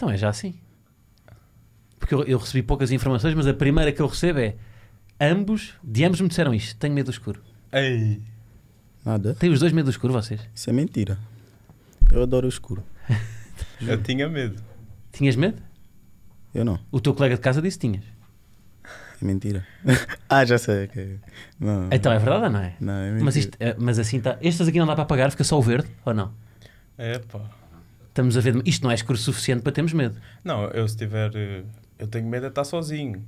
Então é já assim. Porque eu, eu, recebi poucas informações, mas a primeira que eu recebo é ambos, de ambos me disseram isto, tenho medo do escuro. Ei. Nada. Tem os dois medo do escuro, vocês? Isso é mentira. Eu adoro o escuro. eu tinha medo. Tinhas medo? Eu não. O teu colega de casa disse que tinhas. É mentira. ah, já sei. Okay. Não. Então é verdade ou não é? Não, é mentira. Mas, isto, eh, mas assim está. Estas aqui não dá para apagar, fica só o verde ou não? É pá. Estamos a ver. Isto não é escuro suficiente para termos medo. Não, eu se tiver. Eh, eu tenho medo de estar sozinho.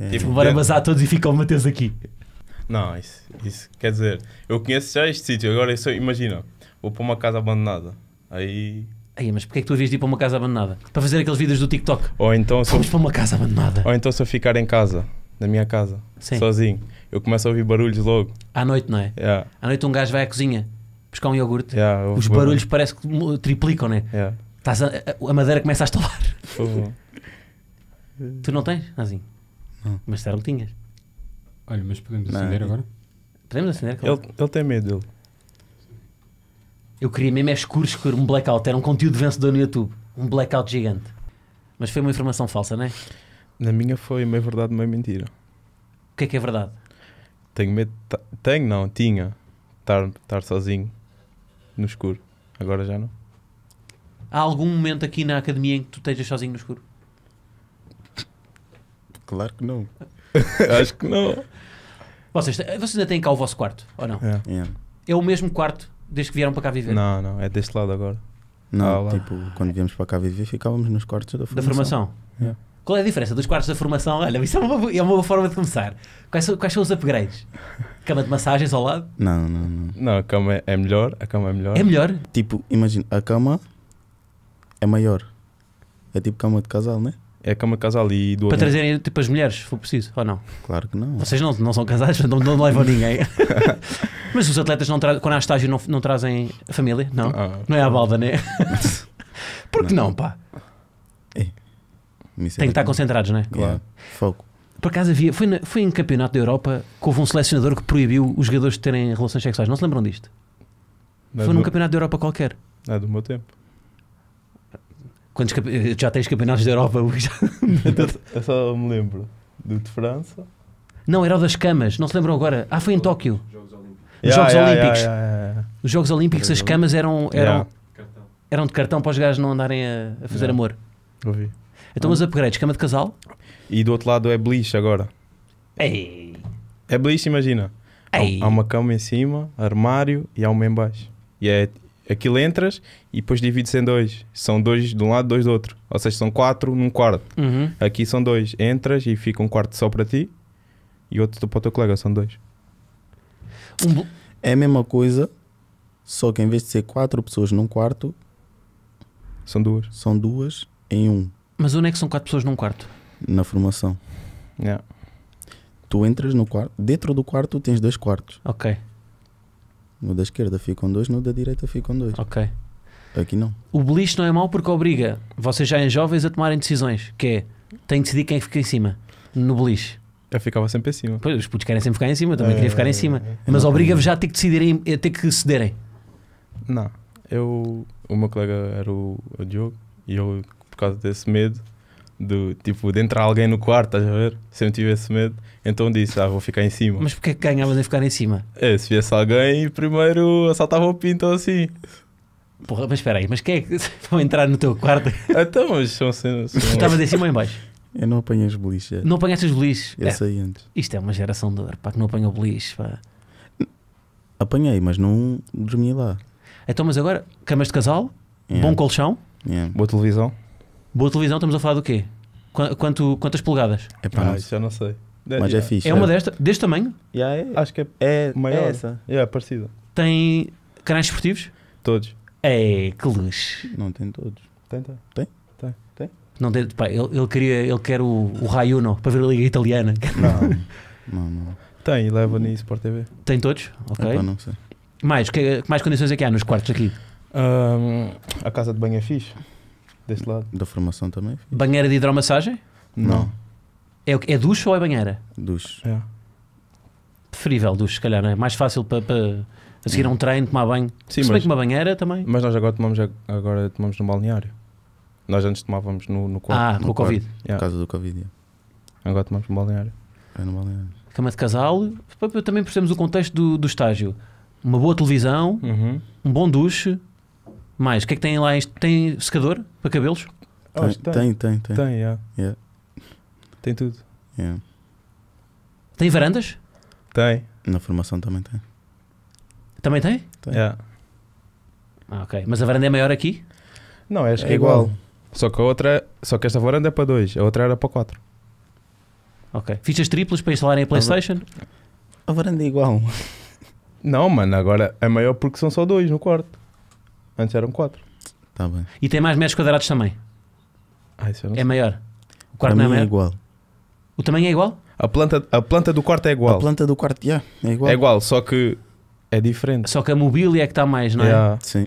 É. Tipo, tipo Bora bazar todos e fica o Matheus aqui. Não, isso, isso quer dizer, eu conheço já este sítio, agora eu imagina, vou para uma casa abandonada. Aí. Aí, mas porquê é que tu havias de ir para uma casa abandonada? Para fazer aqueles vídeos do TikTok. Ou então se Vamos eu... para uma casa abandonada. Ou então se eu ficar em casa, na minha casa, Sim. sozinho, eu começo a ouvir barulhos logo. À noite, não é? Yeah. À noite um gajo vai à cozinha buscar um iogurte, yeah, os barulhos bem. parece que triplicam, né? Yeah. a, a, madeira começa a estalar. tu não tens? Assim. Não. Mas que tinhas. Olha, mas podemos não. acender agora? Podemos acender, claro. Ele, ele tem medo dele. Eu queria mesmo é escuro, escuro, um blackout. Era um conteúdo vencedor no YouTube. Um blackout gigante. Mas foi uma informação falsa, não é? Na minha foi meio é verdade, meio é mentira. O que é que é verdade? Tenho medo. Tenho, não, tinha. Estar, estar sozinho no escuro. Agora já não. Há algum momento aqui na academia em que tu estejas sozinho no escuro? Claro que não. Acho que não. Vocês, vocês ainda têm cá o vosso quarto, ou não? É. é. É o mesmo quarto desde que vieram para cá viver? Não, não, é deste lado agora. Não, ah, tipo, quando viemos para cá viver ficávamos nos quartos da formação. Da formação? É. É. Qual é a diferença dos quartos da formação? Olha, isso é uma, é uma boa forma de começar. Quais são, quais são os upgrades? Cama de massagens ao lado? Não, não, não. Não, a cama é melhor, a cama é melhor. É melhor? Tipo, imagina, a cama é maior. É tipo cama de casal, não né? É a cama de casal e do Para trazerem tipo as mulheres, se for preciso, ou não? Claro que não. Vocês não, não são casados, não, não levam ninguém. Mas os atletas não trazem, quando há estágio não, não trazem a família, não? Ah, não é a balda, né? Por que não, não pá? Tem que estar concentrados, não é? Claro. Foco. Por acaso havia. Foi, na, foi em campeonato da Europa que houve um selecionador que proibiu os jogadores de terem relações sexuais. Não se lembram disto? Não é foi num meu... campeonato da Europa qualquer. É do meu tempo. Quantos campe... Eh, já tens campeonatos da Europa? eu só me lembro do de França. Não, era o das camas. Não se lembram agora? Ah, foi em Tóquio. Jogos Jogos yeah, Olímpicos. Yeah, yeah, os Jogos Olímpicos, as camas eram, eram, eram de cartão para os gajos não andarem a, a fazer amor. Ouvi. Então, mas upgrades, cama de casal. E do outro lado é beliche agora. Ei. É beliche, imagina. Ei. Há, uma cama em cima, armário e há uma em baixo. E é aquilo entras e depois divide-se em dois. São dois de um lado, dois do outro. Ou seja, são quatro num quarto. Uhum. Aqui são dois. Entras e fica um quarto só para ti e outro para o teu colega. São dois. Um... É a mesma coisa, só que em vez de ser quatro pessoas num quarto, são duas. São duas em um. Mas onde é que são quatro pessoas num quarto? Na formação. Yeah. É. Tu entras no quarto, dentro do quarto tens dois quartos. Ok. No da esquerda ficam dois, no da direita ficam dois. Ok. Aqui não. O beliche não é mau porque obriga vocês já em jovens a tomarem decisões, que é, tem de decidir quem é fica em cima, no beliche. Eu ficava sempre em cima. Pois, os putos querem sempre ficar em cima, eu também é, queria ficar em é, cima. É, mas obriga-vos já a ter que decidirem, a ter que cederem. Não, eu, o meu colega era o, o Diogo e eu por causa desse medo do tipo de entrar alguém no quarto, estás a ver? Sempre tive esse medo, então disse, ah, vou ficar em cima. Mas porquê que ganhavas em ficar em cima? É, se viesse alguém, primeiro assaltava o pinto assim. Porra, mas espera aí, mas quem é que vão entrar no teu quarto? então, mas são cenas. Estavas em cima ou em baixo? Eu não apanhei os beliches. Não apanhaste os beliches? Eu é. saí antes. Isto é uma geração de dor, pá, que não apanhou beliches, pá. Apanhei, mas não dormi lá. Então, mas agora, camas de casal, yeah. bom colchão, yeah. boa televisão. Boa televisão, estamos a falar do quê? Quanto, quantas polegadas? É pá, ah, isso eu não sei. É, mas é, é fixe. É, uma desta, deste tamanho? Yeah, é, Acho que é, é, é maior. É essa. É, yeah, parecida. Tem canais esportivos? Todos. É, que luxo. Não tem todos. Tem, tem. Tem? Tem. tem. Não tem, pá, ele, ele, queria, ele quer o, o Raiuno para ver a Liga Italiana. Não, não, não. Tem, leva no Sport TV. Tem todos? Ok. Epá, não sei. Mais, que, mais condições é que há nos quartos aqui? Um, a casa de banho é fixe deste lado. Da formação também. Banheira de hidromassagem? Não. É, é duche ou é banheira? Duche. É. Preferível duche, se calhar, não é? Mais fácil para. Pa, seguir a um treino, tomar banho. Sim, Se bem que uma banheira também. Mas nós agora tomamos, agora tomamos no balneário. Nós antes tomávamos no, no quarto. Ah, no com o Covid. Yeah. Por causa do Covid, yeah. Agora tomamos no balneário. É no balneário. Cama de casal. Também percebemos o contexto do, do estágio. Uma boa televisão, uhum. um bom duche, mais, o que é que tem lá? Tem secador para cabelos? Ah, tem, tem, tem. Tem, tem, tem, yeah. Yeah. tem tudo. Yeah. Tem varandas? Tem. Na formação também tem. Também tem? Tem. Ah, ok. Mas a varanda é maior aqui? Não, acho é que é igual. igual. Só que a outra, só que esta varanda é para dois, a outra era para quatro. Ok. Fichas triplas para instalarem a PlayStation? A varanda é igual. Não, mano, agora é maior porque são só dois no quarto. Antes eram 4. Tá bem. E tem mais metros quadrados também. Ah, isso eu não É sei. maior. O quarto não é é maior. igual. O tamanho é igual? A planta, a planta do quarto é igual. A planta do quarto, yeah, é igual. É igual, só que é diferente. Só que a mobília é que está mais, não é? Yeah. Sim.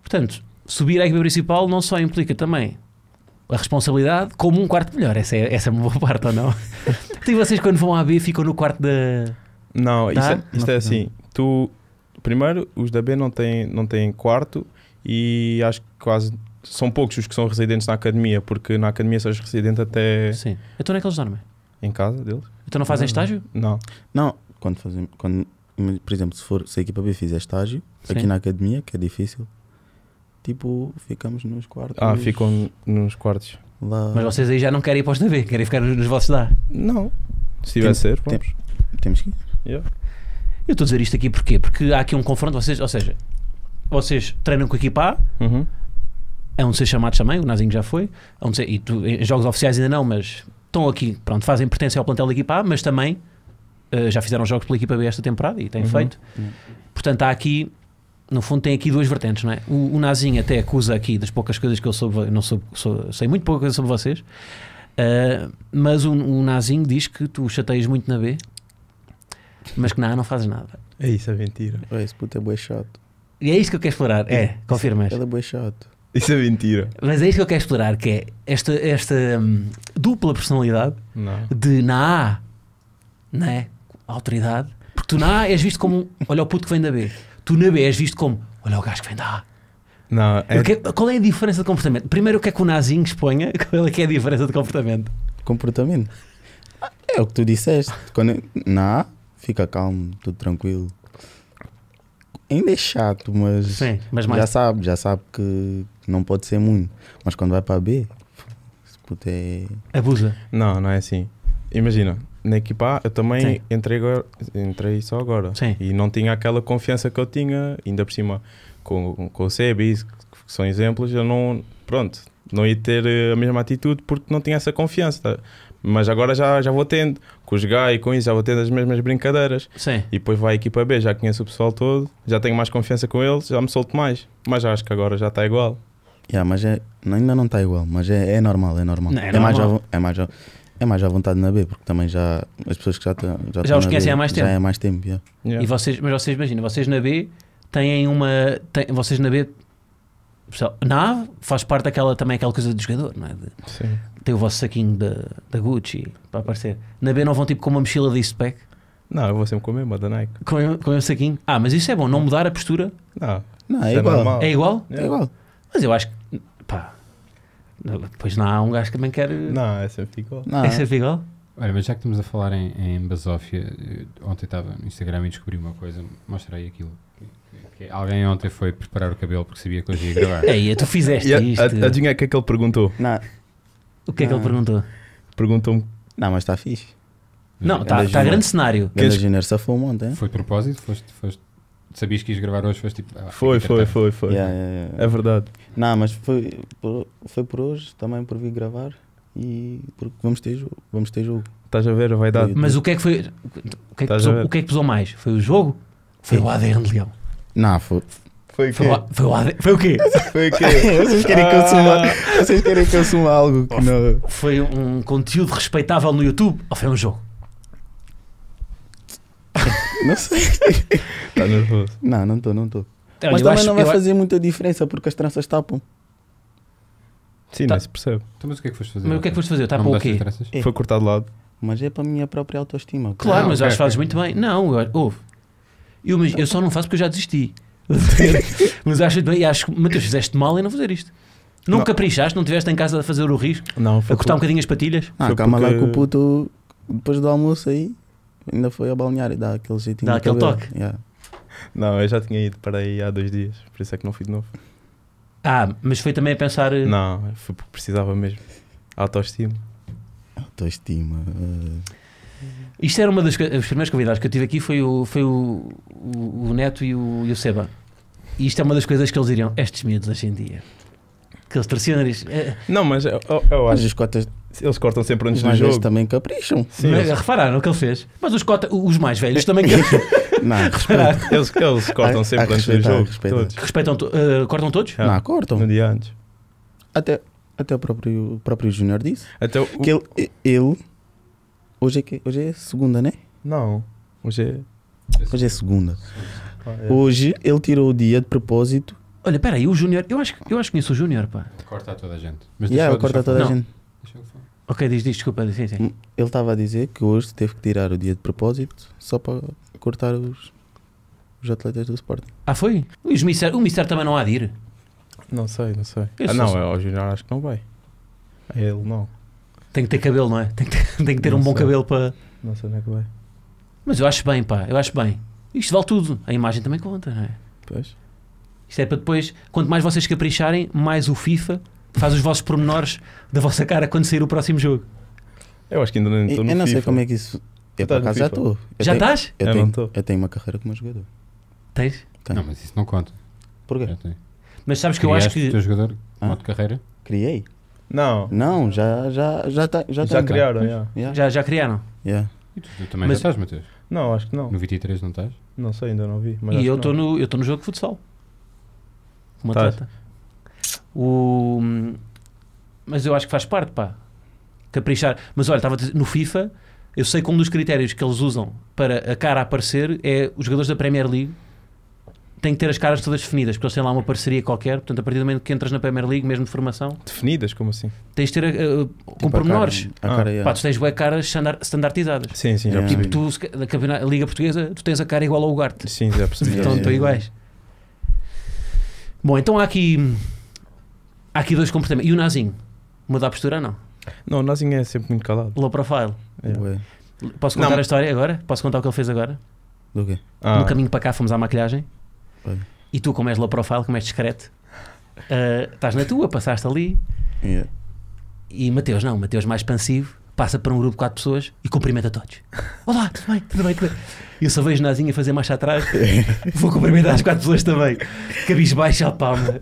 Portanto, subir a equipa principal não só implica também a responsabilidade, como um quarto melhor. Essa é, essa é uma boa parte, ou não? e vocês, quando vão à B, ficam no quarto da. Não, Tá? isto, é, isto é assim. Tu primeiro, os da B não têm, não têm quarto e acho que quase são poucos os que são residentes na academia, porque na academia sejas residente até. Sim. então é que eles dormem? Em casa deles. Então não fazem não, estágio? Não. Não, quando fazem. Quando, por exemplo, se, for, se a equipa B fizer estágio, Sim. aqui na academia, que é difícil, tipo, ficamos nos quartos. Ah, ficam nos quartos. Lá... Mas vocês aí já não querem ir para os B, querem ficar nos vossos lá? Não. Se tiver tem, ser, vamos. Tem, temos que ir. Yeah. Eu estou a dizer isto aqui porquê? Porque há aqui um confronto, vocês, ou seja, vocês treinam com a equipa A, uhum. é um de ser chamados também, o Nazinho já foi, é um de ser, e tu, em jogos oficiais ainda não, mas estão aqui, pronto, fazem pertença ao plantel da equipa A, mas também uh, já fizeram jogos pela equipa B esta temporada e têm uhum. feito. Uhum. Portanto, há aqui no fundo tem aqui duas vertentes, não é? O, o Nazinho até acusa aqui das poucas coisas que eu soube, não soube, sou, sei muito pouca coisa sobre vocês, uh, mas o, o Nazinho diz que tu chateias muito na B mas que A não fazes nada. É isso, é mentira. esse puto é bué chato. E é isso que eu quero explorar, é, é confirmas. Ele é bué chato. Isso é mentira. Mas é isso que eu quero explorar, que é esta, esta hum, dupla personalidade não. de na A, né, autoridade, porque tu na A és visto como, olha o puto que vem da B. Tu na B és visto como, olha o gajo que vem da A. Não, é... Quero, é, qual é a diferença de comportamento? Primeiro que é que o Nazinho exponha qual é que é a diferença de comportamento. Comportamento? É o que tu disseste. Quando, na A fica calmo, tudo tranquilo. Ainda é chato, mas, Sim, mas mais... já sabe, já sabe que não pode ser muito. Mas quando vai para B, se é Abusa. Não, não é assim. Imagina, na equipa eu também entrei, agora, entrei só agora. Sim. E não tinha aquela confiança que eu tinha, ainda por cima com, com o Sebis, que são exemplos, eu não. Pronto, não ia ter eh, a mesma atitude porque não tinha essa confiança. Tá? Mas agora já, já vou tendo. Com os gai e com isso já vou tendo as mesmas brincadeiras. Sim. E depois vai a equipa B, já conheço o pessoal todo, já tenho mais confiança com eles, já me solto mais. Mas acho que agora já está igual. Yeah, mas é, ainda não está igual, mas é, é normal, é normal. é, é mais à, é mais é mais à vontade na B, porque também já as pessoas que já estão. Já, já os conhecem há mais tempo. Já é mais tempo, yeah. Yeah. E vocês, mas vocês imaginam, vocês na B têm uma. Têm, vocês na B. Pessoal, na A faz parte daquela também aquela coisa de jogador, não é? Sim tem o vosso saquinho da, da Gucci para aparecer. Na B não vão tipo com uma mochila de Eastpack? Não, eu vou sempre com a mesma da Nike. Com, com o saquinho? Ah, mas isso é bom, não mudar a postura? Não. Não, é, é, é igual. É, igual. é igual? Mas eu acho que. Pá. Pois não, há um gajo que também quer. Eh, não, é sempre igual. Não. É, é sempre igual? Olha, mas já que estamos a falar em, em Basófia, ontem estava no Instagram e descobri uma coisa, mostrei aquilo. Que, alguém ontem foi preparar o cabelo porque sabia que hoje ia gravar. Ei, tu fizeste e isto. Adivinha o que é que ele perguntou? Não. O que é que ele ah. perguntou? Perguntou-me. Não, mas está fixe. Não, está tá, tá grande cenário. Que Queres... engenheiro safou um monte, hein? Foi de propósito? Foste, foste, sabias que ias gravar hoje? Foste tipo, ah, foi, foi, foi, foi, yeah, yeah, yeah. É verdade. Não, mas foi por, foi por hoje, também por vir gravar e porque vamos ter jogo. Vamos ter jogo. Estás a ver a vaidade. Mas o que é que foi. O que é que, pesou, o que, é que pesou mais? Foi o jogo? Foi o ADN de Leão. Não, foi, foi o quê? Foi, o AD... foi o quê? Foi o quê? vocês, querem que eu suma, ah. vocês querem que eu suma algo que oh, não... Foi um conteúdo respeitável no YouTube ou foi um jogo? não sei. Está nervoso? Não, não estou, não estou. Então, mas também acho, não vai fazer muita diferença porque as tranças tapam. Sim, tá. não se percebe. Então, mas o que é que foste fazer? Mas o que é que foste fazer? Tapam o quê? É. Foi cortado de lado. Mas é para a minha própria autoestima. Claro, mas ah, acho que fazes muito bem. Não, ouve. Eu, eu só não faço porque eu já desisti mas acho que acho que, Matheus, fizeste mal em não fazer isto. Não, caprichaste, não estiveste em casa a fazer o risco, não, a cortar um bocadinho as patilhas. Ah, foi calma porque... lá com o puto, depois do almoço aí, ainda foi ao balneário e dá aquele jeitinho. Dá aquele cabelo. toque. Yeah. Não, eu já tinha ido para aí há dois dias, por isso é que não fui de novo. Ah, mas foi também a pensar. Eh, não, foi porque precisava mesmo. Autoestima. Autoestima. Uh... Isto era uma das os primeiros convidados que eu tive aqui foi o, foi o, o, o Neto e o, e o Seba. E isto é uma das coisas que eles diriam, estes miúdos hoje em dia. que tercionários. É... Não, mas eu, eu acho. Mas os cotas. Eles cortam sempre antes do jogo. também capricham. Sim, mas, eles... Repararam o que ele fez. Mas os, cota, os mais velhos também capricham. não, eles, eles, cortam sempre a antes do jogo. Respeitam. Todos. respeitam uh, cortam todos? É. Não, cortam. No dia antes. Até, até o próprio, o próprio Júnior disse. Até o... que ele, ele Hoje é, que, hoje é segunda, né? Não, hoje é. Hoje é segunda. Ah, é. Hoje ele tirou o dia de propósito. Olha, espera aí, o Júnior. Eu acho, eu acho que conheço o Júnior, pá. Corta a toda a gente. Mas yeah, deixa, corta deixa toda a gente. Ok, diz, diz, desculpa. Sim, sim. Hum, ele estava a dizer que hoje teve que tirar o dia de propósito só para cortar os, os atletas do Sporting. Ah, foi? O Mister, o Mister também não há de ir? Não sei, não sei. Ah, não, é, o Júnior acho que não vai. É ele não. Tem que ter cabelo, não é? Tem que ter, tem que ter um bom sei. cabelo para. Não sei onde é que vai. Mas eu acho bem, pá, eu acho bem. Isto vale tudo. A imagem também conta, não é? Pois. Isto é para depois, quanto mais vocês capricharem, mais o FIFA faz os vossos pormenores da vossa cara quando sair o próximo jogo. Eu acho que ainda não estou no FIFA Eu não FIFA. sei como é que isso. Eu por acaso já estou. Já tenho, estás? Eu, Eu não tenho, estou. eu tenho uma carreira como jogador. Tens? Tenho. Não, mas isso não conta. Porquê? Mas sabes que eu acho Criaste o que. teu jogador, ah. modo de carreira? Criei. Não. Não, já, já, já, tá, já, tá já tem, criaram. Yeah. Yeah. Já, já criaram? Yeah. E tu, também mas, já estás, Matheus? Não, acho que não. No 23 não estás? Não sei, ainda não vi. e eu estou no, eu no jogo de futsal. Como atleta. O, mas eu acho que faz parte, pá. Caprichar. Mas olha, estava no FIFA, eu sei que um dos critérios que eles usam para a cara aparecer é os jogadores da Premier League tem que ter as caras todas definidas, porque eles têm lá uma parceria qualquer. Portanto, a partir do momento que entras na Premier League, mesmo de formação. Definidas, como assim? Tens de ter uh, tipo com pormenores. A cara, ah. tu tens caras standardizadas. Sim, sim, já Tipo, tu, na Liga Portuguesa, tu tens a cara igual ao Ugarte. Sim, já percebi. então, estão iguais. Bom, então há aqui, há aqui dois comportamentos. E o Nazinho? Muda a postura não? Não, o Nazinho é sempre muito calado. Low profile. É. Posso contar não. a história agora? Posso contar o que ele fez agora? Do quê? Ah. No caminho para cá fomos à maquilhagem. E tu, como és low profile, como és discreto, uh, estás na tua, passaste ali. Yeah. E Mateus, não, Mateus mais expansivo, passa para um grupo de quatro pessoas e cumprimenta todos. Olá, tudo bem, tudo bem, tudo bem. Eu só vejo Nazinha fazer marcha atrás, vou cumprimentar as quatro pessoas também. Cabisbaixo à palma.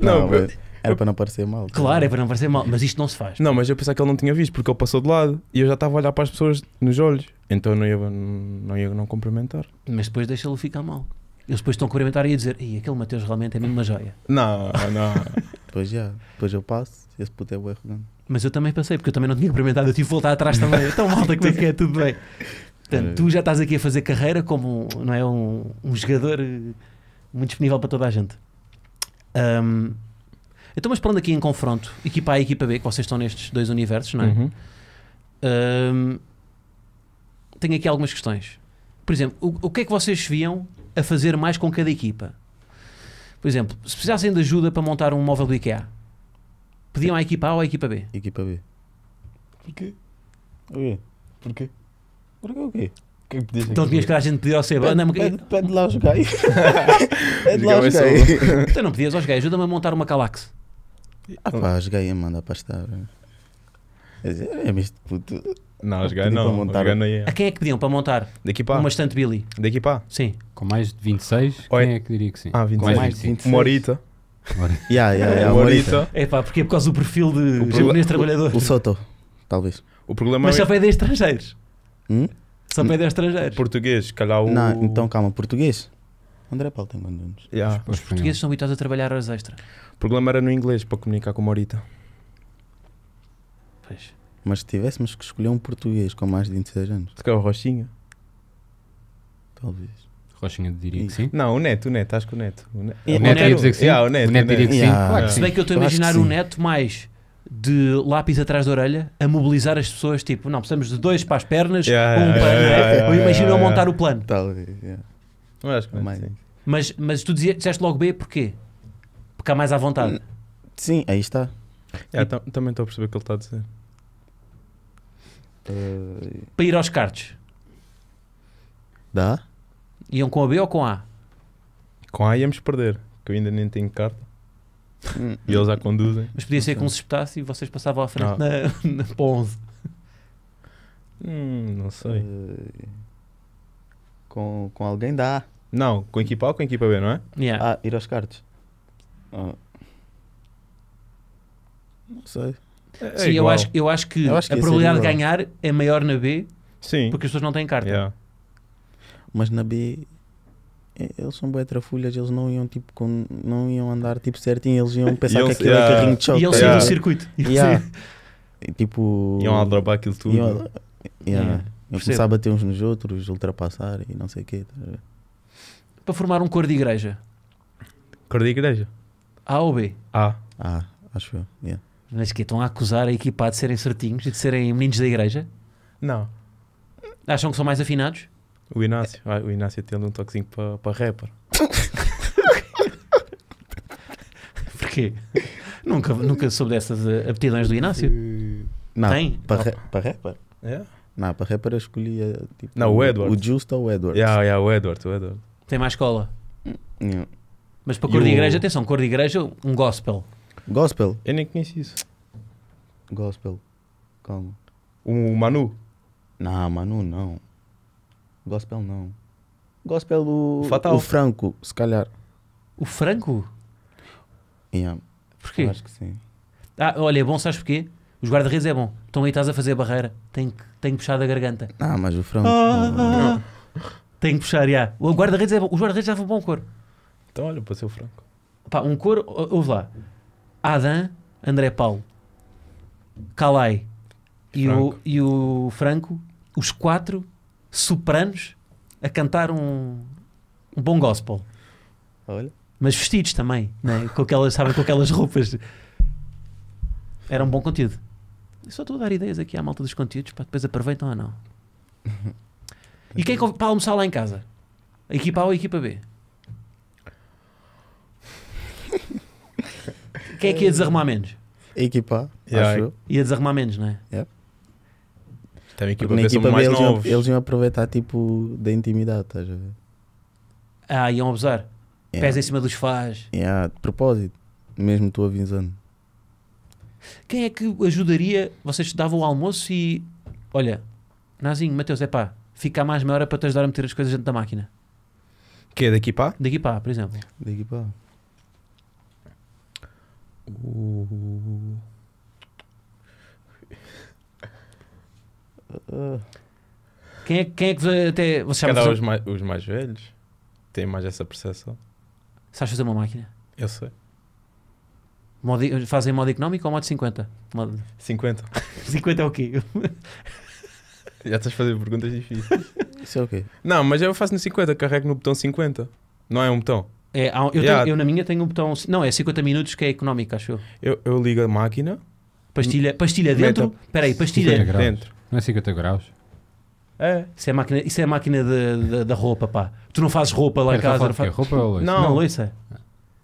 Não, não era para não parecer mal. Tá claro, é para não parecer mal, mas isto não se faz. Não, mas eu pensava que ele não tinha visto, porque ele passou de lado e eu já estava a olhar para as pessoas nos olhos. Então não ia não, ia não cumprimentar. Mas depois deixa lhe ficar mal. Eles depois estão a cumprimentar e a dizer: e aquele Mateus realmente é mesmo uma joia. Não, não. pois já, depois eu passo, esse puto é bué arrogante. Mas eu também passei, porque eu também não tinha cumprimentado, eu tive que voltar atrás também. Então, malta, como é que é? Tudo bem. Portanto, é. tu já estás aqui a fazer carreira como não é, um, um jogador eh, muito disponível para toda a gente. Um, então, mas pronto, aqui em confronto, equipa A e equipa B, que vocês estão nestes dois universos, não é? Uhum. Um, tenho aqui algumas questões. Por exemplo, o, o que é que vocês viam a fazer mais com cada equipa. Por exemplo, se precisassem de ajuda para montar um móvel do IKEA, pediam à equipa A ou à equipa B? Equipa B. Porquê? Porquê? Porquê? Porquê o quê? Que é que então tinhas coragem de pedir ao Seba. Pede, pede, pede lá os gays. pede lá os é gays. Então não pedias aos gays, ajuda-me a montar uma Calax. Ah pá, os gays mandam para estar. É misto puto. Não, os gajos não. montar. não A quem é que pediam para montar? de equipar Uma estante Billy. de equipar Sim. Com mais de 26, Oi. quem é que diria que sim? Ah, 26. Com mais de 26. Uma horita. yeah, yeah, yeah, É pá, porque é por causa do perfil de japonês trabalhador. O Soto, talvez. O problema Mas é... só pede de estrangeiros. Hum? Só pede de estrangeiros. Português, calhar o... Não, então calma, português. André Paulo tem quantos anos? Yeah. Os, os portugueses são habituados a trabalhar horas extra. O problema era no inglês, para comunicar com uma horita. Pois. Mas se tivéssemos que escolher um português com mais de 26 anos. Se calhar o Rochinha. Talvez. Rochinha diria que sim. Não, o Neto, o Neto, acho que o Neto. O Neto, o neto ia dizer que sim. Yeah, o Neto, o Neto diria que sim. Yeah. Claro que sim. Se bem que eu estou a imaginar o Neto mais de lápis atrás da orelha a mobilizar as pessoas, tipo, não, precisamos de dois para as pernas, yeah, um para. Yeah, ou eu montar o plano. Talvez, Mas acho que mais. Mas, mas tu dizia, disseste logo B porquê? Porque há mais à vontade. Sim, aí está. também estou a perceber o que ele está a dizer. Para ir aos cartos. Dá? Iam com a B ou com a? Com a íamos perder, que eu ainda nem tenho carta. e eles já conduzem. Mas podia ser que um se espetasse e vocês passavam à frente ah. na, na, Hum, não sei. Uh... com, com alguém dá. Não, com a equipa A ou com a equipa B, não é? Yeah. Ah, ir aos cartos. Ah. Não sei. É Sim, eu acho, eu acho que, eu acho que a probabilidade de ganhar é maior na B Sim. porque as pessoas não têm carta. Yeah. Mas na B é, eles são bué trafulhas, eles não iam tipo com, não iam andar tipo certinho, eles iam pensar eles, que aquilo yeah. é carrinho de choque. E eles yeah. do circuito. Yeah. e, tipo, iam aldrabar aquilo tudo. Iam, yeah. yeah. Iam começar a bater uns nos outros, ultrapassar e não sei o quê. Tá Para formar um cor de igreja. Cor de igreja? A ou B? A. A, acho eu. Yeah. Mas é que é? estão a acusar a equipa de serem certinhos e de serem meninos da igreja? Não. Acham que são mais afinados? O Inácio, é. o Inácio tendo um toquezinho para pa rapper. Porquê? Nunca, nunca soube dessas eh, aptidões do Inácio? Eh, não, tem? Para pa rapper? É? Não, para rapper eu escolhia eh, tipo, não, o Edward. O Justo ou o Edward? Yeah, yeah, o Edward, o Edward. Tem mais cola? Não. Hum, hum. Mas para cor de igreja, o... atenção, cor de igreja, um gospel. Gospel? Eu nem conheço isso. Gospel. Calma. O Manu? Não, Manu não. Gospel não. Gospel o. Fatal. O Franco, se calhar. O Franco? Yeah. Porquê? Eu acho que sim. Ah, olha, é bom, sabes porquê? Os guarda-redes é bom. Estão aí, estás a fazer barreira. Tem que, tem que puxar da garganta. Ah, mas o Franco. Ah, Ah, ah. tem que puxar, já. O guarda-redes é bom. Os guarda-redes vão bom cor. Então, olha, para ser o Franco. Pá, um cor, ouve lá. Adam, André Paulo, Calai e o, e o Franco, os quatro sopranos a cantar um, um bom gospel. Olha. Mas vestidos também, né? com, aquelas, sabem, com aquelas roupas. Era um bom conteúdo. Eu só estou a dar ideias aqui à malta dos conteúdos, para depois aproveitam ou não. E quem é que para almoçar lá em casa? A equipa A ou a equipa B? Quem é que ia desarrumar ehm, menos? A equipa Yeah. acho eu. Ia desarrumar menos, não é? Também equipa equipa mais eles iam, eles iam aproveitar tipo da intimidade, estás a ver? Ah, iam abusar. Yeah. Pés em cima dos fãs. Yeah, de propósito, mesmo tu avisando. Quem é que ajudaria? Vocês davam o almoço e. Olha, Nazinho, Mateus, é pá, fica mais meia hora para te ajudar a meter as coisas dentro da máquina. Que é da equipa A? Daqui por exemplo. Da equipa quem é, quem é que até. Você Cada fazer... os, mais, os mais velhos têm mais essa percepção. Sabes fazer uma máquina? Eu sei. Modo, fazem modo económico ou modo 50? Modo... 50. 50 é o quê? Já estás a fazer perguntas difíceis. Isso é o quê? Não, mas eu faço no 50, carrego no botão 50. Não é um botão. É, há, eu, Yeah. eu na minha tenho um botão. Não, é 50 minutos que é económico, acho eu. Eu, eu ligo a máquina Pastilha, pastilha dentro. Espera aí, pastilha. dentro. Não é 50 graus. É. Isso é máquina, isso é máquina de- de- da roupa, pá. Tu não fazes roupa lá em casa. Não, faz... Roupa ou louça? Não. não, louça. É.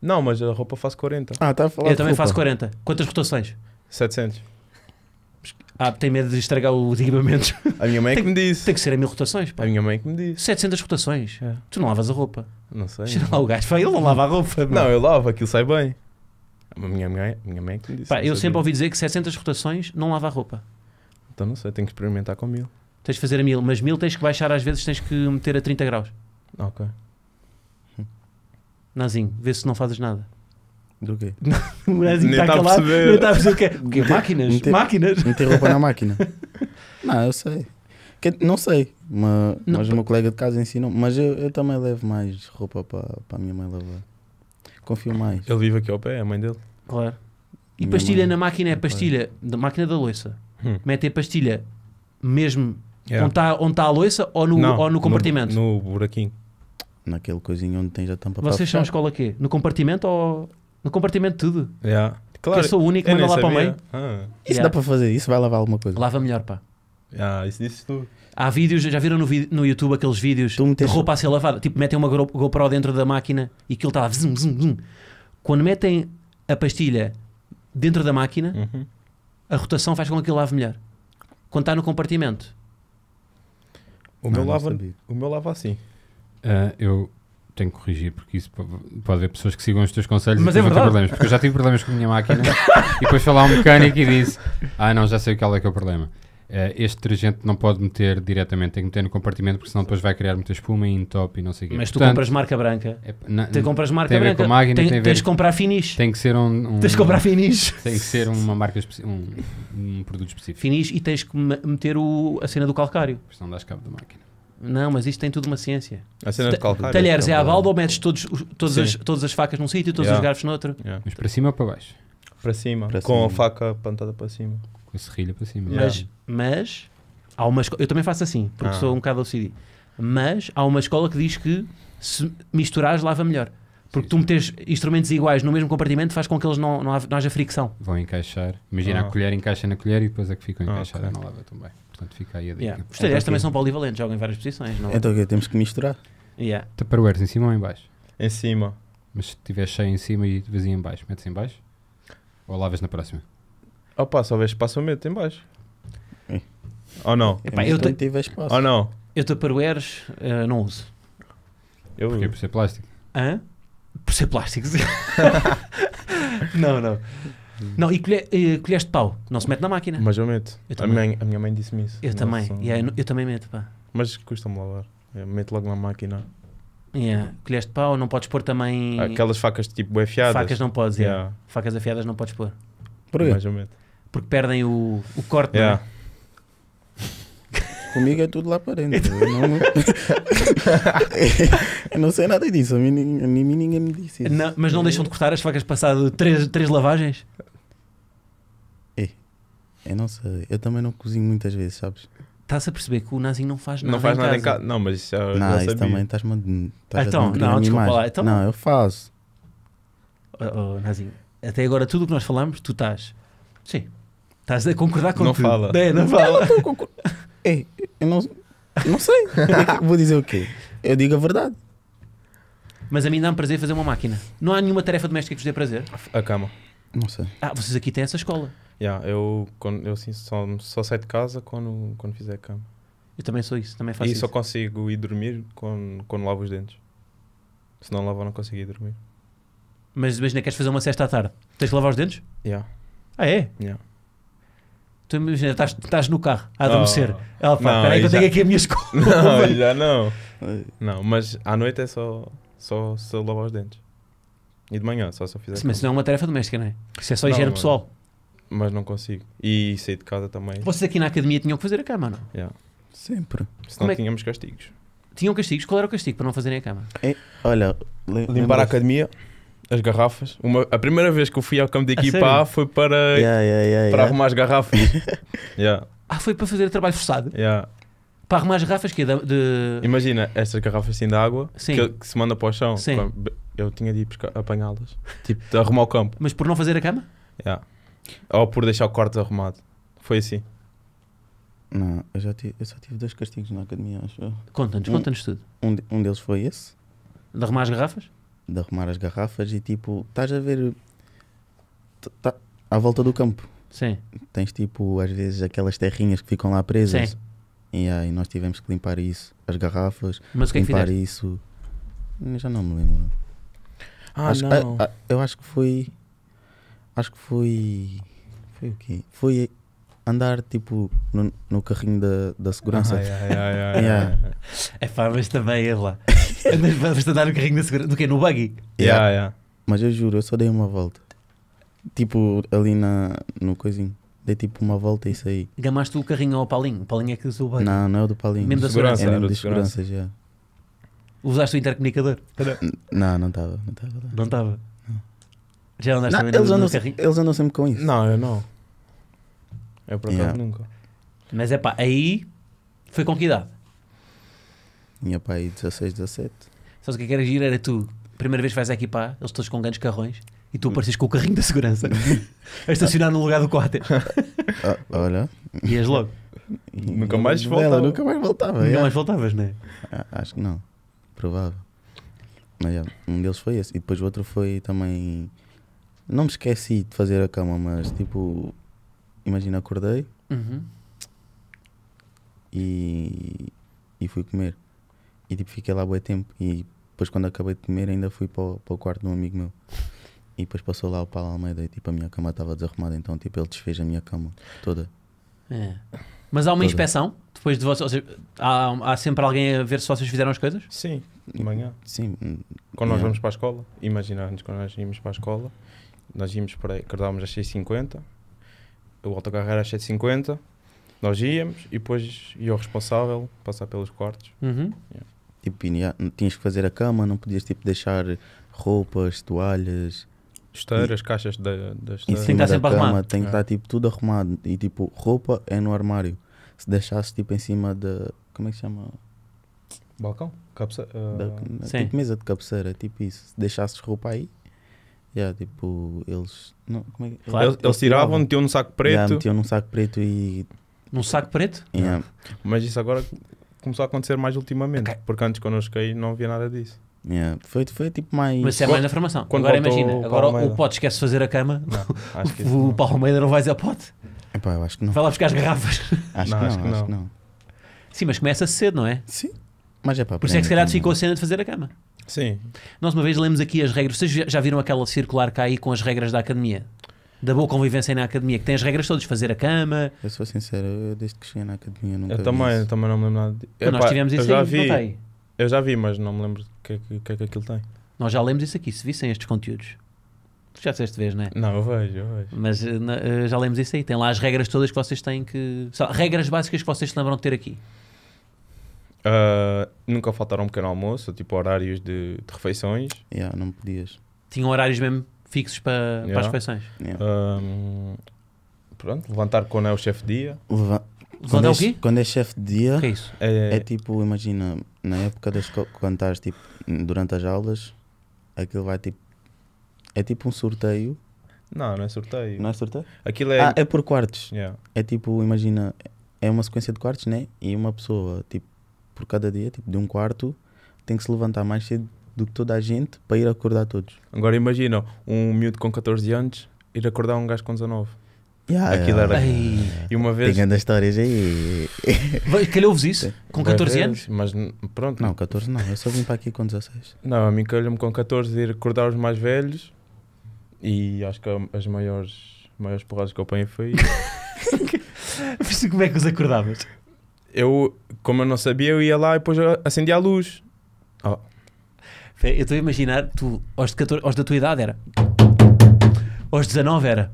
Não, mas a roupa faz 40. Ah, está a falar Eu também roupa. faço 40. Quantas rotações? 700. Ah, tem medo de estragar os equipamentos. A minha mãe é que me disse. Tem que ser a mil rotações, pá. A minha mãe é que me disse. 700 rotações. É. Tu não lavas a roupa. Não sei. Chega lá o gajo. Pá, ele não lava a roupa. Não, não eu lavo, aquilo sai bem. A minha mãe, minha mãe é que me disse. Pá, eu sempre ouvi dizer que 700 rotações não lava a roupa. Então não sei, tenho que experimentar com mil. Tens de fazer a mil, mas mil tens que baixar às vezes, tens que meter a 30 graus. Ok. Hum. Nazinho, vê se não fazes nada. Do quê? o Morazinho está calado. Não está a perceber o que é. O quê? Máquinas? Meter- Máquinas? Meter roupa na máquina. Não, eu sei. Que- não sei, mas, Não, mas o meu colega de casa ensinou. Mas eu, eu também levo mais roupa para para a minha mãe lavar. Confio mais. Ele vive aqui ao pé, é a mãe dele. Claro. E Minha pastilha mãe- na máquina é pastilha da máquina da louça. Hum. Metem a pastilha mesmo Yeah. É. onde está onde tá a louça ou no, Não, ou no compartimento? No, buraquinho. Naquele coisinho onde tem a tampa para Vocês são escola quê? No compartimento ou no compartimento tudo. Yeah. É. Claro, eu sou o único que manda lá para o meio. Ah. Isso yeah. dá para fazer, isso vai lavar alguma coisa. Lava melhor, pá. Ah, isso disse tu. Há vídeos, já viram no, no YouTube aqueles vídeos tu de roupa a ser lavada? Tipo, metem uma GoPro dentro da máquina e aquilo está lá, Zum, zum, zum. Quando metem a pastilha dentro da máquina, uhum. a rotação faz com que aquilo lave melhor. Quando está no compartimento. O, ah, não, meu, lava, o meu lava assim. Uh, eu tenho que corrigir, porque isso pode haver pessoas que sigam os teus conselhos mas e é vão ter problemas. Porque eu já tive problemas com a minha máquina e depois foi lá um mecânico e disse: Ah, não, já sei é, qual é que é o problema. Uh, este detergente não pode meter diretamente, tem que meter no compartimento, porque senão depois vai criar muita espuma e entope e não sei o quê. Mas Portanto, tu compras marca branca. É, na, tu compras marca tem branca. A máquina, tem, tem a ver, tens de comprar finish. Tem que ser um. um tens de comprar finish. Tem que ser uma marca, um, um produto específico. Finish e tens que meter o, a cena do calcário. Porque senão dás cabo da máquina. Não, mas isto tem tudo uma ciência. A cena de calcário. Talheres é, é a balda ou metes todos, todas, as, todas as facas num sítio e todos yeah. os garfos noutro? Yeah. Mas para cima ou para baixo? Para cima, para com cima. a faca apontada para cima. Com a serrilha para cima. Yeah. Mas, mas há uma Eu também faço assim, porque ah. sou um bocado OCD. Mas há uma escola que diz que se misturares, lava melhor. Porque tu meteres instrumentos iguais no mesmo compartimento faz com que eles não, não, haja fricção. Vão encaixar. Imagina ah. a colher encaixa na colher e depois é que ficam ah, encaixadas, okay. não lava tão bem. Portanto, fica aí a dica. Yeah. Os talheres também são é- polivalentes, jogam em várias posições, não é? Então o quê? Temos que misturar? Yeah. Tupperwares em cima ou em baixo? Em cima. Mas se tiver cheio em cima e vazio em baixo, metes em baixo? Ou lavas na próxima? Opa, só vês espaço a meto em baixo. Ou não? É Epá, eu te... tive espaço. Ou não? Eu Tupperwares uh, não uso. Eu... Porquê? Por ser plástico? Hã? Por ser plástico, não, não. Não, e colher, colheres de pau, não se mete na máquina. Mas eu meto. Eu a, minha, a minha mãe disse-me isso. Eu também, yeah, eu, eu, também meto, pá. Mas custa-me lavar. Eu meto logo na máquina. Yeah. Colheres de pau, não podes pôr também. Aquelas facas tipo afiadas. Facas não podes, yeah. yeah. facas afiadas não podes pôr. Porquê? Mais ou menos. Porque perdem o, o corte, é? yeah. Comigo é tudo lá para dentro. eu, não, eu não sei nada disso. A mim, a mim ninguém me disse isso. Não, mas não deixam de cortar as facas passado três, três lavagens? Eu não sei. Eu também não cozinho muitas vezes, sabes? Estás a perceber que o Nazinho não faz nada. Não faz em nada casa. em casa. Não, mas isso é- já, não, isso também estás a. Então, não, desculpa lá. Então... Não, eu faço. Oh, oh, Nazinho, até agora tudo o que nós falamos, tu estás. Sim. Estás a concordar com não tudo. Fala. É, não fala. não concor... Ei, é, eu não, não sei. Vou dizer o quê? Eu digo a verdade. Mas a mim dá-me prazer fazer uma máquina. Não há nenhuma tarefa doméstica que vos dê prazer? A cama. Não sei. Ah, vocês aqui têm essa escola. Yeah, eu quando, eu assim, só, só saio de casa quando, quando fizer a cama. Eu também sou isso, também faço e isso. E só consigo ir dormir quando, quando lavo os dentes. Se não lavar, não consigo ir dormir. Mas imagina, queres fazer uma cesta à tarde? Tens que lavar os dentes? Yeah. Ah, é? Yeah. Tu imagina, estás, estás no carro a adormecer. Oh. Ela fala, peraí que eu tenho aqui a minha escova. Não, já não. Não, mas à noite é só, só, só lavar os dentes. E de manhã, só se eu fizer. Sim, mas isso não é uma tarefa doméstica, não é? Isso é só higiene é. pessoal mas não consigo. E sair de casa também. Vocês aqui na academia tinham que fazer a cama, não? Yeah. Sempre. Senão Como é tínhamos castigos. Tinham castigos? Qual era o castigo para não fazerem a cama? É, olha, Limpar a academia, as garrafas. Uma- a primeira vez que eu fui ao campo de equipa A foi para, Yeah, yeah, yeah, para yeah. arrumar as garrafas. yeah, Ah, foi para fazer trabalho forçado? yeah. Para arrumar as garrafas que é de... de- Imagina estas garrafas assim de água que, que se manda para o chão. Sim. Eu tinha de ir apanhá-las, tipo, de arrumar o campo. Mas por não fazer a cama? Yeah. Ou por deixar o quarto arrumado. Foi assim. Não, eu já tive, eu só tive dois castigos na academia, acho. Conta-nos, um, conta-nos tudo. Um, de, um deles foi esse. De arrumar as garrafas? De arrumar as garrafas e tipo, estás a ver. Tá, à volta do campo. Sim. Tens tipo, às vezes, aquelas terrinhas que ficam lá presas. Sim. E aí ah, nós tivemos que limpar isso, as garrafas, Mas o que limpar é que isso. Eu já não me lembro. Ah, acho, não. A, ah, a, ah, eu acho que foi Acho que foi. Foi o quê? Foi andar tipo no, no carrinho da, da segurança. Ah, yeah, yeah, yeah, é pá, também é lá. Andas andar no carrinho da segurança. Do quê? No buggy? Mas eu juro, eu só dei uma volta. Tipo ali na, no coisinho. Dei tipo uma volta e saí. Gamaste o carrinho ao Paulinho? O Paulinho é que usou o buggy? Não, não é o do Paulinho. Mesmo da segurança. É mesmo de segurança, já. Usaste o intercomunicador? Não, não estava. Não estava. Já andaste não, eles andam, carrinho? Eles andam sempre com isso. Não, eu não. é por acaso Yeah. nunca. Mas é pá, aí foi com que idade? Minha pai, 16, 17. Sabes o que é que era giro? Era tu, primeira vez que vais à equipa, eles todos com grandes carrões e tu apareces com o carrinho da segurança a estacionar no lugar do quarto. Ah, olha. E és logo. Nunca mais voltava. Nunca mais voltava. Nunca mais voltavas, não é? Ah, acho que não. Provável. Mas um deles foi esse. E depois o outro foi também não me esqueci de fazer a cama, mas tipo, imagina, acordei uhum. e, e fui comer. E tipo, fiquei lá bué tempo. E depois, quando acabei de comer, ainda fui para o, para o quarto de um amigo meu. E depois passou lá o Paulo Almeida e tipo, a minha cama estava desarrumada. Então, tipo, ele desfez a minha cama toda. É. Mas há uma toda. inspeção? Depois de vocês. há, há, sempre alguém a ver se vocês fizeram as coisas? Sim, de manhã. Sim. Quando nós vamos para a escola, imaginar-nos quando nós íamos para a escola, nós íamos para aí, acordávamos às 6h50, o autocarro era às 7h50, nós íamos e depois ia o responsável passar pelos quartos. Uhum. Yeah. Tipo, tinhas que fazer a cama, não podias tipo, deixar roupas, toalhas. Esteiras, e, caixas tá da, da Tem que estar sempre cama, arrumado. Tem que é. estar tipo, tudo arrumado. E tipo, roupa é no armário. Se deixasse tipo em cima da. Como é que se chama? Balcão? Uh... tipo mesa de cabeceira, tipo isso. Se deixasses roupa aí, Yeah, tipo, eles. Não, como é que... Claro, eles, eles tiravam, metiam num saco preto. Yeah, metiam num saco preto e. Num saco preto? Yeah. Mas isso agora começou a acontecer mais ultimamente. Okay. Porque antes, quando eu cheguei, não havia nada disso. Yeah. Foi, foi tipo mais. Mas isso é mais na formação. Quando agora imagina, o agora o pote esquece de fazer a cama. Não, o Paulo Almeida não vai dizer pote. Epá, eu acho que não. Vai lá buscar as garrafas. Acho, não, que, não, acho, que, não. acho que não. Sim, mas começa cedo, não é? Sim. Mas é para Por isso é que se calhar ficou a cena de fazer a cama. Sim. Nós uma vez lemos aqui as regras. Vocês já viram aquela circular que há aí com as regras da academia? Da boa convivência na academia, que tem as regras todas, fazer a cama. Eu sou sincero, eu, desde que cheguei na academia nunca. Eu também, eu também não me lembro nada. Então Epá, nós tivemos isso eu já aí, vi, Eu já vi, mas não me lembro o que, que, que é que aquilo tem. Nós já lemos isso aqui, se vissem estes conteúdos. Tu já disseste vez, não é? Não, eu vejo, eu vejo. Mas eh, eh, já lemos isso aí. Tem lá as regras todas que vocês têm que. Regras básicas que vocês se lembram de ter aqui. Uh, nunca faltaram um pequeno almoço, tipo horários de, de refeições. Yeah, não podias. Tinham horários mesmo fixos para, yeah. as refeições. Yeah. Um, pronto, levantar quando é o chefe de dia. Leva quando, é, o quê? Quando é chefe de dia, que é, isso? É, é tipo, imagina, na época das quando estás tipo, durante as aulas, aquilo vai tipo. É tipo um sorteio. Não, não é sorteio. Não é sorteio? Aquilo é. Ah, é por quartos. Yeah. É tipo, imagina, é uma sequência de quartos, né? E uma pessoa, tipo, por cada dia, tipo de um quarto, tem que se levantar mais cedo do que toda a gente para ir acordar todos. Agora imagina um miúdo com 14 anos ir acordar um gajo com 19. Yeah, Aquilo era. Ai. E uma vez. pegando as histórias aí. Calhou-vos isso? Com 14 vez, anos? Mas pronto. Não, 14 não. Eu só vim para aqui com 16. Não, a mim calhou-me com 14 ir acordar os mais velhos e acho que as maiores, maiores porradas que eu apanhei foi. Mas como é que os acordavas? eu, como eu não sabia, eu ia lá e depois acendia a luz. Oh. Eu estou a imaginar, tu, aos, de 14, aos da tua idade era. Aos 19 era.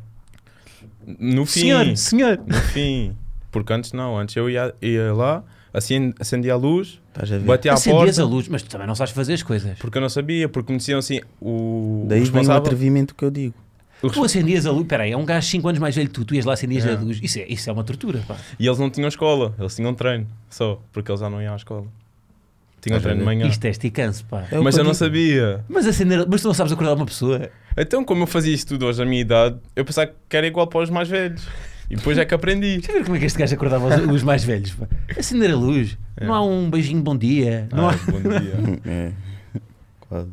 No fim. Senhor, senhor. No fim. Porque antes não, antes eu ia, ia lá, acendia a luz, Estás a ver? batia à porta. Acendias a luz, mas tu também não sabes fazer as coisas. Porque eu não sabia, porque me diziam assim, o Daí vem o responsável... que eu digo. Tu acendias a luz, peraí, é um gajo 5 anos mais velho que tu, tu ias lá acendias é. a luz, isso é, isso é uma tortura. Pá. E eles não tinham escola, eles tinham treino só, porque eles já não iam à escola. Tinham treino de manhã. Isto é esticante, pá. É mas eu não sabia. Mas acender, mas tu não sabes acordar uma pessoa. Então, como eu fazia isso tudo hoje na minha idade, eu pensava que era igual para os mais velhos. E depois é que aprendi. Deixa eu ver como é que este gajo acordava os, os mais velhos. Pá. Acender a luz. É. Não há um beijinho bom dia. Não ah, há... bom dia. é. Quase.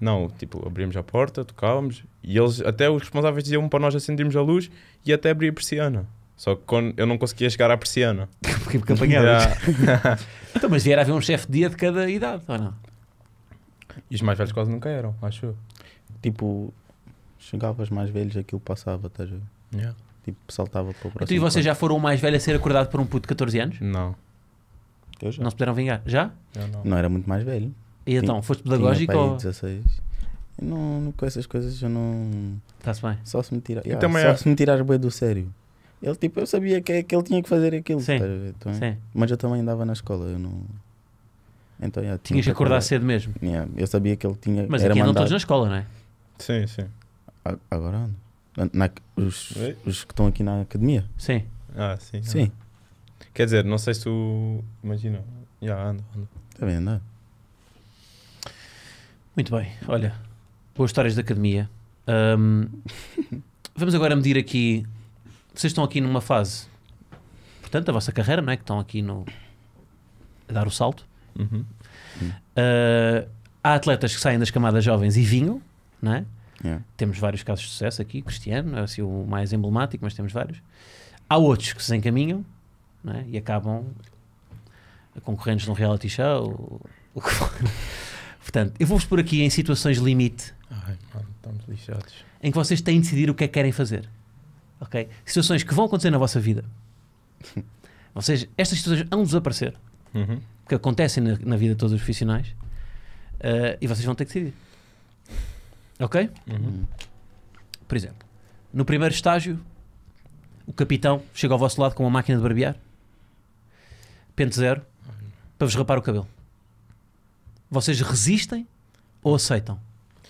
Não, tipo, abrimos a porta, tocávamos e eles, até os responsáveis diziam para nós acendermos assim, a luz e até abrir a persiana. Só que quando eu não conseguia chegar à persiana. porque, apanhava. então, mas era haver um chefe de dia de cada idade, ou não? E os mais velhos quase nunca eram, acho eu. Tipo, chegavas mais velhos, aquilo passava, estás a ver? Yeah. Tipo, saltava para o então, próximo. E e vocês já foram o mais velho a ser acordado por um puto de 14 anos? Não. Eu já. Não se puderam vingar? Já? Eu não. não era muito mais velho. E então, Tinha- foste pedagógico para ou... 16. Não, não, com essas coisas eu não. Está-se bem. Só se me tirar. Yeah, também só é- se me tirar do sério. Ele, tipo, eu sabia que, que ele tinha que fazer aquilo. Sim. Tá Sim. Mas eu também andava na escola. Eu não. Então, yeah, Tinhas que acordar, cedo mesmo. Yeah, eu sabia que ele tinha. Mas era aqui andam todos na escola, não é? Sim, sim. A, agora na, os, os, que estão aqui na academia? Sim. Ah, sim. Sim. Ah. Quer dizer, não sei se tu. Imagina. Já, ando. anda, Está bem, anda. Muito bem, olha. Boas histórias da academia. Um, vamos agora medir aqui. Vocês estão aqui numa fase, portanto, da vossa carreira, não é? Que estão aqui no. a dar o salto. Uhum. Uh, há atletas que saem das camadas jovens e vinham, não é? Yeah. É. Temos vários casos de sucesso aqui, Cristiano é assim, o mais emblemático, mas temos vários. Há outros que se encaminham é? e acabam concorrentes num reality show, o que for. Portanto, eu vou-vos pôr aqui em situações limite. Ai, mano, estamos lixados. Em que vocês têm de decidir o que é que querem fazer. Ok? Situações que vão acontecer na vossa vida. seja, estas situações vão desaparecer. Uhum. Porque acontecem na, na, vida de todos os profissionais. Uh, e vocês vão ter que decidir. Ok? Uhum. Por exemplo, no primeiro estágio, o capitão chega ao vosso lado com uma máquina de barbear, pente zero, para vos rapar o cabelo. Vocês resistem ou aceitam?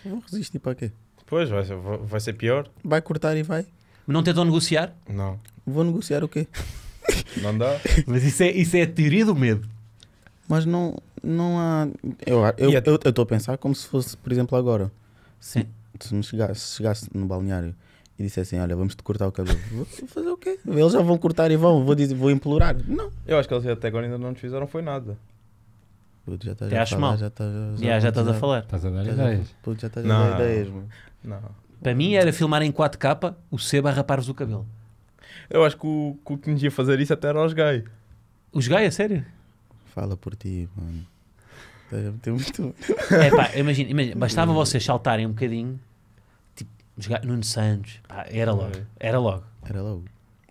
vou resistir para quê? Pois, vai ser, vai ser pior. Vai cortar e vai. Não tentam negociar? Não. Vou negociar o quê? Não dá. Mas isso é, isso é a teoria do medo. Mas não, não há. Eu estou eu, eu, a pensar como se fosse, por exemplo, agora. Sim. Se, me chegasse, se chegasse no balneário e dissessem: Olha, vamos te cortar o cabelo, vou fazer o quê? Eles já vão cortar e vão, vou, dizer, vou implorar. Não. Eu acho que eles até agora ainda não nos fizeram foi nada. Puto, já estás a acho falar, mal. já estás a... Yeah, já estás a falar. Estás a dar ideias. Puto, já estás a dar ideias, mano. Não. Para mim era filmar em 4K o Seba a rapar-vos o cabelo. Eu acho que o, que o que nos ia fazer isso até era os gay Os gay a sério? Fala por ti, mano. Estás a meter muito... É pá, imagina, imagina, bastava vocês saltarem um bocadinho, tipo, os gays, Nuno Santos, pá, era logo, é. era logo. Era logo.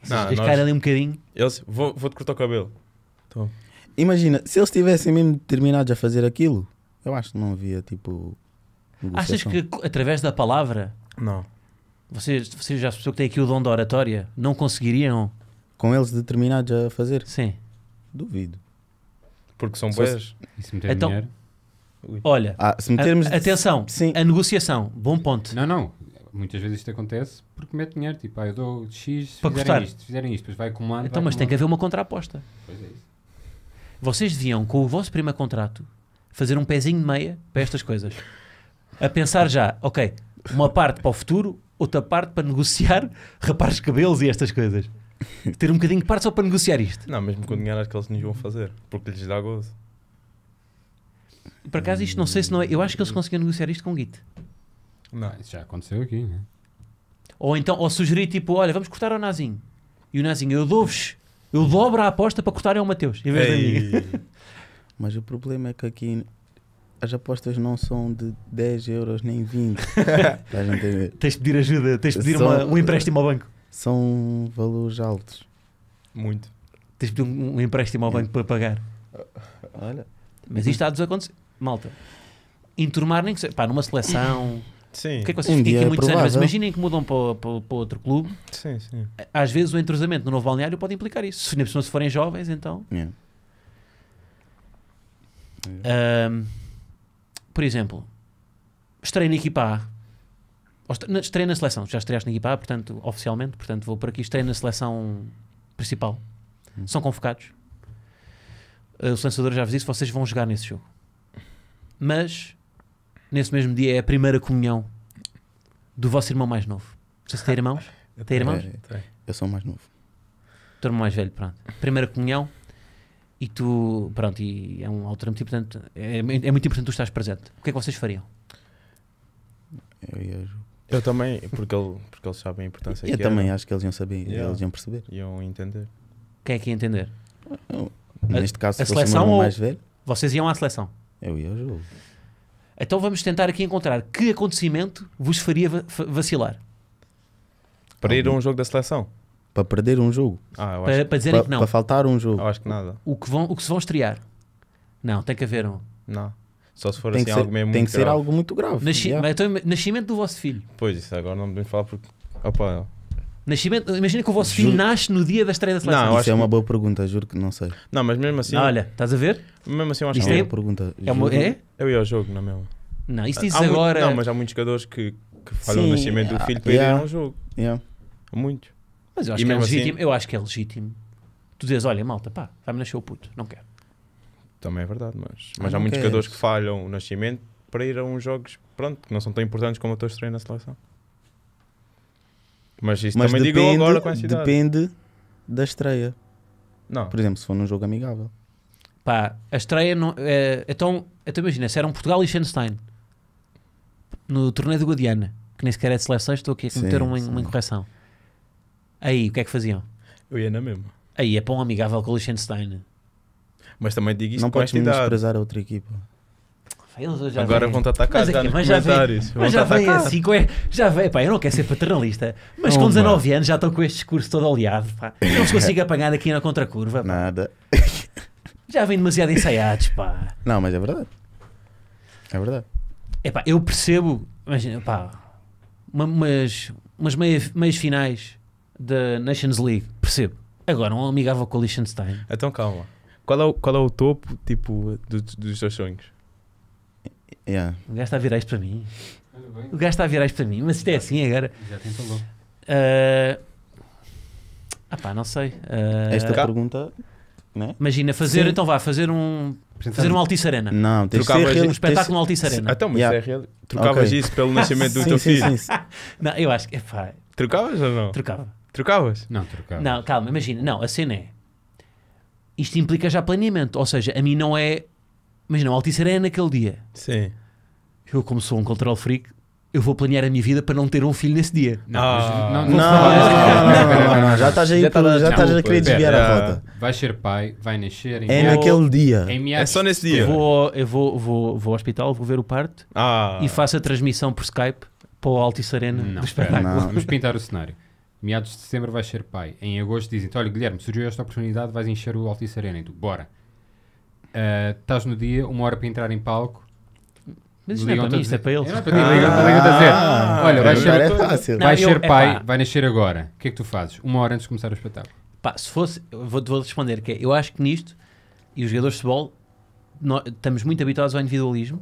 Não, nós- caírem ali um bocadinho, eu vou- vou-te cortar o cabelo. Então, Imagina, se eles tivessem mesmo determinados a fazer aquilo, eu acho que não havia tipo. Achas que através da palavra. Não. Vocês, vocês já as pessoas que têm aqui o dom da oratória não conseguiriam. Com eles determinados a fazer? Sim. Duvido. Porque são boas. então, dinheiro. Olha, ah, se metermos... a, atenção, Sim. a negociação, bom ponto. Não, não, muitas vezes isto acontece porque mete dinheiro, tipo, ah, eu dou X se para fizerem cortar. isto, se fizerem isto, depois vai comando. Então, vai mas tem que haver uma contraposta. Pois é isso. Vocês deviam, com o vosso primeiro contrato, fazer um pezinho de meia para estas coisas. A pensar já, ok, uma parte para o futuro, outra parte para negociar rapar os cabelos e estas coisas. Ter um bocadinho de parte só para negociar isto. Não, mesmo com o dinheiro acho que eles nos vão fazer, porque lhes dá gozo. Por acaso isto não sei se não é. Eu acho que eles conseguiam negociar isto com o Git. Não, isso já aconteceu aqui, né? Ou então, ou sugerir tipo, olha, vamos cortar o Nazinho. E o Nazinho, eu dou-vos eu dobro a aposta para cortarem ao Mateus em vez Ei. da mim. Mas o problema é que aqui as apostas não são de 10 euros nem 20. Estás a entender? Tens de pedir ajuda, tens de pedir são, uma, um empréstimo ao banco. São valores altos. Muito. Tens de pedir um, um empréstimo ao é. banco para pagar. Olha. Mas isto há de acontecer. Malta, enturmar nem que seja. Pá, numa seleção. Sim. é que vocês um aqui é muitos provável. anos, mas imaginem que mudam para, para, para outro clube. Sim, sim. Às vezes o entrosamento no novo balneário pode implicar isso. Se, se forem jovens, então. Yeah. Um, ah, por exemplo, estrei na equipa A. Estrei na seleção, já estreaste na equipa A, portanto, oficialmente, portanto, vou por aqui, estrei na seleção principal. Hum. São convocados. Ah, o os lançadores já vos disse, vocês vão jogar nesse jogo. Mas nesse mesmo dia, é a primeira comunhão do vosso irmão mais novo. Vocês têm irmãos? Tem irmãos? eu sou o mais novo. Tu irmão mais velho, pronto. Primeira comunhão e tu, pronto, e é um alto muito portanto, é, é, muito importante tu estás presente. O que é que vocês fariam? Eu ia eu também, porque, ele, porque eles sabem a importância eu que Eu também era. É, é? acho que eles iam saber, yeah. eles iam perceber. Iam entender. Quem é que ia entender? Eu, neste caso, a, a seleção ou mais velho. Vocês iam à seleção? Eu ia ao jogo. Então vamos tentar aqui encontrar que acontecimento vos faria vacilar. Para ir a um jogo da seleção? Para perder um jogo. Ah, para, para dizerem que não. Para faltar um jogo. Eu acho que nada. O que, vão, o que se vão estrear? Não, tem que haver um. Não. Só se for tem assim ser, algo mesmo Tem que grave. ser algo muito grave. Nasci yeah. então, nascimento do vosso filho. Pois, isso agora não me falar porque. Opa, Nascimento, imagina que o vosso filho nasce no dia da estreia da seleção. Não, acho Isso é uma boa pergunta, juro que não sei. Não, mas mesmo assim, Olha, estás a ver? mesmo assim eu acho que É uma é boa pergunta. É? uma- é? eu ia ao jogo, na mesmo? Não, isso diz muito- agora. Não, mas há muitos jogadores que, que falham Sim, o nascimento do ah, filho para yeah. a ao jogo. Yeah. Muitos. Mas eu acho, que é assim- legítimo, eu acho que é legítimo. Tu dizes, olha, malta, pá, vai-me nascer o puto, não quero. Também é verdade, mas, mas ah, há muitos jogadores que falham o nascimento para ir a uns jogos, pronto, que não são tão importantes como a tua estreia na seleção. Mas isso Mas também depende, agora com a cidade. depende da estreia. Não. Por exemplo, se for num jogo amigável. Pá, a estreia não. É, então, então imagina, se era um Portugal e Liechtenstein no torneio do Guadiana, que nem sequer é de seleções, estou aqui a cometer uma, uma incorreção. Aí, o que é que faziam? Eu ia na mesma. Aí é para um amigável com o Liechtenstein. Mas também digo isto não com podes a cidade. desprezar a outra equipa eles Agora vão-te atacar mas, já aqui, mas já vem, mas já vem assim, com, já vem, pá, eu não quero ser paternalista, mas com 19 anos já estou com este discurso todo oleado, pá. não os consigo apanhar aqui na contracurva. Pá. Nada. Já vem demasiado ensaiados, pá. Não, mas é verdade. É verdade. É pá, eu percebo, imagina, pá, umas, umas meias, meias finais da Nations League, percebo. Agora, um amigável com o Liechtenstein. Então calma. Qual é o, qual é o topo, tipo, do, dos teus sonhos? Yeah. O gajo está a virar isto para mim. O gajo está a virar isto para mim, mas isto é assim agora. Já Uh, ah pá, não sei. Uh, Esta cá. pergunta. Né? Imagina fazer, Sim. então vá, fazer um. Fazer um Altice Arena. Não, tem trocavas que ser um espetáculo no Altice Arena. Então, mas yeah. é real. Trocavas okay. isso pelo nascimento do sim, teu sim, filho? Sim, não, eu acho que. Epá. Trocavas ou não? Trocava. Trocavas? Não, trocava. Não, calma, imagina. Não, a cena é. Isto implica já planeamento. Ou seja, a mim não é mas não Altice é naquele dia. Sim. Eu, como sou um control freak, eu vou planear a minha vida para não ter um filho nesse dia. Não, ah. não, não, não, já estás aí, já, pelo, tá já estás a querer desviar a volta. Vai ser pai, vai nascer. é naquele dia. É, é só nesse dia. Eu vou, eu vou, vou, vou ao hospital, vou ver o parto ah. e faço a transmissão por Skype para o Altice Arena não, do espetáculo. Vamos pintar o cenário. Meados de setembro vai ser pai. Em agosto dizem-te, olha Guilherme, surgiu esta oportunidade, vais encher o Altice Arena. E tu, bora. Uh, estás no dia, uma hora para entrar em palco. Mas isto não é para mim, isto é para eles. É, é ah. Olha, vai ser, é fácil. Vai ser é pai, vai nascer agora. O que é que tu fazes? Uma hora antes de começar o espetáculo. Pá, se fosse, vou-te vou responder que é, eu acho que nisto, e os jogadores de futebol, nós, estamos muito habituados ao individualismo,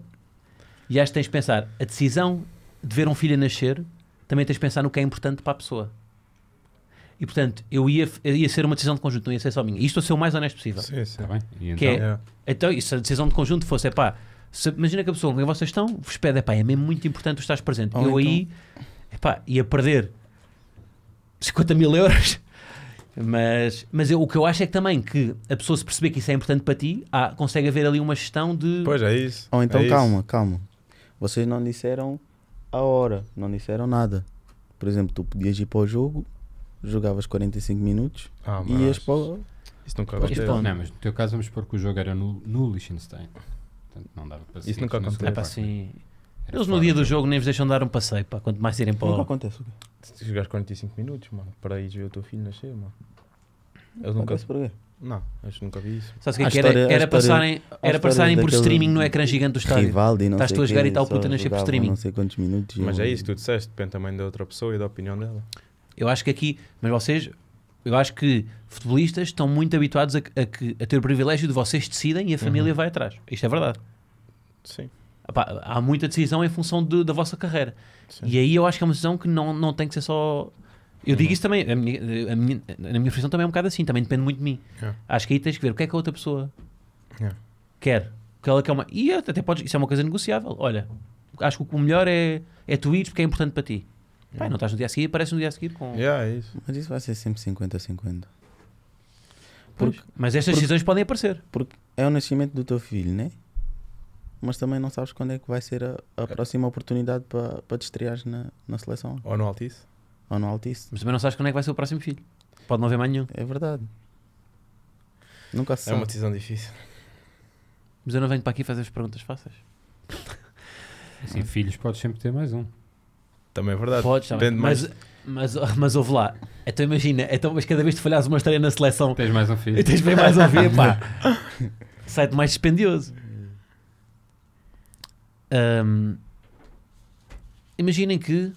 e acho que tens de pensar, a decisão de ver um filho a nascer, também tens de pensar no que é importante para a pessoa. E portanto, eu ia, ia ser uma decisão de conjunto, não ia ser só minha. E isto a é ser o mais honesto possível. Sim, sim. Tá bem? Então, é, é. então, então se a decisão de conjunto fosse, é pá, se, imagina que a pessoa com quem vocês estão vos pede, é pá, é mesmo muito importante tu estás presente. Ou eu então... aí, é pá, ia perder 50 mil euros. Mas, mas eu, o que eu acho é que também que a pessoa se perceber que isso é importante para ti, há, consegue haver ali uma gestão de. Pois é, isso. Ou então, é calma, isso. calma. Vocês não disseram a hora, não disseram nada. Por exemplo, tu podias ir para o jogo jogavas 45 minutos ah, e ias para o. Isso nunca aconteceu. Não, mas no teu caso vamos supor que o jogo era no, no Liechtenstein. Portanto, não dava para Isso nunca aconteceu. É para assim. Era Eles no dia do jogo nem vos deixam dar um passeio, pá, quanto mais irem para Nunca acontece o quê? Se jogares 45 minutos, mano, para ir ver o teu filho nascer, mano. Eles não nunca. Para não, acho que nunca vi isso. o que, é que era? História, era passarem, era passarem por streaming no ecrã gigante do estádio. Rivaldi, não Estás tu a jogar e tal puta nascer por streaming. Não sei quantos minutos. Mas é isso que tu disseste, depende também da outra pessoa e da opinião dela. Eu acho que aqui, mas vocês, eu acho que futebolistas estão muito habituados a, a, a ter o privilégio de vocês decidem e a família uhum. vai atrás. Isto é verdade. Sim. Epá, há muita decisão em função de, da vossa carreira. Sim. E aí eu acho que é uma decisão que não, não tem que ser só. Eu uhum. digo isso também, a minha, a minha, na minha profissão também é um bocado assim, também depende muito de mim. Yeah. É. Acho que aí tens que ver o que é que a outra pessoa yeah. É. quer. Que ela quer uma... E até podes, isso é uma coisa negociável. Olha, acho que o melhor é, é tu ires porque é importante para ti. Pai, não estás no dia a seguir, aparece no dia a seguir com. Yeah, é isso. Mas isso vai ser sempre 50-50. Porque, mas estas porque, decisões podem aparecer. Porque é o nascimento do teu filho, né? Mas também não sabes quando é que vai ser a, a é. próxima oportunidade para pa te estrear na, na seleção. Ou no Altice. Ou no Altice. Mas também não sabes quando é que vai ser o próximo filho. Pode não haver mais nenhum. É verdade. Nunca se sabe. É uma decisão difícil. Mas eu não venho para aqui fazer as perguntas fáceis. Assim, filhos podes sempre ter mais um. Também é verdade. Podes, também. mas, mais. Mas, mas ouve lá. Então imagina, então, mas cada vez que falhas uma estreia na seleção. Tens mais um filho. Tens bem mais um filho, pá. Sai-te mais dispendioso. Um, imaginem que.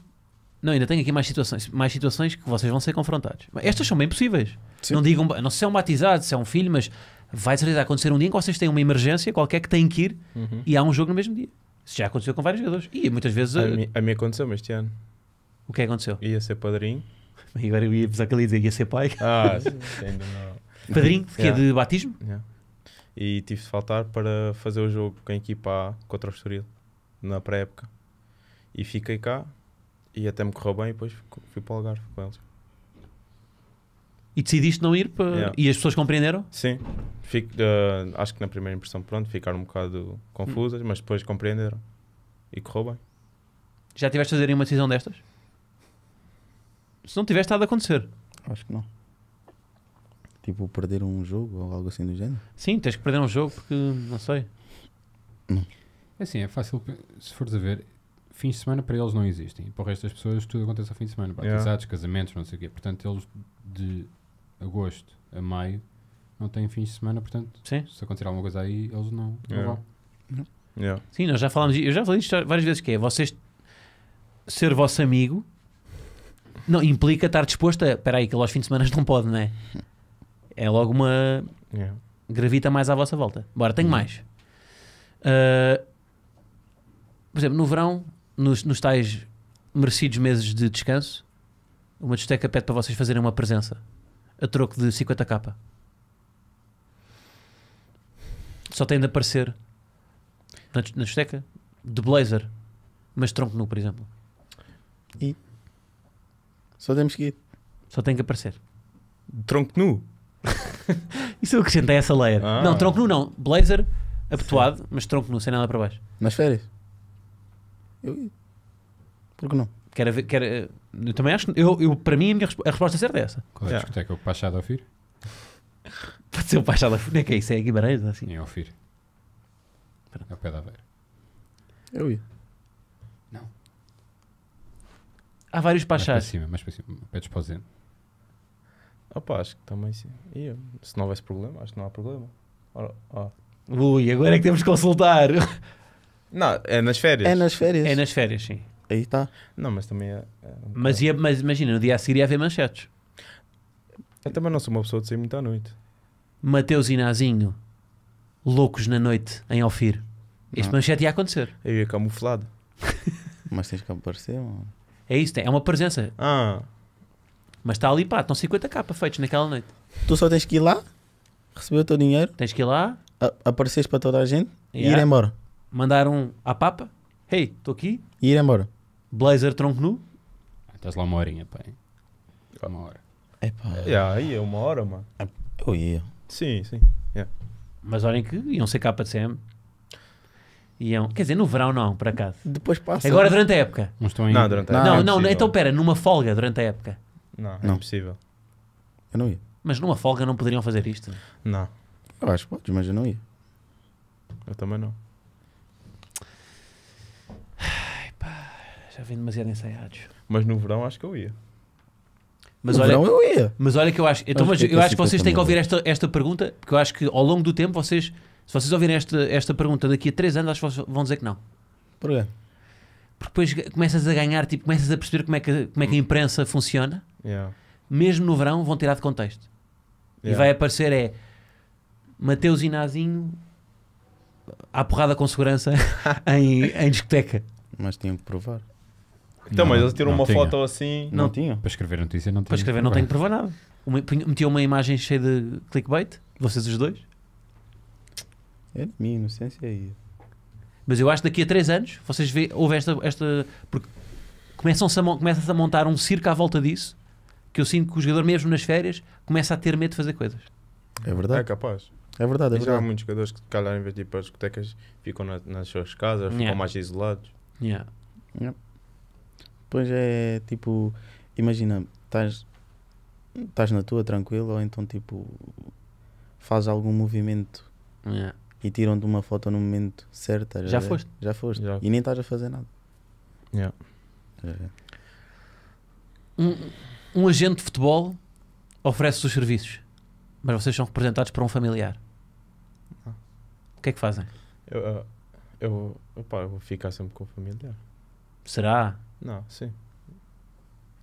Não, ainda tenho aqui mais situações, mais situações que vocês vão ser confrontados. Estas são bem possíveis. Sim. Não digam, não sei se é um batizado, se é um filho, mas vai certeza acontecer um dia em que vocês têm uma emergência qualquer que têm que ir uhum. e há um jogo no mesmo dia. Isso já aconteceu com vários jogadores. E muitas vezes. A, a... Eh, mim, a mim aconteceu este ano. O é que aconteceu? Ia ser padrinho. E agora eu ia pensar que ele ia dizer ia ser pai. Ah, ainda não. Padrinho? que é yeah. de batismo? Yeah. E tive de faltar para fazer o jogo com a equipa A contra o Estoril, na pré-época. E fiquei cá e até me correu bem e depois fui para o Algarve com eles. E decidiste não ir para... Yeah. E as pessoas compreenderam? Sim. Fico, uh, acho que na primeira impressão, pronto, ficaram um bocado confusas, hum. mas depois compreenderam. E correu bem. Já tiveste a fazer uma decisão destas? Se não tiveste estado a acontecer. Acho que não. Tipo, perder um jogo ou algo assim do género? Sim, tens que perder um jogo porque, não sei. É assim, é fácil, se fores a ver, fins de semana para eles não existem. Para o resto das pessoas tudo acontece ao fim de semana. Batizados, yeah. casamentos, não sei o quê. Portanto, eles de agosto a maio, não têm fins de semana, portanto, Sim. se acontecer alguma coisa aí, eles não, não yeah. vão. Yeah. Sim, nós já falámos, eu já falei isto várias vezes, que é vocês ser vosso amigo não implica estar disposto a, espera aí, que aos fins de semana não pode, não é? É logo uma... Yeah. Gravita mais à vossa volta. Bora, tenho mais. Uh, por exemplo, no verão, nos, nos tais merecidos meses de descanso, uma discoteca pede para vocês fazerem uma presença a troco de 50 capa Só tem de aparecer na, esteca de blazer, mas tronco nu, por exemplo. E? Só temos que ir. Só tem que aparecer. Tronco nu? Isso é eu acrescentei a essa layer. Ah. Não, tronco nu não. Blazer, abotoado, mas tronco nu, sem nada para baixo. Nas férias? Eu ia. Por que não? Quer ver quer, eh, eu também acho, eu, eu, para mim a, minha, a resposta é certa é essa. Qual é a discoteca? O Pachá de Ofir? Pode ser o Pachá de Ofir, não é que é isso? É Guimarães? Assim. Em Ofir. É o pé da Aveiro. Eu ia. Não. Há vários Pachás. Mais para cima, mais para cima. para o Esposeno. Opa, acho que também sim. E, se não houvesse problema, acho que não há problema. Ora, ó. Ui, agora é que temos que consultar. Não, é nas férias. É nas férias. É nas férias, sim. Aí está. Não, mas também é. é um mas, ia, mas imagina, no dia a seguir ia haver manchetes. Eu também não sou uma pessoa de sair muito à noite. Mateus e Nazinho, loucos na noite em Alfir. Este não. Ah. manchete ia acontecer. Eu ia camuflado. mas tens que aparecer, mano. É isso, é uma presença. Ah. Mas está ali, pá, estão 50 capas feitos naquela noite. Tu só tens que ir lá, receber o teu dinheiro. Tens que ir lá. apareceres para toda a gente yeah. e ir embora. Mandar um à papa. Hey, estou aqui. E ir embora blazer tronco nu. Estás lá uma horinha, pá. Uma hora. Epá, É aí é uma hora, mano. Ah, eu ia. Sim, sim. yeah. Mas olhem que iam ser KCM. Iam... Quer dizer, no verão não, por acaso. Depois passa. Agora durante a época. Não estão em... Não, durante a não, é não, então pera, numa folga durante a época. Não, é Não. impossível. Eu não ia. Mas numa folga não poderiam fazer isto. Não, Eu acho que podes, mas eu não ia. eu também não. já vem demasiado ensaiados. Mas no verão acho que eu ia. Mas no olha, verão eu ia. Mas olha que eu acho. Então, mas, eu acho que vocês têm que ouvir esta, esta pergunta, porque eu acho que ao longo do tempo vocês, se vocês ouvirem esta, esta pergunta daqui a 3 anos, acho que vão dizer que não. Porquê? Porque depois começas a ganhar, tipo, começas a perceber como é que, como é que a imprensa funciona. Yeah. Mesmo no verão vão tirar de contexto. Yeah. E vai aparecer é Mateus Inazinho à porrada com segurança em, em discoteca. Mas tinham que provar. Então, mas eles tiram uma tinha. foto assim. Não, não tinha. Para escrever notícia não tinha. Para escrever não tenho que provar nada. Metiam uma imagem cheia de clickbait, vocês os dois. É de minha inocência aí. Mas eu acho que daqui a 3 anos vocês vê, houve esta. esta porque começam-se a, começa a montar um circo à volta disso que eu sinto que o jogador, mesmo nas férias, começa a ter medo de fazer coisas. É verdade. É capaz. É verdade, é verdade. Já há muitos jogadores que, calhar, em vez de ir para as discotecas, ficam na, nas suas casas, ficam mais isolados. Yeah. yeah. Pois é, tipo, imagina, estás estás na tua tranquilo ou então tipo faz algum movimento yeah. e tiram-te uma foto no momento certo. Já, já foste. Já foste. Já. E nem estás a fazer nada. Yeah. Um, um, agente de futebol oferece os serviços, mas vocês são representados por um familiar. Ah. O que é que fazem? Eu, eu, opa, eu vou ficar sempre com o familiar. Será? Não, sim.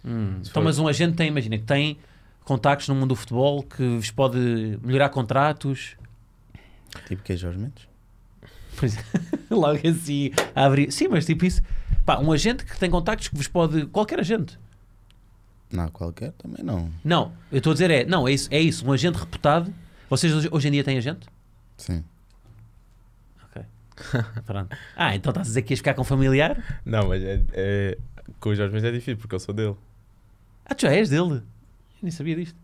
Hum. Então, mas um agente tem, imagina, que tem contactos no mundo do futebol que vos pode melhorar contratos. Tipo que é Jorge Mendes? logo assim, a abrir. Sim, mas tipo isso. Pá, um agente que tem contactos que vos pode. Qualquer agente. Não, qualquer também não. Não, eu estou a dizer é. Não, é isso, é isso. Um agente reputado. Vocês hoje em dia têm agente? Sim. Pronto. Ah, então estás a dizer que ias ficar com familiar? Não, mas é, é- com o Jorge Mendes é difícil porque eu sou dele. Ah, tu já és dele. Eu nem sabia disto.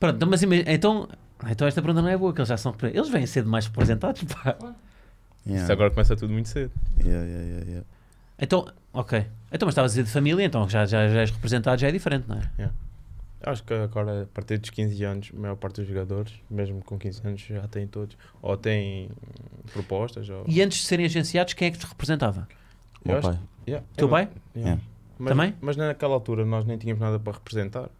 Pronto, então, mas então, ah, então esta pergunta não é boa, que eles já são. Eles vêm ser demais representados, pá. Yeah. Isso agora começa tudo muito cedo. Yeah, yeah, yeah, yeah. Então, ok. Então, mas estavas a dizer de família, então já, já, já és representado, já é diferente, não é? Yeah. Acho que agora, a partir dos 15 anos, a maior parte dos jogadores, mesmo com 15 anos, já têm todos. Ou têm propostas. Ou... E antes de serem agenciados, quem é que te representava? O meu pai. Yeah. Teu pai? Yeah. Yeah. Mas, Também? Mas naquela altura nós nem tínhamos nada para representar.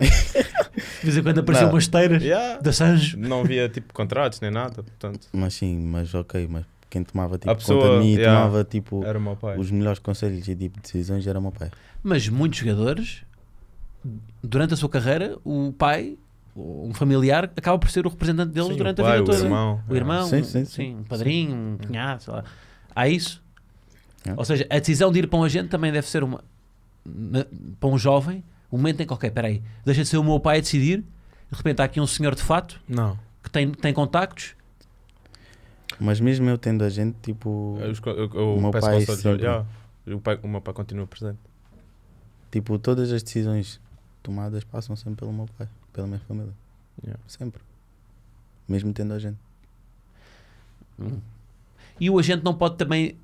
de vez em quando apareciam umas esteiras yeah. da Sanjo. Não havia tipo contratos nem nada, portanto. Mas sim, mas ok, mas quem tomava tipo, a pessoa, conta de mim yeah, tomava tipo os melhores conselhos e tipo decisões era o meu pai. Mas muitos jogadores durante a sua carreira, o pai, um familiar, acaba por ser o representante deles sim, durante pai, a vida toda. O irmão. O irmão, sim, sim, sim. um padrinho, um cunhado, sei lá. Há isso. É. Ou seja, a decisão de ir para um agente também deve ser uma. para um jovem, o momento em que, ok, espera aí, deixa de ser o meu pai a decidir, de repente há aqui um senhor de fato Não. que tem, tem contactos. Mas mesmo eu tendo agente, tipo. Eu, eu, eu o meu pai, sempre, o, pai, o meu pai continua presente. Tipo, todas as decisões tomadas passam sempre pelo meu pai, pela minha família. Yeah. Sempre. Mesmo tendo a gente. Hum. E o agente não pode também.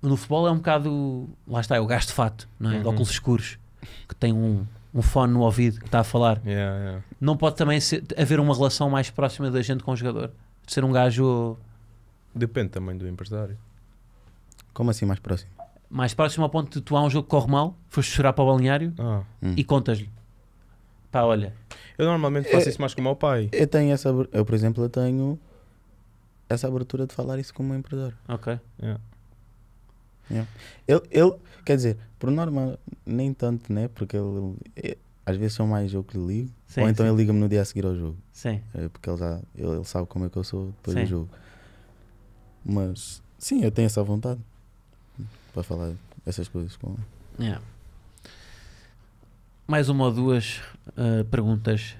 No futebol é um bocado. Lá está, é o gajo de fato, não é? Uhum. De óculos escuros, que tem um, um fone no ouvido que está a falar. Yeah, yeah. Não pode também ser, haver uma relação mais próxima da gente com o jogador. De ser um gajo. Depende também do empresário. Como assim mais próximo? mais próximo ao ponto de tu há um jogo que corre mal, foste chorar para o balneário ah. Hum. e contas-lhe. Pá, olha. Eu normalmente faço eu, isso mais com o meu pai. Eu tenho essa. Eu, por exemplo, eu tenho essa abertura de falar isso com o meu empresário. Ok. Yeah. É. Yeah. É. Ele, ele, quer dizer, por norma, nem tanto, né? Porque ele, ele é, às vezes são mais eu que lhe ligo, sim, ou então sim. ele liga-me no dia a seguir ao jogo. Sim. É porque ele, já, ele, ele, sabe como é que eu sou depois sim. do jogo. Mas, sim, eu tenho essa vontade para falar essas coisas com ele. Yeah. Mais uma ou duas uh, perguntas.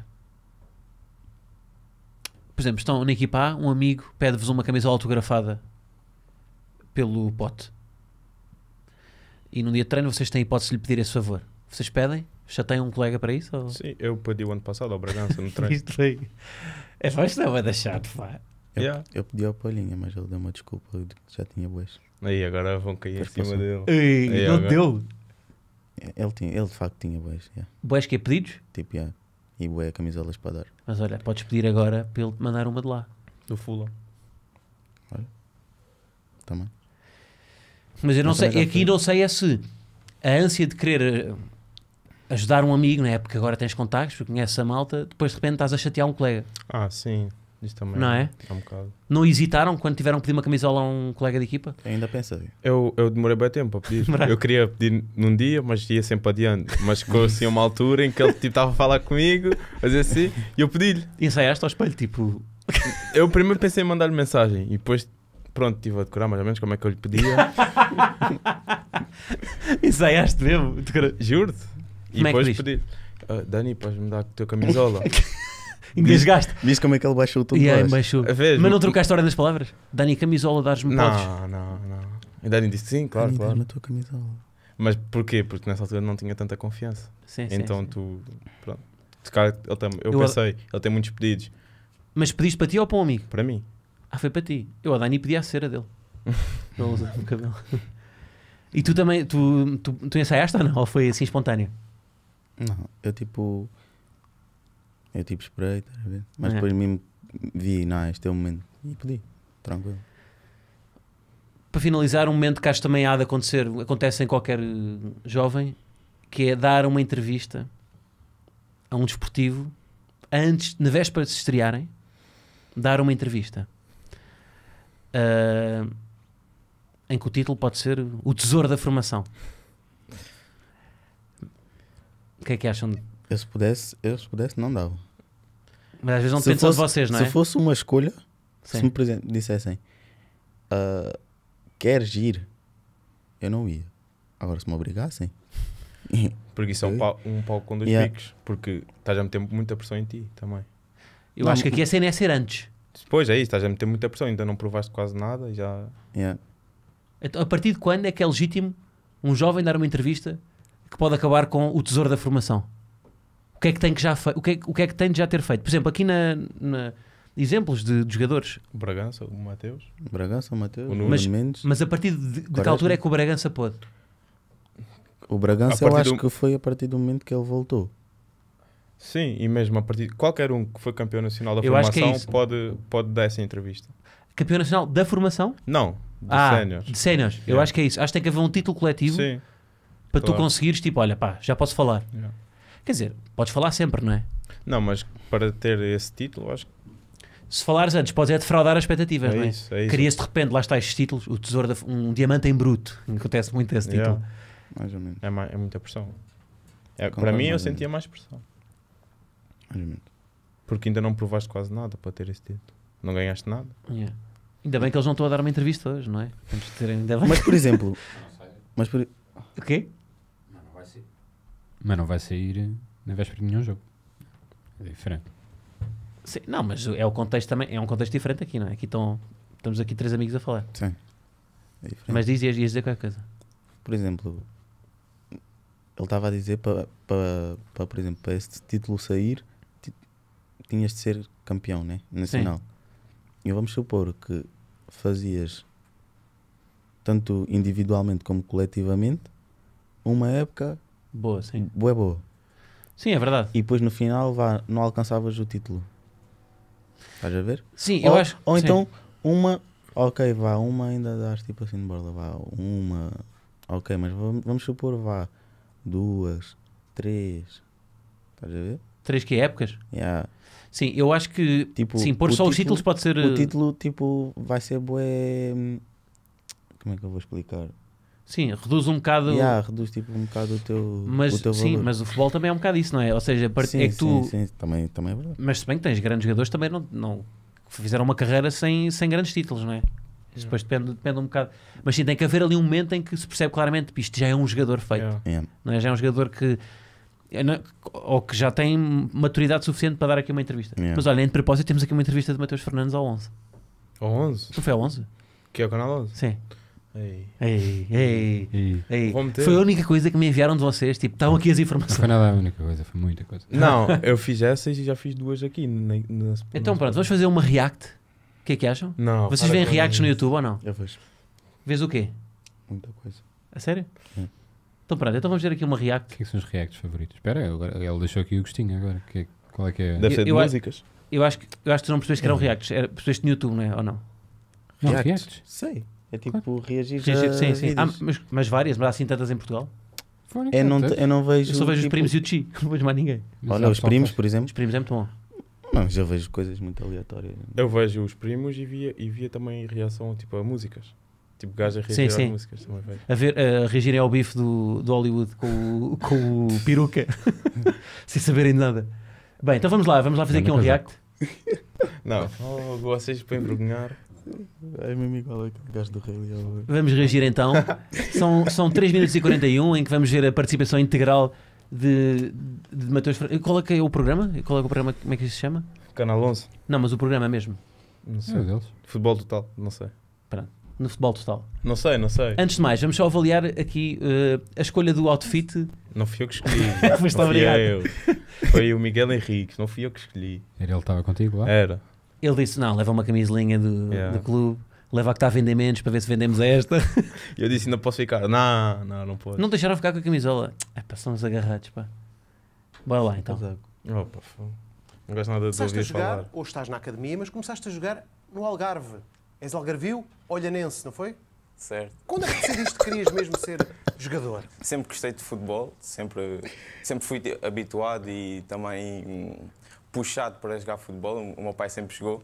Por exemplo, estão na equipa A, um amigo pede-vos uma camisa autografada pelo pote. E num dia de treino vocês têm a hipótese de lhe pedir esse favor. Vocês pedem? Já têm um colega para isso? Ou? Sim, eu pedi o ano passado ao Bragança no treino. é, mas não vai é deixar, pá. Eu, yeah. eu pedi ao Paulinha, mas ele deu uma desculpa já tinha boas. Aí agora vão cair em cima dele. Ei, Aí, agora. deu. É, ele, tinha, ele de facto tinha boés. Yeah. Boés que é pedidos? Tipo, yeah. E boé camisolas para dar. Mas olha, podes pedir agora para ele te mandar uma de lá, do Fula. Olha. Também. Mas eu não, não sei, aqui não sei é se a ânsia de querer eh, ajudar um amigo, não né? é? Porque agora tens contactos, porque conheces a malta, depois de repente estás a chatear um colega. Ah, sim. Isso também não é? é um bocado. Não hesitaram quando tiveram que pedir uma camisola a um colega de equipa? Ainda pensei. Eu, eu demorei bem tempo a pedir. eu queria pedir num dia, mas ia sempre adiante. Mas chegou assim uma altura em que ele tipo, estava a falar comigo, fazer assim, e eu pedi-lhe. E ensaiaste ao espelho, tipo. eu primeiro pensei em mandar-lhe mensagem e depois pronto, estive a decorar mais ou menos como é que eu lhe pedia. Ensaiaste mesmo? Juro-te. E como é depois é pedi: uh, ah, Dani, podes-me dar a tua camisola? em desgaste. Viste como é que ele baixou o tom yeah, Mas não trocaste a ordem das palavras? Dani, camisola, dares me Não, podes. não, não. E Dani disse sim, claro, Dani, claro. a tua camisola. Mas porquê? Porque nessa altura não tinha tanta confiança. Sim, então sim, tu. Pronto. Cara, ele tem, eu, eu pensei, ele tem muitos pedidos. Mas pediste para ti ou para um amigo? Para mim. Ah, foi para ti. Eu a Dani pedi a cera dele. não usa o cabelo. E tu também, tu, tu, tu ensaiaste ou não? Ou foi assim espontâneo? Não, eu tipo. Eu é tipo esperei, tá a ver? Mas é. depois mesmo vi, não, este é o momento. E pedi, tranquilo. Para finalizar, um momento que acho também há de acontecer, acontece em qualquer eh, jovem, que é dar uma entrevista a um desportivo antes, na véspera de se estrearem, dar uma entrevista. Uh, em que o título pode ser O Tesouro da Formação. O que é que acham de eu se pudesse, eu se pudesse não dava. Mas às vezes não se depende fosse, só de vocês, não é? Se fosse uma escolha, Sim. se me dissessem uh, queres ir, eu não ia. Agora se me obrigassem... Porque isso é um, pau, um palco com dois yeah. picos. Porque estás a meter muita pressão em ti também. Eu não, acho que aqui a cena é ser antes. Pois é isso, estás a meter muita pressão, ainda não provaste quase nada e já. Yeah. Então, a partir de quando é que é legítimo um jovem dar uma entrevista que pode acabar com o tesouro da formação? que é que tem que já o que é, o que é que tem de já ter feito? Por exemplo, aqui na, na exemplos de, de, jogadores. Bragança, o Mateus. Bragança, o Mateus. O mas, Mendes. mas a partir de, de que altura é que o Bragança pôde? O Bragança eu acho do... que foi a partir do momento que ele voltou. Sim, e mesmo a partir qualquer um que foi campeão nacional da eu é formação é pode, pode dar essa entrevista. Campeão nacional da formação? Não, de ah, séniores. De séniores, eu acho que é isso. Acho que tem que haver um título coletivo Sim, para claro. tu conseguires, tipo, olha pá, já posso falar. Yeah. Quer dizer, podes falar sempre, não é? Não, mas para ter esse título, acho que. Se falares antes, podes é defraudar as expectativas, é não é? Isso, é Querias de repente, lá está estes títulos, o tesouro, da, um diamante em bruto. Acontece muito esse título. Yeah. Mais ou menos. É, mais, é muita pressão. É, para mim, eu sentia mais pressão. Mais ou menos. Porque ainda não provaste quase nada para ter esse título. Não ganhaste nada. Yeah. Ainda bem que eles não estão a dar uma entrevista hoje, não é? Mas, por exemplo. mas por... O quê? Mas não vai sair na véspera de nenhum jogo. É diferente. Sim, não, mas é o contexto também, é um contexto diferente aqui, não é? Aqui estão, estamos aqui três amigos a falar. Sim. É diferente. mas dizias, ias dizer qualquer coisa. Por exemplo, ele estava a dizer para, para, para, por exemplo, para este título sair, tinhas de ser campeão, né? Nacional. Sim. E vamos supor que fazias tanto individualmente como coletivamente uma época Boa, sim. Boa, boa. Sim, é verdade. E depois no final vá, não alcançavas o título. Estás a ver? Sim, ou, eu acho. Ou então sim. então uma, ok, vá, uma ainda dás tipo assim de borda, vá, uma, ok, mas vamos, vamos supor, vá, duas, três. Estás a ver? Três que é épocas? Yeah. Sim, eu acho que tipo, sim, pôr só título, os títulos pode ser. O eh, título tipo vai ser bué. Hum, como é que eu vou explicar? Sim, reduz um bocado. Yeah, reduz tipo um bocado o teu. Mas, o teu sim, valor. mas o futebol também é um bocado isso, não é? Ou seja, part... sim, é que tu. Sim, sim, também, também é verdade. Mas se bem que tens grandes jogadores também não, não fizeram uma carreira sem, sem grandes títulos, não é? depois depende, depende um bocado. Mas sim, tem que haver ali um momento em que se percebe claramente tipo, isto já é um jogador feito. Yeah. Não é? Já é um jogador que. É, é? Ou que já tem maturidade suficiente para dar aqui uma entrevista. Yeah. Mas olha, em propósito, temos aqui uma entrevista de Mateus Fernandes ao 11. Ao 11? Tu foi ao 11? Que é o canal 11? Sim. Ei. Ei, ei, ei. ei. Foi a única coisa que me enviaram de vocês. Tipo, estão aqui as informações. Não foi nada a única coisa, foi muita coisa. Não, eu fiz essas e já fiz duas aqui. Na, na, então, pronto, vamos fazer uma react. O que é que acham? Não. Vocês veem reacts no YouTube ou não? Eu vejo. Vês o quê? Muita coisa. A sério? Sim. Então, pronto, então vamos ver aqui uma react. O que, é que são os reacts favoritos? Espera, ele deixou aqui o gostinho agora. Que, é, qual é que é? Deve ser de eu, músicas. Eu acho, eu acho que tu não percebeste que eram reacts. Era, percebeste no YouTube, não é? Ou não? Não, reacts? reacts. Sei. É tipo claro. reagir, reagir a sim, sim. Ah, mas, mas, várias, mas há assim tantas em Portugal? Eu não, eu não vejo. Eu só vejo tipo... os primos e o Chi, não vejo mais ninguém. Olha, os primos, por exemplo. Os primos é muito bom. Não, mas eu vejo coisas muito aleatórias. Eu vejo os primos e via, e via também reação tipo, a músicas. Tipo, gajos a reagir sim, músicas também vejo. A, ver, a reagirem ao bife do, do Hollywood com o, com o peruca, sem saberem nada. Bem, então vamos lá, vamos lá fazer não, aqui um react. não, oh, vocês para envergonhar. É igual gajo do Rei é? Vamos reagir então. são, são 3 minutos e 41 em que vamos ver a participação integral de, de Mateus Qual é que é o programa? Qual é, é o programa? Como é que isso se chama? Canal 11. Não, mas o programa é mesmo. Não sei. Deus. Futebol total, não sei. Pronto. No futebol total. Não sei, não sei. Antes de mais, vamos só avaliar aqui uh, a escolha do outfit. Não fui eu que escolhi. não obrigado. eu. Foi o Miguel Henrique, não fui eu que escolhi. Ele estava contigo lá? Era. Ele disse: Não, leva uma camisolinha do, yeah. do clube, leva a que está a vender menos para ver se vendemos esta. eu disse: Não posso ficar. Não, não, não posso. Não deixaram ficar com a camisola. É, pá, são os agarrados, pá. Bora lá então. Opa, não gosto nada de começaste ouvir a jogar, falar. Ou estás na academia, mas começaste a jogar no Algarve. És algarvio, olhanense, não foi? Certo. Quando é que decidiste que querias mesmo ser jogador? Sempre gostei de futebol, sempre, sempre fui habituado e também puxado para jogar futebol, o meu pai sempre chegou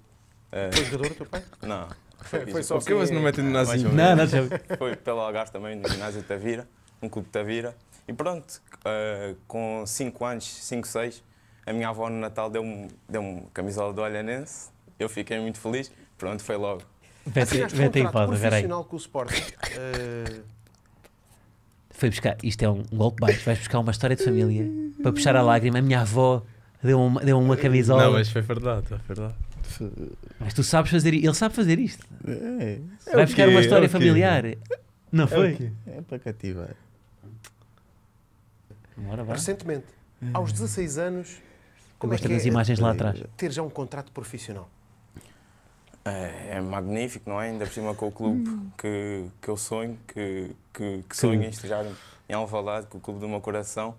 eh, Foi jogador o teu pai? Não. Foi, foi só porque assim, você não mete no ginásio. Não, não, Foi pelo Algarve também, no ginásio de Tavira, um clube de Tavira. E pronto, uh, com 5 anos, 5, 6, a minha avó no Natal deu-me deu uma camisola do Olhanense. Eu fiquei muito feliz. Pronto, foi logo. Vete, aí, pode, verei. pausa, com o Sporting. Uh... Foi buscar, isto é um golpe baixo, vais buscar uma história de família para puxar a lágrima. A minha avó Deu uma, deu uma camisola. Não, mas foi verdade, foi verdade. Mas tu sabes fazer Ele sabe fazer isto. É, é Vai buscar uma história é familiar. Não é foi? É, para cativar. Bora, Recentemente, é. aos 16 anos, como Gosta é que das é imagens lá atrás. ter já um contrato profissional? É, é magnífico, não é? Ainda por cima com o clube hum. que, que eu sonho, que, que, que sonho em estejar em Alvalade, com o clube do meu coração.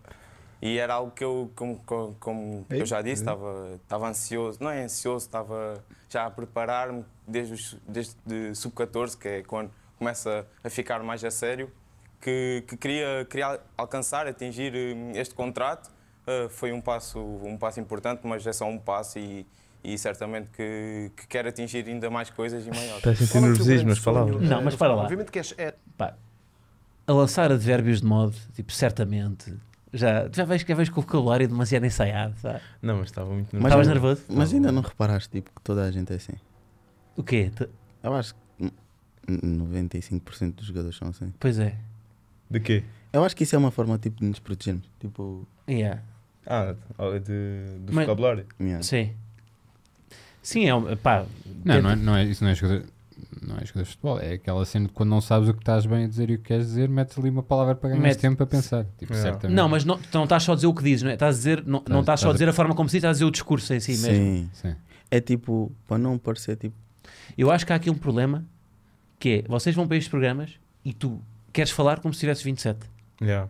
E era algo que eu, como, como, eu já disse, estava, estava ansioso, não é ansioso, estava já a preparar-me desde, desde de sub-14, que é quando começa a ficar mais a sério, que, que queria, queria alcançar, atingir hum, este contrato. Uh, foi um passo, um passo importante, mas é só um passo e, e certamente que, que quer atingir ainda mais coisas e maiores. Estás a sentir nervosismo, mas falava. Não, mas para lá. Obviamente que és, é... Pá, a lançar advérbios de modo, tipo, certamente já, já vejo, já vejo com o vocabulário demasiado ensaiado. Sabe? Não, mas estava muito nervoso. Estavas nervoso? Mas ainda não reparaste tipo, que toda a gente é assim. O quê? Tu- Eu acho que 95% dos jogadores são assim. Pois é. De quê? Eu acho que isso é uma forma tipo, de nos protegermos. Tipo, Yeah. Ah, de, do Mas- vocabulário. yeah. Sim. Sim, é um. Pá, Não, não é, não é- isso não é jogador não é jogador de futebol, é aquela cena de quando não sabes o que estás bem a dizer e o que queres dizer, metes ali uma palavra para ganhar Mete. tempo para pensar. Tipo, é. Não, mas não, não estás só a dizer o que dizes, não é? Estás a dizer, não, estás, não estás, só a dizer a, forma como se estás a dizer o discurso em si sim. mesmo. Sim. É tipo, para não parecer tipo. Eu acho que há aqui um problema que é vocês vão para estes programas e tu queres falar como se tivesses 27. Yeah.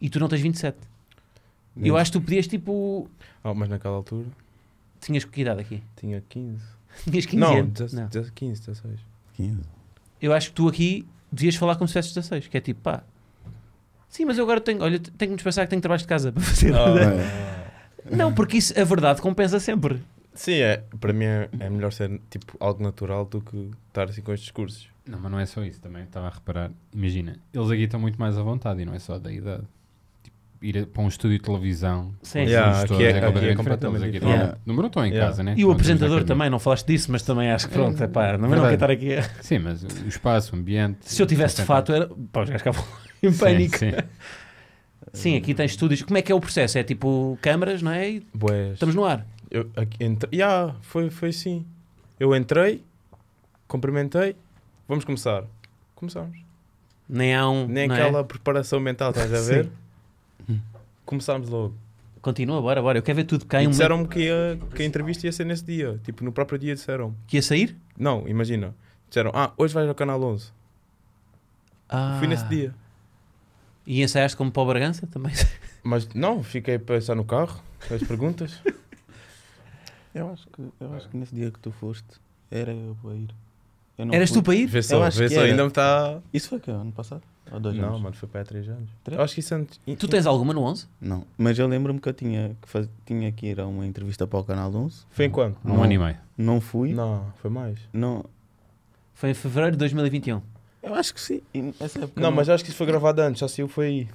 E tu não tens 27. Sim. Eu acho que tu podias tipo. Oh, mas naquela altura. Tinhas que idade aqui? Tinha 15. Tinhas 15 não, anos. 10, não, 10, 15, 16. 15. Eu acho que tu aqui devias falar como se tivesse 16, que é tipo, pá. Sim, mas eu agora tenho, olha, tenho que me dispensar que tenho trabalho de casa para fazer. Oh, não, porque isso, a verdade compensa sempre. Sim, é, para mim é, é, melhor ser tipo algo natural do que estar assim com estes discursos Não, mas não é só isso também, estava a reparar. Imagina, eles aqui estão muito mais à vontade e não é só da idade ir para um estúdio de televisão. Sim, yeah, é é aqui é, é, é completamente diferente. Aqui, yeah. Número estou em yeah. casa, né? E o apresentador também, não falaste disso, mas também acho que pronto, é pá, não, não quero estar aqui. Sim, mas o espaço, o ambiente. Se eu tivesse de fato, era. Pá, os gajos ficavam em pânico. Sim, sim. sim, aqui tem estúdios. Como é que é o processo? É tipo câmaras, não é? E Estamos no ar. Eu, aqui, entre... yeah, foi, foi assim. Eu entrei, cumprimentei, vamos começar. Começamos. Nem há um. Nem é? aquela é? preparação mental, estás a ver? começámos logo. Continua, bora, bora. Eu quero ver tudo. que disseram-me que, a que a entrevista ia ser nesse dia. Tipo, no próprio dia disseram. Que ia sair? Não, imagina. Disseram, ah, hoje vais ao Canal 11. Ah. Fui nesse ah. dia. E ensaiaste como para o Bragança também? Mas não, fiquei a pensar no carro, as perguntas. eu, acho que, eu acho que nesse dia que tu foste, era eu para ir. Eras fui. tu para ir? Vê só, vê só, ainda me está... Isso foi que ano passado? Ou dois não, anos? mano, foi para há 3 anos. Três? Acho que isso antes. Tu tens alguma no 11? Não, mas eu lembro-me que eu tinha que, faz... tinha que ir a uma entrevista para o Canal 11. Foi em quando? Um ano e meio. Não fui? Não, foi mais. Não. Foi em fevereiro de 2021. Eu acho que sim. Não, não, mas acho que isso foi gravado antes, só se eu fui.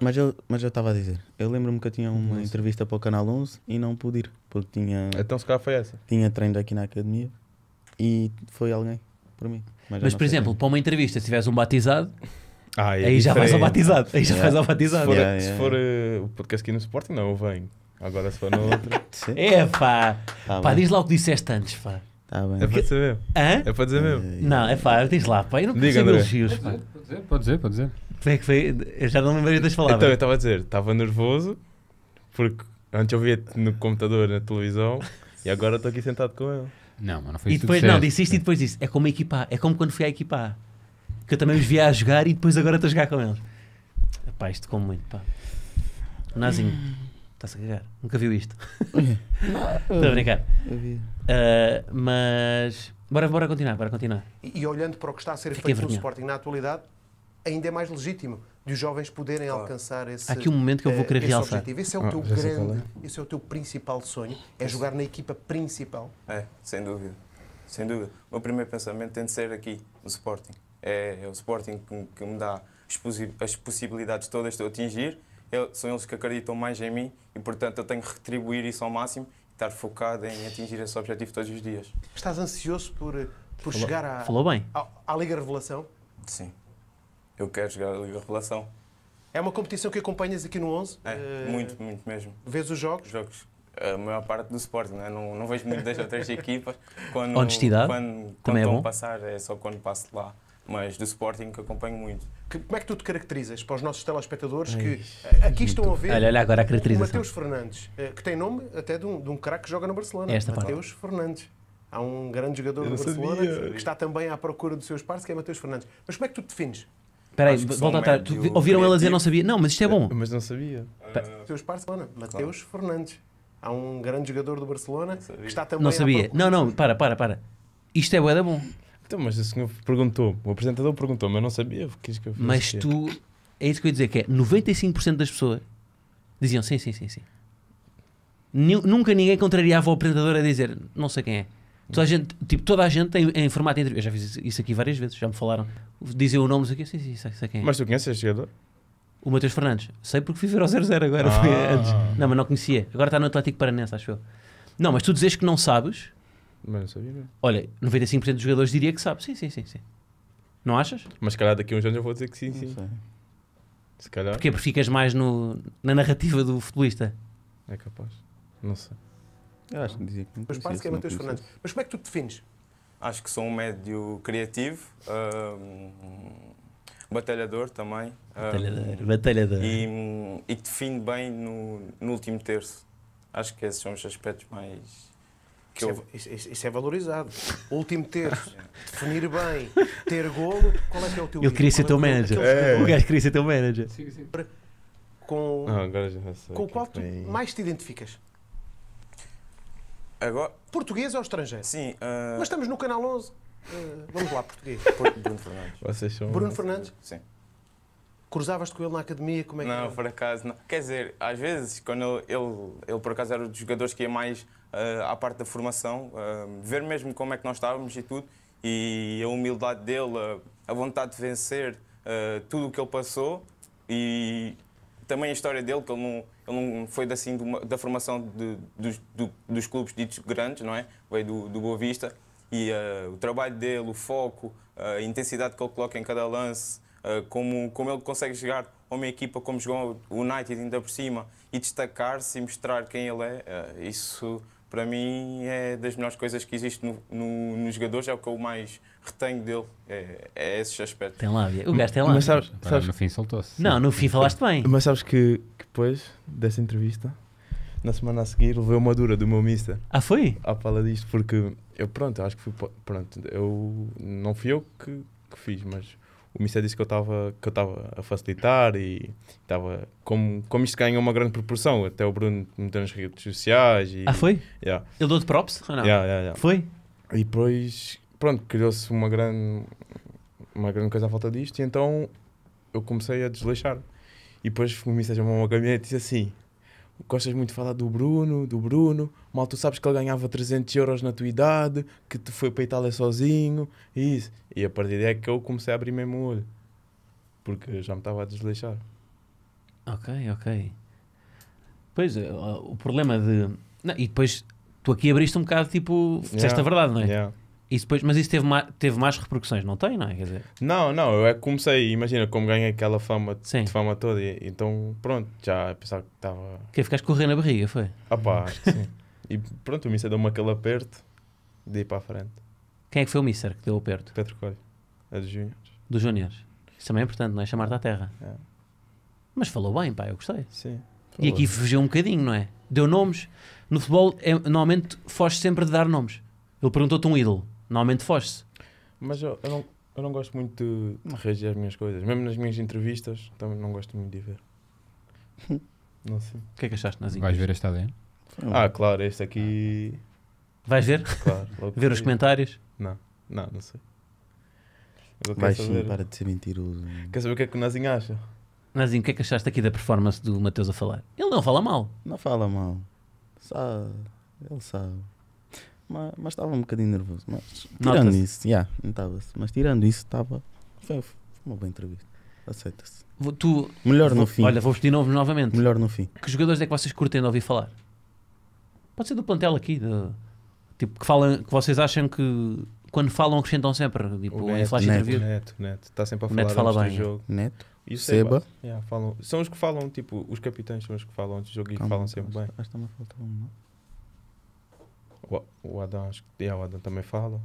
Mas eu mas eu estava a dizer, eu lembro-me que eu tinha uma Nossa. entrevista para o Canal 11 e não pude ir, porque tinha. Então se calhar foi essa? Tinha treino aqui na academia e foi alguém por mim. Mas, mas por exemplo, para uma entrevista, se tiveres um batizado. Ah, é aí já vais ao batizado. Aí já yeah. ao batizado. Se for, yeah, yeah, se for uh, o podcast aqui no Sporting, não, eu venho. Agora se for no outro. é pá. Tá pá, diz lá o que disseste antes, pá. Tá bem. É para dizer mesmo. É para dizer mesmo. Eh, não, é pá, diz lá, pá. Eu não Diga, consigo elogios, pá. Pode dizer, pode dizer, pode dizer. é que foi? Eu já não lembrei das palavras. Então, eu estava a dizer, estava nervoso porque antes eu via no computador, na televisão e agora estou aqui sentado com ele. Não, mas não foi e depois, Não, disse isto e depois disse: é como equipar É como quando fui a equipar Que eu também os via a jogar e depois agora estou a jogar com eles. Pá, isto como muito, pá. O Nazinho, está-se a cagar. Nunca viu isto. Estou a brincar. Uh, mas. Bora, bora continuar, bora continuar. E, e olhando para o que está a ser Fiquei feito no Sporting na atualidade, ainda é mais legítimo de os jovens poderem claro. alcançar esse, Há aqui um momento que eu vou querer esse objetivo. Esse é o ah, teu grande, é. esse é o teu principal sonho, é jogar na equipa principal. É, sem dúvida, sem dúvida. O meu primeiro pensamento tem de ser aqui, no Sporting. É, é o Sporting que, que, me dá as possibilidades todas de atingir. Eu, são eles que acreditam mais em mim e, portanto, eu tenho que retribuir isso ao máximo e estar focado em atingir esse objetivo todos os dias. Estás ansioso por, por falou, chegar à, falou bem. À, à Liga Revelação? Sim eu quero jogar a Liga Revelação. É uma competição que acompanhas aqui no 11? É, uh... muito, muito mesmo. Vês os jogos? Os jogos, a maior parte do Sporting, né? não, não vejo muito das outras equipas. Quando, Honestidade? Quando, quando Também é bom? passar, é só quando passo lá. Mas do Sporting que acompanho muito. Que, como é que tu te caracterizas para os nossos telespectadores que aqui estão a ver olha, olha agora a caracterização. Mateus Fernandes, eh, que tem nome até de um, de um craque que joga no Barcelona. É esta Mateus parte. Fernandes. Há um grande jogador do Barcelona sabia. que está também à procura dos seus pares, que é Mateus Fernandes. Mas como é que tu te defines? Espera aí, volta atrás. Ouviram ela dizer não sabia? Não, mas isto é bom. Mas não sabia. Ah. Mateus Barcelona, Mateus Fernandes. Há um grande jogador do Barcelona que está também. Não sabia. Não, não, para, para, para. Isto é boeda bom. Então, mas o senhor perguntou, o apresentador perguntou, mas eu não sabia que é que eu Mas tu, é isso que eu ia dizer, que é 95% das pessoas diziam sim, sim, sim, sim. Nunca ninguém contrariava o apresentador a dizer não sei quem é. Toda a gente, tipo, toda a gente em, em formato de entrevista. Eu já fiz isso aqui várias vezes, já me falaram. Dizem o nome aqui, sim, sim, sei, sei quem é. Mas tu conheces este jogador? O Matheus Fernandes. Sei porque fui ver ao 00 agora, ah. foi antes. Não, mas não conhecia. Agora está no Atlético Paranense, acho eu. Não, mas tu dizes que não sabes. Mas não sabia, não. Olha, 95% dos jogadores diria que sabe. Sim, sim, sim, sim. Não achas? Mas se calhar daqui a uns anos eu vou dizer que sim, não sim. Sei. Se calhar. Porquê? Porque ficas mais no, na narrativa do futebolista. É capaz. Não sei. Eu acho que dizia que não Mas parece que é Matheus Fernandes. Mas como é que tu te defines? Acho que sou um médio criativo, um, batalhador também. Batalhador, um, batalhador. E, e que define bem no, no último terço. Acho que esses são os aspectos mais isso, eu... é, isso, isso, é, valorizado. último terço, é. definir bem, ter golo, qual é que é o teu Eu queria ser é é teu manager. O gajo queria ser teu manager. Sim, sim. Com, não, ah, com o qual tu mais te identificas? Agora... Português ou estrangeiro? Sim. Uh... Mas estamos no Canal 11. Uh, ah, vamos lá, português. Bruno Fernandes. Vocês são... Bruno Fernandes? Sim. Cruzavas-te com ele na academia? Como é que não, era? por acaso não. Quer dizer, às vezes, quando ele, ele, ele por acaso era um dos jogadores que ia mais uh, à parte da formação, ver mesmo como é que nós estávamos e tudo, e a humildade dele, a vontade de vencer, tudo o que ele passou, e também a história dele, que ele não, ele não foi assim uma, da formação de, dos, do, dos clubes ditos grandes, não é? Veio do, do Boa Vista. E uh, o trabalho dele, o foco, eh, a intensidade que ele coloca em cada lance, uh, como, como ele consegue chegar a uma equipa como jogou o United ainda por cima e destacar-se e mostrar quem ele é, uh, isso para mim é das melhores coisas que existe no, no, nos jogadores, é o que eu mais retenho dele, é, é esses aspectos. Tem lá, o gajo tem lá. Mas sabes, sabes, no fim soltou-se. Não, no fim falaste bem. Mas sabes que, que depois dessa entrevista, na semana a seguir, levei uma dura do meu mister. Ah, foi? À fala disto, porque eu, pronto, acho que fui, pronto, eu, não fui eu que, que fiz, mas o Mister disse que eu estava que eu estava a facilitar e estava como como isto ganhou uma grande proporção até o Bruno meteu deu nas redes sociais e, ah foi yeah. ele deu de props ou não yeah, yeah, foi e depois pronto criou-se uma grande uma grande coisa à volta disto e então eu comecei a desleixar e depois o Mister chamou-me ao gabinete e disse assim gostas muito de falar do Bruno, do Bruno, mal tu sabes que ele ganhava 300 euros na tua idade, que tu foi para a Itália sozinho, e isso. E a partir daí é que eu comecei a abrir mesmo o olho, porque já me estava a desleixar. Ok, ok. Pois, eh, o problema de... Não, e depois, tu aqui abriste um bocado, tipo, disseste yeah, a verdade, não é? Yeah. Isso depois, mas isso teve, ma teve mais repercussões, não tem, não é? Quer dizer... Não, não, eu é que comecei, imagina como ganhei aquela fama, de fama toda, e, então pronto, já pensava que estava. Que é ficaste correr na barriga, foi? Ah pá, acho que sim. e pronto, o Mister deu-me aquele aperto de ir para a frente. Quem é que foi o Mister que deu o aperto? Pedro Coelho, é dos Júniores. Dos Júniores. Isso também é importante, não é? Chamar-te à terra. É. Mas falou bem, pá, eu gostei. Sim. Falou. E aqui fugiu um bocadinho, não é? Deu nomes. No futebol, é, normalmente, foge sempre de dar nomes. Ele perguntou-te um ídolo normalmente foge-se. Mas eu, eu, não, eu não gosto muito de reagir às minhas coisas. Mesmo nas minhas entrevistas, também não gosto muito de ver. não sei. O que é que achaste nas Vais ver esta ADN? Ah, claro, este aqui. Vais ver? Claro. ver os comentários? Não, não, não sei. Vai sim, saber... para de ser mentiroso. Quer saber o que é que o Nazinho acha? Nazinho, o que é que achaste aqui da performance do Mateus a falar? Ele não fala mal. Não fala mal. Sabe, ele sabe. Mas, mas estava um bocadinho nervoso. Mas tirando isso, yeah, não estava Mas tirando isso, estava. Foi, foi uma boa entrevista. Aceita-se. Tu, Melhor no vou, fim. Olha, vou pedir novo, novamente. Melhor no fim. Que jogadores é que vocês curtem de ouvir falar? Pode ser do plantel aqui, de, tipo, que, falam, que vocês acham que quando falam acrescentam sempre, tipo, o neto, flash neto, interview. Neto, neto, está sempre a falar neto fala bem, do jogo. Neto. E o Seba. Seba. Yeah, falam, são os que falam, tipo, os capitães são os que falam antes do jogo e Calma, falam sempre bem. Acho que está-me a faltar um, não? o, Adam, acho que yeah, o Adam também fala.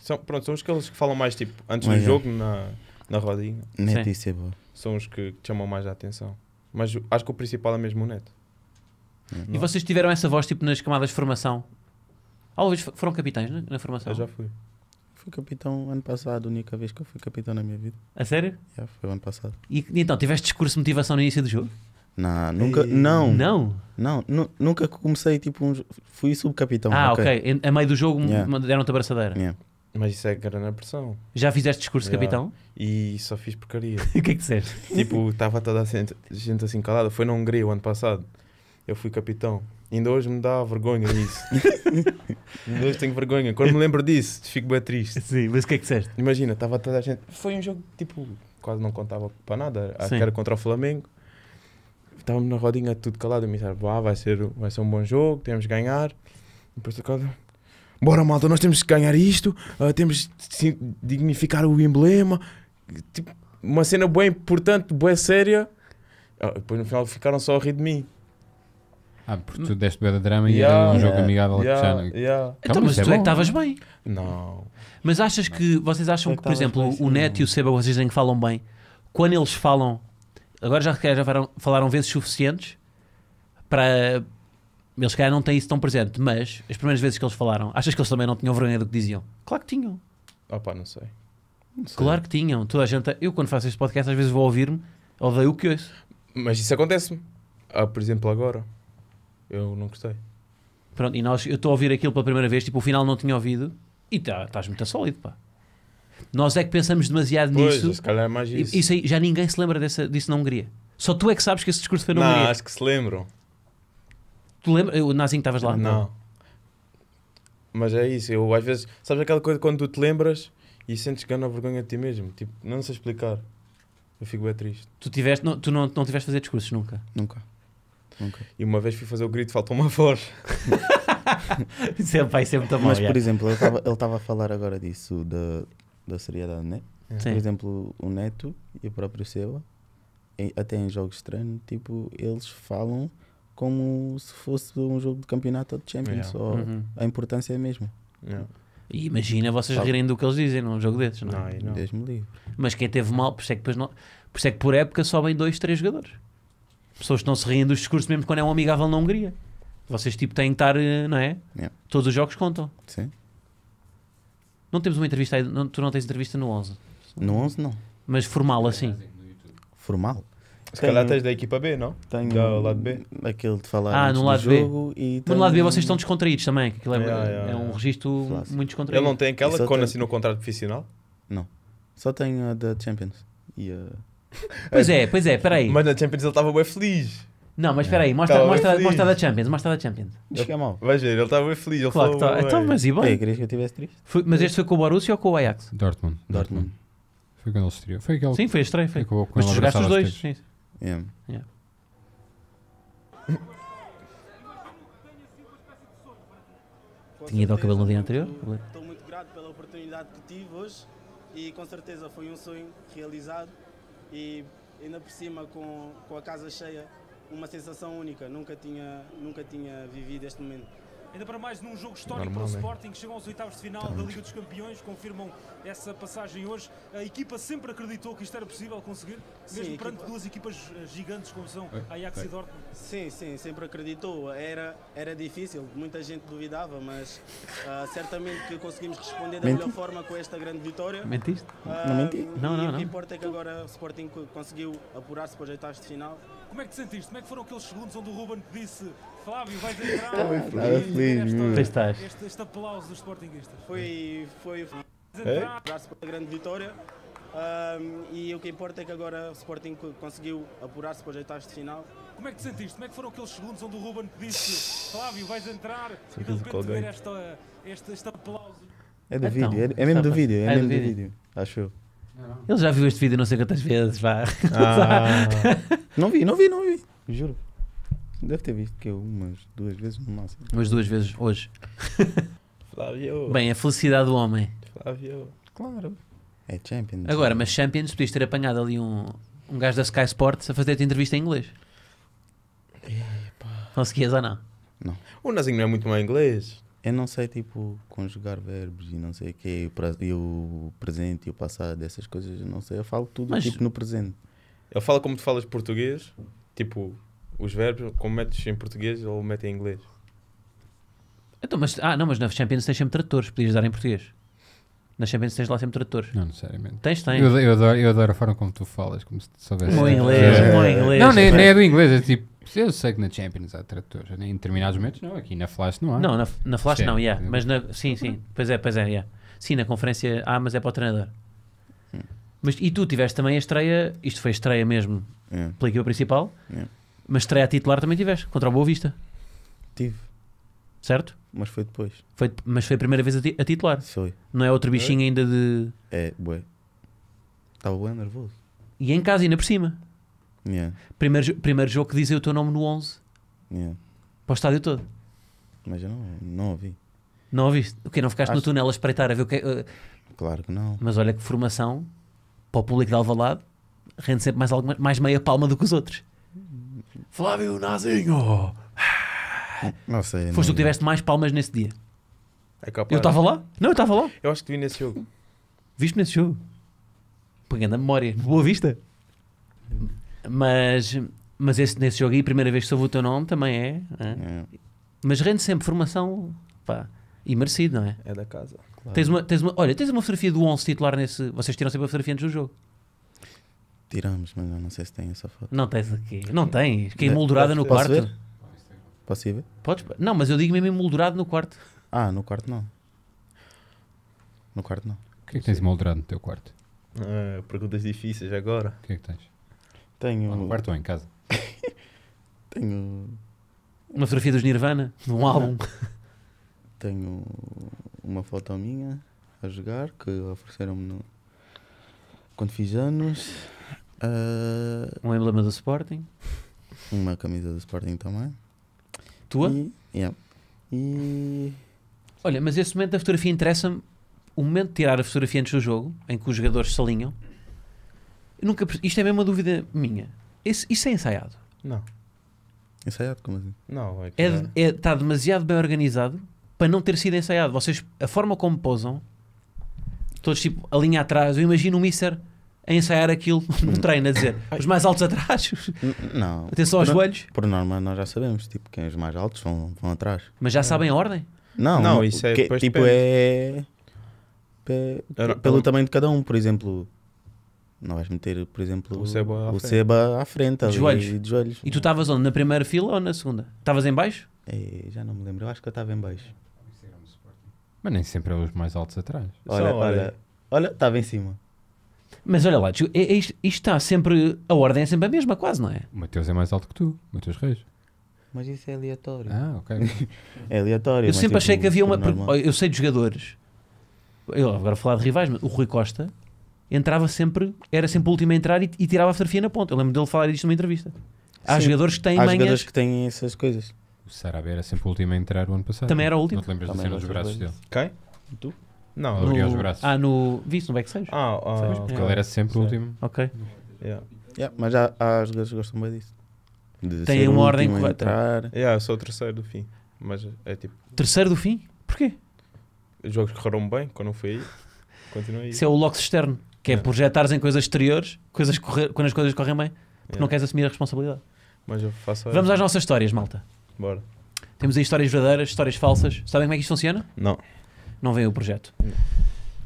São, pronto, são os que eles que falam mais tipo antes Mas do é. jogo na, na rodinha. Neto isso é boa. São os que, chamam mais a atenção. Mas acho que o principal é mesmo o Neto. Uhum. E vocês tiveram essa voz tipo nas camadas de formação? Ou foram capitães né? na formação? Eu já fui. Fui capitão ano passado, a única vez que eu fui capitão na minha vida. A sério? Já, foi o ano passado. E, então, tiveste discurso de motivação no início do jogo? Não, nunca. E... Não. Não? Não, nunca comecei tipo um, Fui subcapitão. Ah, ok. okay. A meio do jogo yeah. deram-te a braçadeira. Yeah. Mas isso é grande pressão. Já fizeste discurso de capitão? E só fiz porcaria. O que é que disseste? Tipo, estava toda a gente assim calada. Foi na Hungria o ano passado. Eu fui capitão. Ainda hoje me dá vergonha isso. Ainda hoje tenho vergonha. Quando me lembro disso, fico bem triste. Sim, mas o que é que disseste? Imagina, estava toda a gente. Foi um jogo tipo, quase não contava para nada. que Era contra o Flamengo estávamos na rodinha tudo calado, a pensava, ah, vai ser, vai ser um bom jogo, temos de ganhar. E depois tocado, bora malta, nós temos que ganhar isto, uh, temos de dignificar o emblema. Tipo, uma cena bem importante, bem séria. Ah, depois no final ficaram só a rir de mim. Ah, porque tu deste bem da drama yeah, e era um jogo amigável yeah, é? yeah. Então, então mas, é tu é, é que estavas bem. Não. Mas achas não. que, vocês acham que, por exemplo, bem, o Neto e o Seba, vocês dizem que falam bem, quando eles falam agora já, já falaram, falaram vezes suficientes para. Eles, se calhar, não têm isso tão presente, mas as primeiras vezes que eles falaram, achas que eles também não tinham vergonha do que diziam? Claro que tinham. Opa, não sei. não sei. Claro que tinham. Toda a gente. Eu, quando faço este podcast, às vezes vou ouvir-me, odeio o que ouço. Mas isso acontece-me. Ah, por exemplo, agora. Eu não gostei. Pronto, e nós, eu estou a ouvir aquilo pela primeira vez, tipo, o final não tinha ouvido, e tá, estás tá muito sólido, pá. Nós é que pensamos demasiado pois, nisso. Se calhar é mais isso. isso aí, já ninguém se lembra dessa, disso na Hungria. Só tu é que sabes que esse discurso foi na não, Hungria. Não, acho que se lembram. Tu lembras? O Nazinho estavas lá? Não. não. Mas é isso. Eu às vezes. Sabes aquela coisa quando tu te lembras e sentes gana é vergonha de ti mesmo? Tipo, não sei explicar. Eu fico bem triste. Tu, tiveste, não, tu não, não tiveste a fazer discursos nunca? Nunca. Nunca. E uma vez fui fazer o grito, faltou uma voz. sempre vai sempre muito Mas, por exemplo, ele estava a falar agora disso, de, da seriedade, né? É. Por exemplo, o Neto e o próprio Seba, em, até em jogos estranhos, tipo, eles falam como se fosse um jogo de campeonato ou de Champions. Yeah. Só uhum. A importância é a mesma. Yeah. E imagina vocês Sabe. rirem do que eles dizem num jogo desses, não é? Não, não. Deus me livre. Mas quem teve mal, por isso é que, depois não, por, isso é que por época sobem dois, três jogadores. Pessoas que não se riem dos discursos mesmo quando é um amigável na Hungria. Vocês tipo têm que estar, eh, não é? Yeah. Todos os jogos contam. Sim. Não temos uma entrevista aí, não, tu não tens entrevista no 11? No 11 não. Mas formal assim? Formal? Se tenho... calhar tens da equipa B, não? Tenho do lado B. Aquele de falar ah, no lado jogo B. E Mas no lado B vocês estão descontraídos também, que aquilo é, é um registro muito descontraído. Ele não tem aquela que quando assinou o contrato profissional? Não. Só tenho a da Champions. E a... Pois é, pois é, peraí. Mas na Champions ele estava bem feliz. Não, mas espera aí, mostra, mostra, mostra da Champions, mostra da Champions. Chega é mal. Vais ver, ele estava tá bem feliz. Ele Claro que falou, está. "Ué". Então, mas e bem? querias que eu estivesse triste? Foi- mas este foi com o Borussia ou com o Ajax? Dortmund. Dortmund. Foi quando ele estreou. Foi aquele. Sim, foi estreia. Foi. Acabou com Mas tu jogaste os dois. sim. É. Yeah. Yeah. Tinha ido ao cabelo no dia anterior? Estou muito grato pela oportunidade que tive hoje e com certeza foi um sonho realizado e ainda por cima com, com a casa cheia uma sensação única, nunca tinha, nunca tinha vivido este momento. Ainda para mais num jogo histórico Normal, para o né? Sporting, que chegam aos oitavos de final da Liga dos Campeões, confirmam essa passagem hoje. A equipa sempre acreditou que isto era possível conseguir, mesmo sim, perante equipa... duas equipas eh, gigantes como são é, Ajax é. e Dortmund. Sim, sim, sempre acreditou. Era, era difícil, muita gente duvidava, mas uh, certamente que conseguimos responder da melhor forma com esta grande vitória. Mentiste? Ah, não menti? Não, não, não. O que importa é que agora o Sporting conseguiu apurar-se para os oitavos de final. Como é que te sentiste? Como é que foram aqueles segundos onde o Ruben te disse Flávio, vais entrar? Estava feliz, esta, estás. Este, este aplauso dos Sportingistas. Foi, foi é? entrar, abraço pela grande vitória. Um, e o que importa é que agora o Sporting conseguiu apurar-se para os oitavos de final. Como é que te sentiste? Como é que foram aqueles segundos onde o Ruben te disse Flávio, vais entrar? E de repente ver este, este aplauso. É do então, vídeo, é, é mesmo do vídeo, é, é mesmo do vídeo, vídeo acho eu. Não. Ele já viu este vídeo não sei quantas vezes, vá. Ah, não vi, não vi, não vi. Juro. Deve ter visto que eu umas duas vezes no máximo. Umas duas vezes hoje. Flávio. Bem, a felicidade do homem. Flávio. Claro. É Champions. Agora, mas Champions, podias ter apanhado ali um, um gajo da Sky Sports a fazer-te entrevista em inglês. Epa. Conseguias ou não? Não. O Nazinho não é muito mais inglês. Eu não sei, tipo, conjugar verbos e não sei o que, e o presente e o passado, essas coisas, eu não sei. Eu falo tudo, Mas tipo, no presente. Ele fala como tu falas português, tipo, os verbos, como metes em português, ou mete em inglês. Então, mas, ah, não, mas na Champions tens sempre tradutores, podias dar em português. Na Champions tens lá sempre tradutores. Não, necessariamente. Tens, tens. Eu, eu, adoro, eu adoro a forma como tu falas, como se soubesse. muito inglês, é. inglês. Não, nem, nem é do inglês, é tipo. Eu sei que na Champions há tradutores, em determinados momentos não, aqui na Flash não há. Não, na, na Flash sim. não, yeah. mas na, sim, sim, pois é, pois é, yeah. sim, na conferência há, mas é para o treinador. Mas, e tu tiveste também a estreia, isto foi estreia mesmo yeah. pela equipa principal, mas estreia a titular também tiveste, contra o Boa Vista. Tive certo? Mas foi depois. Foi, mas foi a primeira vez a, ti, a titular. Foi. Não é outro bichinho é. ainda de. É, ué. Estava bem nervoso. E em casa, ainda por cima. Yeah. Primeiro, primeiro jogo que dizia o teu nome no 11. Yeah. Para o estádio todo. Mas eu não, não ouvi. Não ouviste? O que Não ficaste Acho... no túnel a espreitar a ver o que uh... Claro que não. Mas olha que formação para o público de Alvalade rende sempre mais, alguma, mais meia palma do que os outros. Flávio Nazinho! Ah, não sei. Foste não... tu que tiveste mais palmas nesse dia. É capaz, eu estava lá? Não, eu estava lá. Eu acho que te vi nesse jogo. Viste-me nesse jogo. Pegando a memória. Boa vista. Mas, mas esse, nesse jogo aí, primeira vez que soube o teu nome, também é, é. é. Mas rende sempre formação. Pá. E merecido, não é? É da casa. Claro. Tens uma, tens uma, olha, tens uma fotografia do 11 titular nesse. Vocês tiram sempre a fotografia antes do jogo? Tiramos, mas eu não sei se tem essa foto. Não tens aqui. Não tens. Que é emoldurada no quarto. Ver? Posso ir ver? Podes. Não, mas eu digo mesmo emoldurado no quarto. Ah, no quarto não. No quarto não. O que é que tens emoldurado no teu quarto? Ah, perguntas difíceis agora. O que é que tens? Tenho. Ou no quarto ou em casa? Tenho. Uma fotografia dos Nirvana, num um álbum. Tenho uma foto minha a jogar que ofereceram-me no... quando fiz anos. Uh... Um emblema do Sporting. Uma camisa do Sporting também. Tua? E, yeah. e... Olha, mas esse momento da fotografia interessa-me. O momento de tirar a fotografia antes do jogo, em que os jogadores se alinham. nunca, isto é mesmo uma dúvida minha. Esse, isso é ensaiado? Não. Ensaiado? Como assim? Não, é que é. É, Está é, demasiado bem organizado para não ter sido ensaiado. Vocês, a forma como posam, todos tipo a linha atrás. Eu imagino o Mister a ensaiar aquilo no treino, a dizer os mais altos atrás, não, atenção aos joelhos. por norma, nós já sabemos tipo, quem é os mais altos vão, vão atrás. Mas já sabem a ordem? Não, não isso é que, tipo é, pelo, tamanho de cada um, por exemplo. Não vais meter, por exemplo, o Seba à o frente, Seba à frente ali, de, joelhos. de joelhos. E tu estavas onde? Na primeira fila ou na segunda? Estavas em baixo? É, já não me lembro, eu acho que eu estava em baixo. Mas nem sempre é os mais altos atrás. Olha, olha, olha, estava em cima. Mas olha lá, é, é isto, isto está sempre. A ordem é sempre a mesma, quase, não é? O Mateus é mais alto que tu, Mateus Reis. Mas isso é aleatório. Ah, ok. é aleatório. Eu sempre tipo, achei que havia é uma. normal. Eu sei de jogadores. Eu agora vou falar de rivais, mas o Rui Costa entrava sempre, era sempre o último a entrar e, e tirava a fotografia na ponta. Eu lembro dele falar disto numa entrevista. Há Sim. jogadores que têm Há jogadores que têm essas coisas. O Sarabé era sempre o último a entrar o ano passado. Também era o último. Não te lembras Também da cena dos braços dele? Quem? Tu? Não, abriu os braços. Ah, no. visto no backstage? Ah, ah Sabes? porque ele era sempre o último. Ok. Yeah. Yeah, mas há, há jogadores que gostam bem disso. De Tem uma ordem correta. Entrar. Yeah, eu sou o terceiro do fim. Mas é tipo. Terceiro do fim? Porquê? Os jogos correram bem quando eu fui aí. Isso é o Lox externo, que é yeah. é projetares em coisas exteriores coisas correr, quando as coisas correm bem, porque não queres assumir a responsabilidade. Mas eu faço. Vamos às nossas histórias, malta. Bora. Temos aí histórias verdadeiras, histórias falsas. Sabem como é que isto funciona? Não não vem o projeto.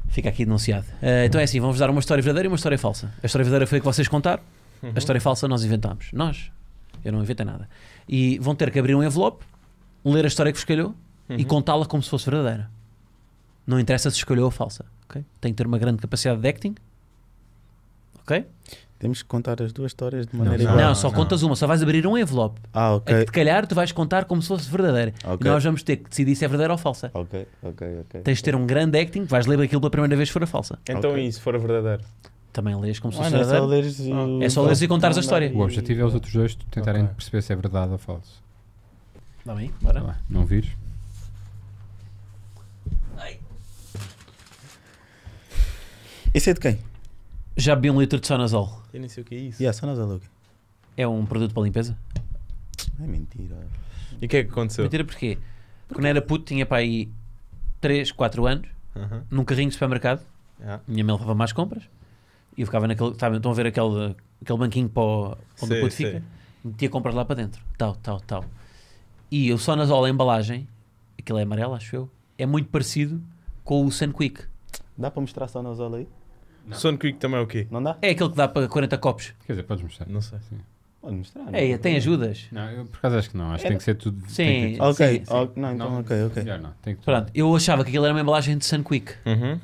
Fica aqui denunciado. Uh, então é assim, vamos dar uma história verdadeira e uma história falsa. A história verdadeira foi a que vocês contaram, a uhum. história falsa nós inventámos. Nós. Eu não inventei nada. E vão ter que abrir um envelope, ler a história que vos calhou uhum. e contá-la como se fosse verdadeira. Não interessa se escolheu ou falsa. Okay? Tem que ter uma grande capacidade de acting. Ok? Temos que contar as duas histórias de maneira não, igual. Não, só não. contas uma, só vais abrir um envelope. Ah, ok. É calhar tu vais contar como se fosse verdadeira. Okay. E nós vamos ter que decidir se é verdadeira ou falsa. Ok, ok, ok. Tens de ter um grande acting, vais ler aquilo pela primeira vez se for a falsa. Então okay. e se for a verdadeira? Também lês como se ah, fosse ah, verdadeira. É só leres, e... é só leres e contares a história. O objetivo é os outros dois tentarem okay. perceber se é verdade ou falso. Está bem, bora. Tá não vires? Ai. Esse é de quem? Já bebi um litro de Sonazol. Eu nem sei o que é isso. Yeah, Sonazol é É um produto para limpeza? É mentira. E o que é que aconteceu? Mentira porquê? Porque Quando era puto, tinha para aí 3, 4 anos, uh -huh. num carrinho de supermercado. Yeah. Minha mãe levava mais compras. E eu ficava naquele. estavam estão a ver aquele, aquele banquinho para o, onde o puto fica? Metia compras lá para dentro. Tal, tal, tal. E o Sonazol, a embalagem, aquilo é amarelo, acho eu, é muito parecido com o Sunquick. Dá para mostrar Sonazol aí? Não. Sun Creek também é o quê? Não dá? É aquele que dá para 40 copos. Quer dizer, podes mostrar. Não sei. Sim. Pode mostrar. Não é, tem ajudas. Não, eu por acaso acho que não. Acho que é. tem que ser tudo. Sim, ok. Sim, sim. não, então, não, ok, ok. Melhor não. Tem que Pronto, eu achava que aquilo era uma embalagem de Sun Quick. Uhum.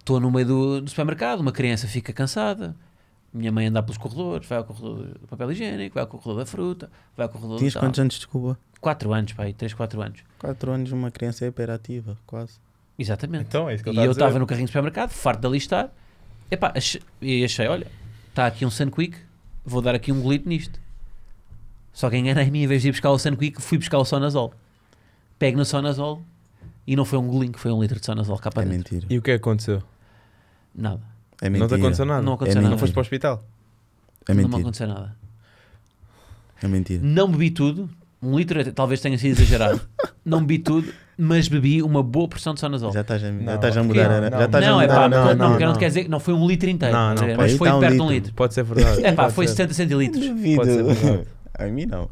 Estou no meio do, do supermercado, uma criança fica cansada. Minha mãe anda pelos corredores, vai ao corredor do papel higiênico, vai ao corredor da fruta, vai ao corredor Tinhas quantos anos, de cuba? 4 anos, pai, 3, 4 anos. 4 anos, uma criança é hiperativa, quase. Exatamente. Então, é isso que eu e eu estava no carrinho de supermercado, farto de ali estar. achei, e achei, olha, está aqui um Sunquick, vou dar aqui um golito nisto. Só que enganei-me, em vez de ir buscar o Sunquick, fui buscar o Sonazol. Pego no Sonazol e não foi um golinho, foi um litro de Sonazol cá para é dentro. mentira. E o que é aconteceu? Nada. É mentira. Não te aconteceu nada? Não aconteceu é nada. Não foste para o hospital? É mentira. Não me aconteceu nada. É mentira. Não bebi tudo. Um litro é- talvez tenha sido exagerado. não bebi tudo mas bebi uma boa porção de Sonazol. Já estás a, já estás a mudar, era. Já estás não, a é mudar. É pá, não, não, não, porque não, não quer dizer, não foi um litro inteiro, não, não, mas foi tá perto de um litro. Pode ser verdade. É pá, foi 70 centilitros. Pode A mim não.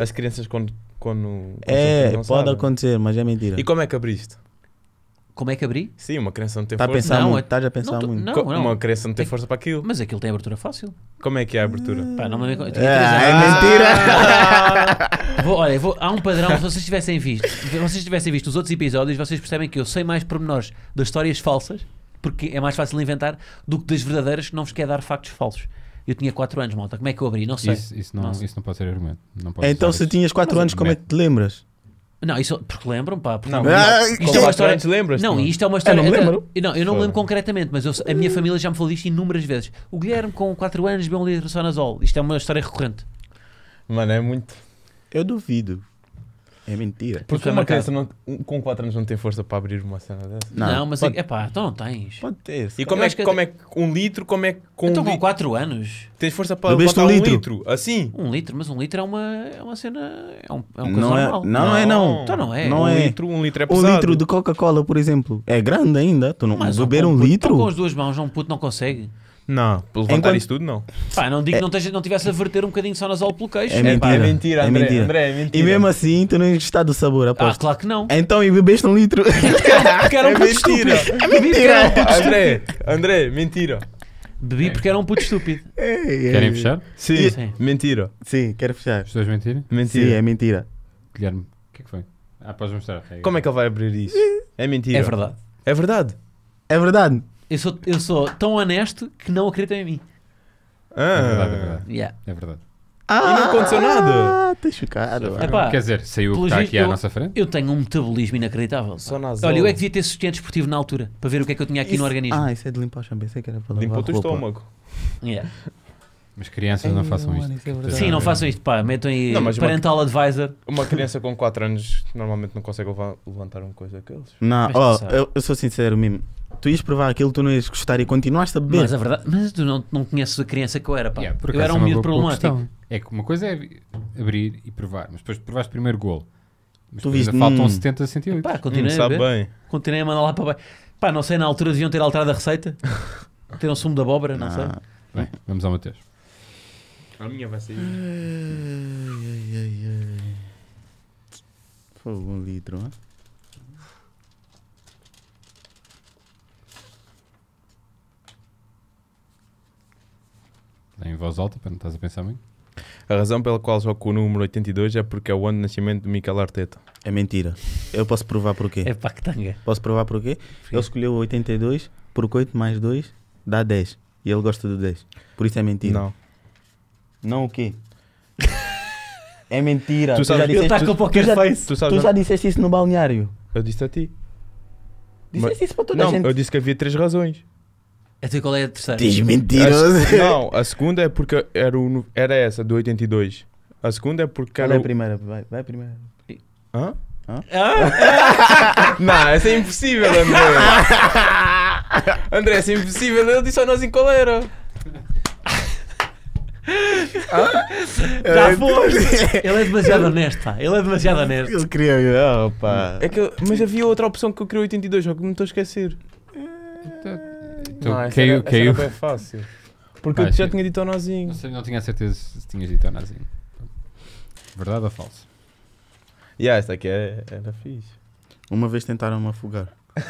As crianças quando. quando, quando é, pode acontecer, mas é mentira. E como é que abriste? Como é que abri? Sim, uma criança não tem Está a força. pensar Não, muito. é- Estás a pensar muito. Não, não. Uma criança não tem força para aquilo. Mas aquilo tem abertura fácil. Como é que é a abertura? Ah, pá, não me eu Ah, é, é mentira! Vou- olha, vou- há um padrão. Se vocês tivessem visto, se vocês tivessem visto os outros episódios, vocês percebem que eu sei mais pormenores das histórias falsas, porque é mais fácil inventar do que das verdadeiras que não vos quer dar factos falsos. Eu tinha 4 anos, malta. Como é que eu abri? Não sei. Isso, isso, não, Não sei. isso não pode ser argumento. Não pode então, se tinhas 4 anos, é é como é que te lembras? Não, isso. Porque lembram, pá. Porque não, não, é isto é uma história. Lembras não, isto é uma ah, história. Eu não, lembro. Eu não, eu não lembro concretamente, mas eu, a minha família já me falou isto inúmeras vezes. O Guilherme, com 4 anos, bebeu um litro de sonazol. Isto é uma história recorrente. Mano, é muito. Eu duvido. É mentira. Porque uma criança não, com 4 anos não tem força para abrir uma cena dessa. Não, não mas é pode, é pá, então não tens. Pode ter. E como é, que, como é que um litro, como é que com. Então um com 4 anos. Tens força para abrir um, um litro. Assim? Um litro, mas um litro é uma, é uma cena. É um, é um não é, Não, não, é, não. Então não é. Não um, é. Litro, um litro é pesado. Um litro de Coca-Cola, por exemplo, é grande ainda. Tu não mas beber um, um litro. Com as duas mãos, um puto não consegue. Não, levantar Enquanto... isso tudo não. Pá, não digo que é- não, tens, não tivesse a verter um bocadinho só nas all location. É, mentira, é, é, mentira, é André, mentira. André, é mentira. E mesmo assim, tu não gostaste do sabor, ah, aposto. Ah, claro que não. Então, e bebeste um litro. porque era é um puto estúpido. É mentira. André, André, mentira. Bebi porque era um puto estúpido. Querem fechar? Sim. Sim. Mentira. Sim, quero fechar. Os dois mentirem? Mentira. Sim, é mentira. Guilherme, o que é que foi? Ah, podes mostrar. Como é que ele vai abrir isso? É mentira. É verdade. É verdade. É verdade. Eu sou, eu sou tão honesto que não acreditam em mim. Ah, é verdade, é verdade. Yeah. É verdade. Ah, e não aconteceu ah, nada. Ah, tens ficado. Ah. Epá, Quer dizer, saiu o que está aqui eu, à nossa frente. Eu tenho um metabolismo inacreditável. Só nas Olha, eu é que devia ter sustento esportivo na altura, para ver o que é que eu tinha aqui isso, no organismo. Ah, isso é de limpar o chão. Pensei que era para limpar o teu estômago. Yeah. Mas crianças não façam mano, isto. É Sim, não façam isto, pá. Metam aí não, parental uma, advisor. Uma criança com 4 anos normalmente não consegue levantar uma coisa daqueles. Não, oh, eu, eu, sou sincero mesmo tu ias provar aquilo, tu não ias gostar e continuaste a beber. Mas a é verdade, mas tu não, não conheces a criança que eu era, pá. Yeah, eu era é um miúdo problemático. É que uma coisa é abrir e provar, mas depois provaste primeiro golo. Mas tu viste, faltam hum. 70 centímetros. Pá, continuei hum, a beber, bem. Continuei a mandar lá para baixo. Pá, não sei, na altura deviam ter alterado a receita. ter um sumo da abóbora, não, sei. Ah. Bem, vamos ao Mateus. A minha vai sair. Ai, ai, ai. Foi um litro, hein? em voz alta, para não estás a pensar muito. A razão pela qual jogo o número 82 é porque é o ano de nascimento de Mikel Arteta. É mentira. Eu posso provar porquê. É pactanga. Posso provar porquê? quê? Ele escolheu 82 porque 8 mais 2 dá 10. E ele gosta do 10. Por isso é mentira. Não. Não o quê? é mentira. Tu, sabes, tu já disseste, tá tu, tu, já, tu, sabes, tu já disseste isso no balneário. Eu disse a ti. Disseste Mas, isso para toda não, a gente. Não, eu disse que havia três razões. Até qual é a terceira? Diz mentiroso. A, não, a segunda é porque era, o, era essa, do 82. A segunda é porque qual era. Qual é a primeira? Vai, vai a primeira. Hã? Hã? Ah? não, essa é impossível, André. André, essa é impossível. Ele disse a nós em qual era. Já foste! Ele é demasiado honesto, pá. Ele é demasiado honesto. Ele queria. Oh, pá. É que, mas havia outra opção que eu queria 82, só que me estou a esquecer. É... Então, não, essa era, era bem fácil. Porque ah, eu já tinha dito ao nozinho. Não, sei, não tinha certeza se tinhas dito ao nozinho. Verdade ou falso? E yeah, esta aqui era, é, era fixe. Uma vez tentaram-me afogar.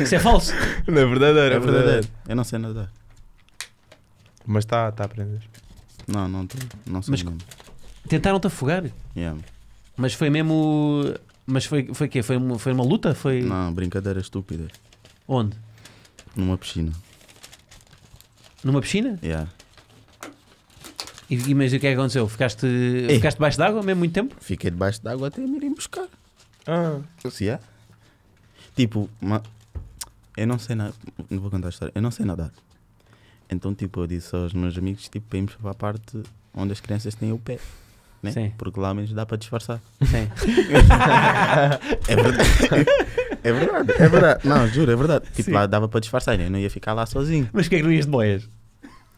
Isso é falso? Não é verdadeiro, é verdadeiro. Eu não sei nadar. Mas está tá a aprender. Não, não, tô, não sei Mas tentaram-te afogar? Yeah. Mas foi mesmo... Mas foi o foi quê? Foi uma, foi uma luta? Foi... Não, brincadeira estúpida. Onde? Numa piscina. Numa piscina? Yeah. E, e mas o que é que aconteceu? Ficaste, eh. ficaste debaixo d'água mesmo muito tempo? Fiquei debaixo d'água até me irem buscar. Ah. Se é? Tipo, ma... eu não sei nada. Não vou contar a história. Eu não sei nadar. Então, tipo, eu disse aos meus amigos tipo, para irmos para a parte onde as crianças têm o pé né? Sim. Porque lá ao menos dá para disfarçar. Sim. é verdade. É verdade, é verdade. Não, juro, é verdade. Tipo, Sim. lá dava para disfarçar, né? Eu não ia ficar lá sozinho. Mas que é que não ias de boias?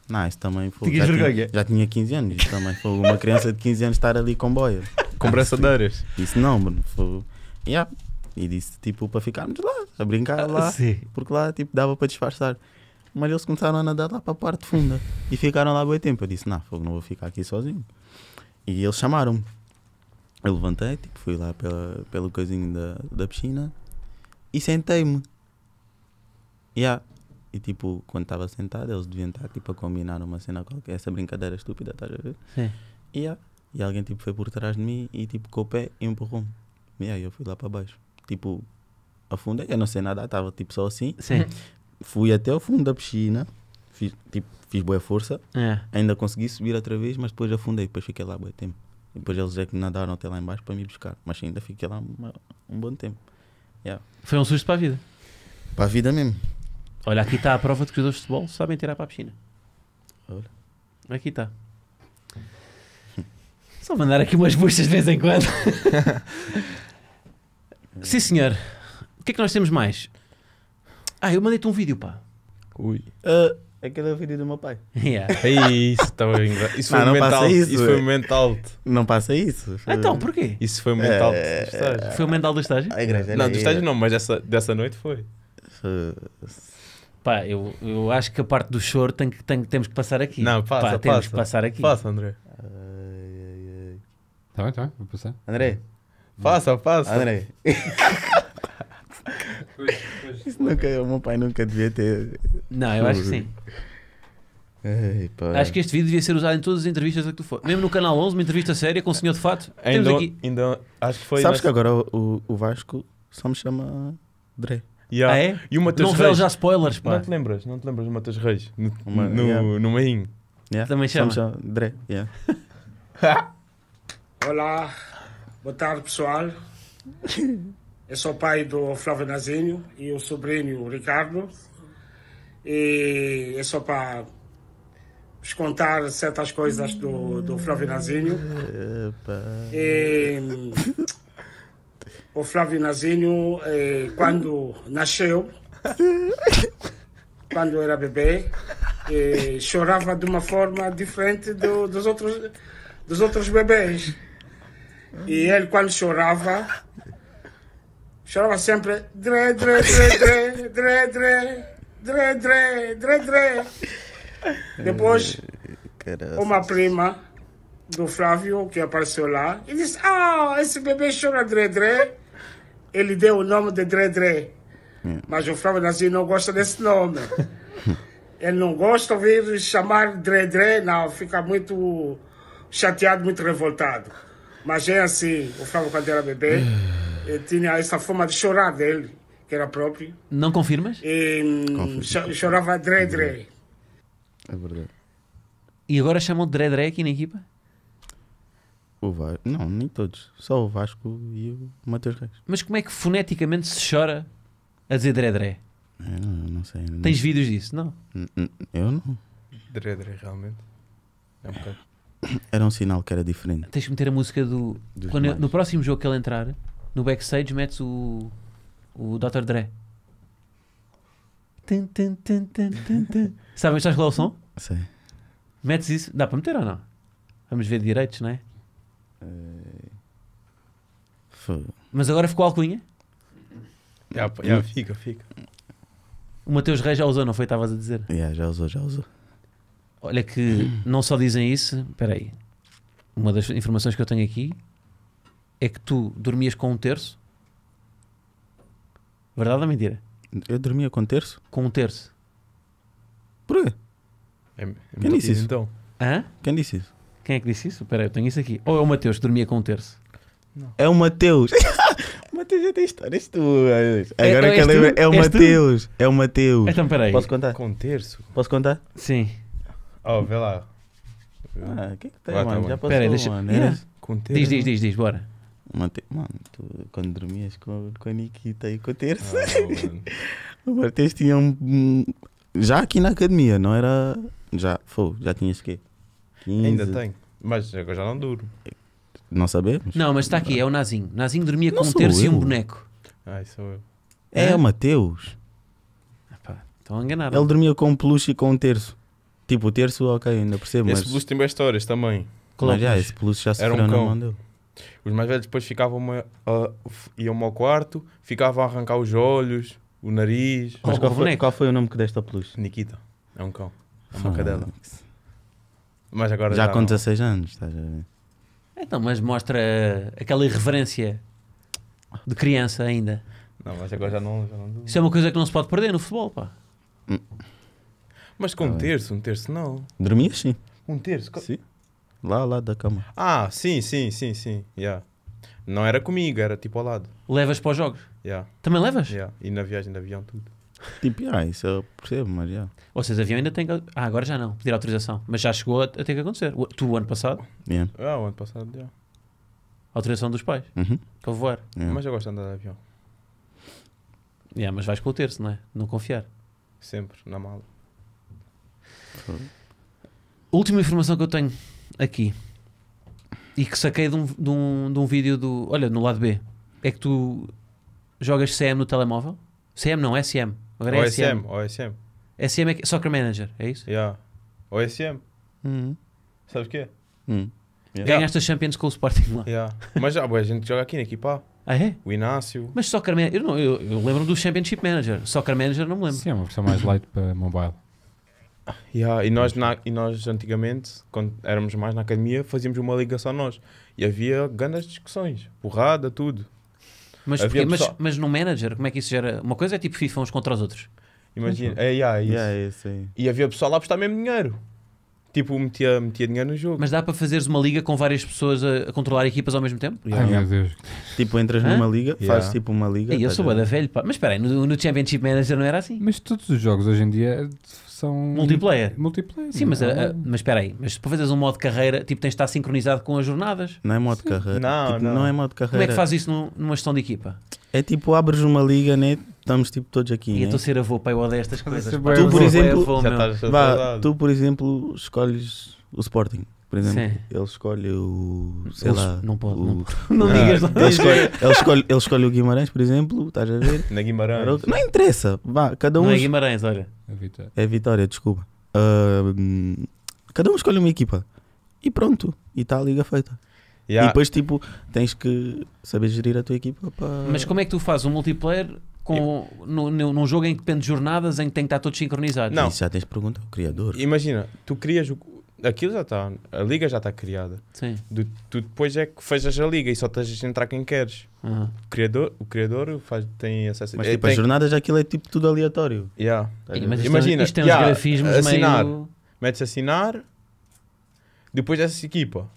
Não, isso também foi. já vergonha? Tinha, já tinha 15 anos. Isso também foi uma criança de 15 anos estar ali com boias. Com braçadeiras? Isso não, mano. Foi... Yeah. E disse, tipo, para ficarmos lá, a brincar ah, lá. Sim. Porque lá, tipo, dava para disfarçar. Mas eles começaram a nadar lá para a parte funda e ficaram lá bem tempo. Eu disse, não, fogo, não vou ficar aqui sozinho. E eles chamaram-me. Eu levantei, tipo, fui lá pela, pelo coisinho da, da piscina e sentei-me. Yeah. E tipo, quando estava sentado, eles deviam estar tipo, a combinar uma cena qualquer, essa brincadeira estúpida, estás a ver? Sim. Yeah. E alguém tipo, foi por trás de mim e tipo, com o pé empurrou-me. E aí eu fui lá para baixo. Tipo, afundei, eu não sei nada, estava tipo só assim. Sim. Fui até o fundo da piscina, fiz, tipo, fiz boa força, é. ainda consegui subir outra vez, mas depois afundei, depois fiquei lá boa tempo. E depois eles é que nadaram até lá embaixo para me buscar, mas ainda fiquei lá uma, um bom tempo. Yeah. Foi um susto para a vida. Para a vida mesmo. Olha, aqui está a prova de que os dois de futebol sabem tirar para a piscina. Olha. Aqui está. Só mandar aqui umas buchas de vez em quando. Sim, senhor. O que é que nós temos mais? Ah, eu mandei-te um vídeo, pá. Ui. Uh, Aquele é, é o vídeo do meu pai. Yeah. É isso, tava tá isso foi não, não mental. Isso, isso, foi é. mental. Não passa isso. Foi... Então, porquê? Isso foi um mental é... do estágio. Foi o mental do estágio? A igreja não, do estágio não, mas dessa, dessa noite foi. Pá, eu, eu acho que a parte do choro tem que, tem, temos que passar aqui. Não, passa, Pá, passa. Temos que passar aqui. Passa, André. Tá bem, tá bem, vou passar. André. Passa, passa. André. Isso nunca, o meu pai nunca devia ter. Não, eu acho que sim. Ei, Acho que este vídeo devia ser usado em todas as entrevistas que tu for. Mesmo no Canal 11, uma entrevista séria com o senhor de fato. Ainda, Temos aqui. Ainda, acho que foi Sabes nessa... que agora o, o, Vasco só me chama Dre. Yeah. Ah, é? E o Matheus Não já spoilers, pá. Não te lembras? Não te lembras do Matheus Reis? No, Uma, no, yeah. no meinho. Yeah. Também chama. chama Dre. Yeah. Olá. Boa tarde, pessoal. Eu sou pai do Flávio Nazinho e o sobrinho Ricardo. E é só para contar certas coisas do, do Flávio Nazinho. E, o Flávio Nazinho, eh, quando nasceu, quando era bebê, eh, chorava de uma forma diferente do, dos, outros, dos outros bebês. E ele, quando chorava, chorava sempre dre, dre, dre, dre, dre, dre, dre, dre, dre, dre. Depois, uma prima do Flávio, que apareceu lá, e disse, ah, oh, esse bebê chora dre, dre. Ele deu o nome de dre, dre. Hum. Mas o Flávio Nazir não gosta desse nome. Ele não gosta de ouvir chamar dre, dre, não. Fica muito chateado, muito revoltado. Mas é assim, o Flávio quando era bebê... Eh, tinha essa forma de chorar dele, que era próprio. Não confirmas? E, hum, Confirma. Chorava Dre Dre. É verdade. E agora chamam de Dre Dre aqui na equipa? O Vasco, não, nem todos. Só o Vasco e o Matheus Reis. Mas como é que foneticamente se chora a dizer Dre Dre? É, eu não, não sei. Não. Tens vídeos disso? Não? Eu não. Dre Dre, realmente. É um bocado. Era um sinal que era diferente. Tens que meter a música do. Quando, no próximo jogo que ele entrar, no backstage metes o, o Dr. Dre. Sabem, estás lá o som? Sim. Metes isso, dá para meter ou não? Vamos ver direitos, não é? Mas agora ficou alcunha? Já, já fica, fica. O Mateus Reis já usou, não foi? Estavas a dizer? Yeah, já usou, já usou. Olha que não só dizem isso, espera aí. Uma das informações que eu tenho aqui é que tu dormias com um terço? Verdade ou mentira? Eu dormia com um terço? Com um terço. Porquê? É, é Quem disse isso? Então. Hã? Quem disse isso? Quem é que disse isso? Espera eu tenho isso aqui. Ou é o Mateus que dormia com um terço? Não. É o Mateus. Mateus já tem histórias tuas. Agora é, que eu lembro, é o Mateus. É o Mateus. Então, peraí. Posso contar? Com um terço? Posso contar? Sim. Oh, vê lá. Ah, o que é que tem, tá mano? Tá já passou, Peraí, deixa... mano. Yeah. Diz, diz, diz, diz, bora. Mantei, mano, tu, quando dormias com, com a Nikita e com o Terço. Ah, o Martins tinha um. Já aqui na academia, não era. Já, foi, já tinhas quê? 15. Ainda tenho, mas agora já não duro. Não sabemos? Não, mas está aqui, é o Nazinho. Nazinho dormia não com um terço eu. e um boneco. Ai, sou eu. É, é o Mateus. Estão enganados. Ele dormia com um peluche e com um terço. Tipo, o terço, ok, ainda percebo. Esse mas... peluche tem boas histórias também. Claro, mas, já, esse peluche já se Era um cão. Os mais velhos depois ficavam uh, iam ao quarto, ficavam a arrancar os olhos, o nariz. Mas qual foi, qual foi o nome que deste ao peluche? Nikita. É um cão. É uma ah, cadela. Mas agora já, já com 16 anos, estás a ver? Então, mas mostra aquela irreverência de criança ainda. Não, mas agora já não, já não... Isso é uma coisa que não se pode perder no futebol, pá. Hum. Mas com ah, um terço, um terço não. Dormias sim. Um terço? Sim. Lá, lá da cama. Ah, sim, sim, sim, sim. Yeah. Não era comigo, era tipo ao lado. Levas para os jogos? Yeah. Também levas? Yeah. E na viagem de avião, tudo. Tipo, ah, isso eu percebo, mas já. Ou seja, avião ainda tem que. Ah, agora já não, pedir autorização. Mas já chegou a, a ter que acontecer. O, tu, o ano passado? Yeah. Ah, o ano passado, já. Autorização dos pais uhum. para voar. Yeah. Mas eu gosto de andar de avião. Yeah, mas vais com o terço, não é? Não confiar. Sempre, na mala. Última informação que eu tenho aqui e que saquei de um, de um, de um vídeo do. Olha, no lado B. É que tu jogas CM no telemóvel? CM não, SM. Agora é OSM, SM. OSM. SM é Soccer Manager, é isso? Yeah. OSM. Uhum. Sabes o que é? Yeah. Ganhaste as Champions com o Sporting lá. Yeah. Mas já, ah, a gente joga aqui na equipa. Ah, é? O Inácio. Mas Soccer Manager. Eu, não, eu, eu lembro do Championship Manager. Soccer Manager não me lembro. Sim, é uma versão mais light para mobile. Yeah, e, nós na, e nós antigamente, quando éramos mais na academia, fazíamos uma liga só nós. E havia grandes discussões, porrada, tudo. Mas, porque, mas, mas no manager, como é que isso gera? Uma coisa é tipo FIFA uns contra os outros. Imagina, é, é, yeah, isso. Yeah, é isso aí. E havia pessoal lá a apostar mesmo dinheiro. Tipo, metia, metia dinheiro no jogo. Mas dá para fazeres uma liga com várias pessoas a, a controlar equipas ao mesmo tempo? Yeah. Ah, Ai meu Deus. Tipo, entras Hã? numa liga, yeah. fazes tipo uma liga. E eu tá sou da velho, pá. Mas espera aí, no, no Championship Manager não era assim. Mas todos os jogos hoje em dia são. Multiplayer. Multiplayer. Sim, mas, eh, eh, mas espera aí, mas se vezes fazeres um modo carreira, tipo, tens de estar sincronizado com as jornadas. Não é modo de carreira. Não, tipo, não. não é modo carreira. Como é que fazes isso numa gestão de equipa? É tipo, abres uma liga, né? Estamos tipo todos aqui. E né? eu estou a ser avô, para eu odeio coisas. Tu, por exemplo, tu, por exemplo, escolhes o Sporting por exemplo, Sim. ele escolhe o. Sei lá. Não pode, o- não Não ah, digas lá. Ele escolhe, ele, escolhe, ele escolhe o Guimarães, por exemplo, estás a ver? Na Guimarães. Não interessa, vá, cada um. Não é Guimarães, olha. A é Vitória. É Vitória, desculpa. Ah, cada um escolhe uma equipa e pronto, e está a liga feita. E depois, tipo, tens que saber gerir a tua equipa para. Mas como é que tu fazes um multiplayer com, no, no- num jogo em que depende de jornadas, em que tem que estar todos sincronizados? Não. Isso já tens de perguntar ao criador. Imagina, tu crias o, aquilo já está, a liga já está criada. Sim. Do, tu depois é que fazes a liga e só estás a entrar quem queres. Uhum. O criador, o criador faz, tem acesso Mas é, tipo, tem... as jornadas aquilo é tipo tudo aleatório. Yeah. Tá é, mas Imagina, isto tem é yeah, uns grafismos assinar, meio... Metes assinar, depois essa equipa.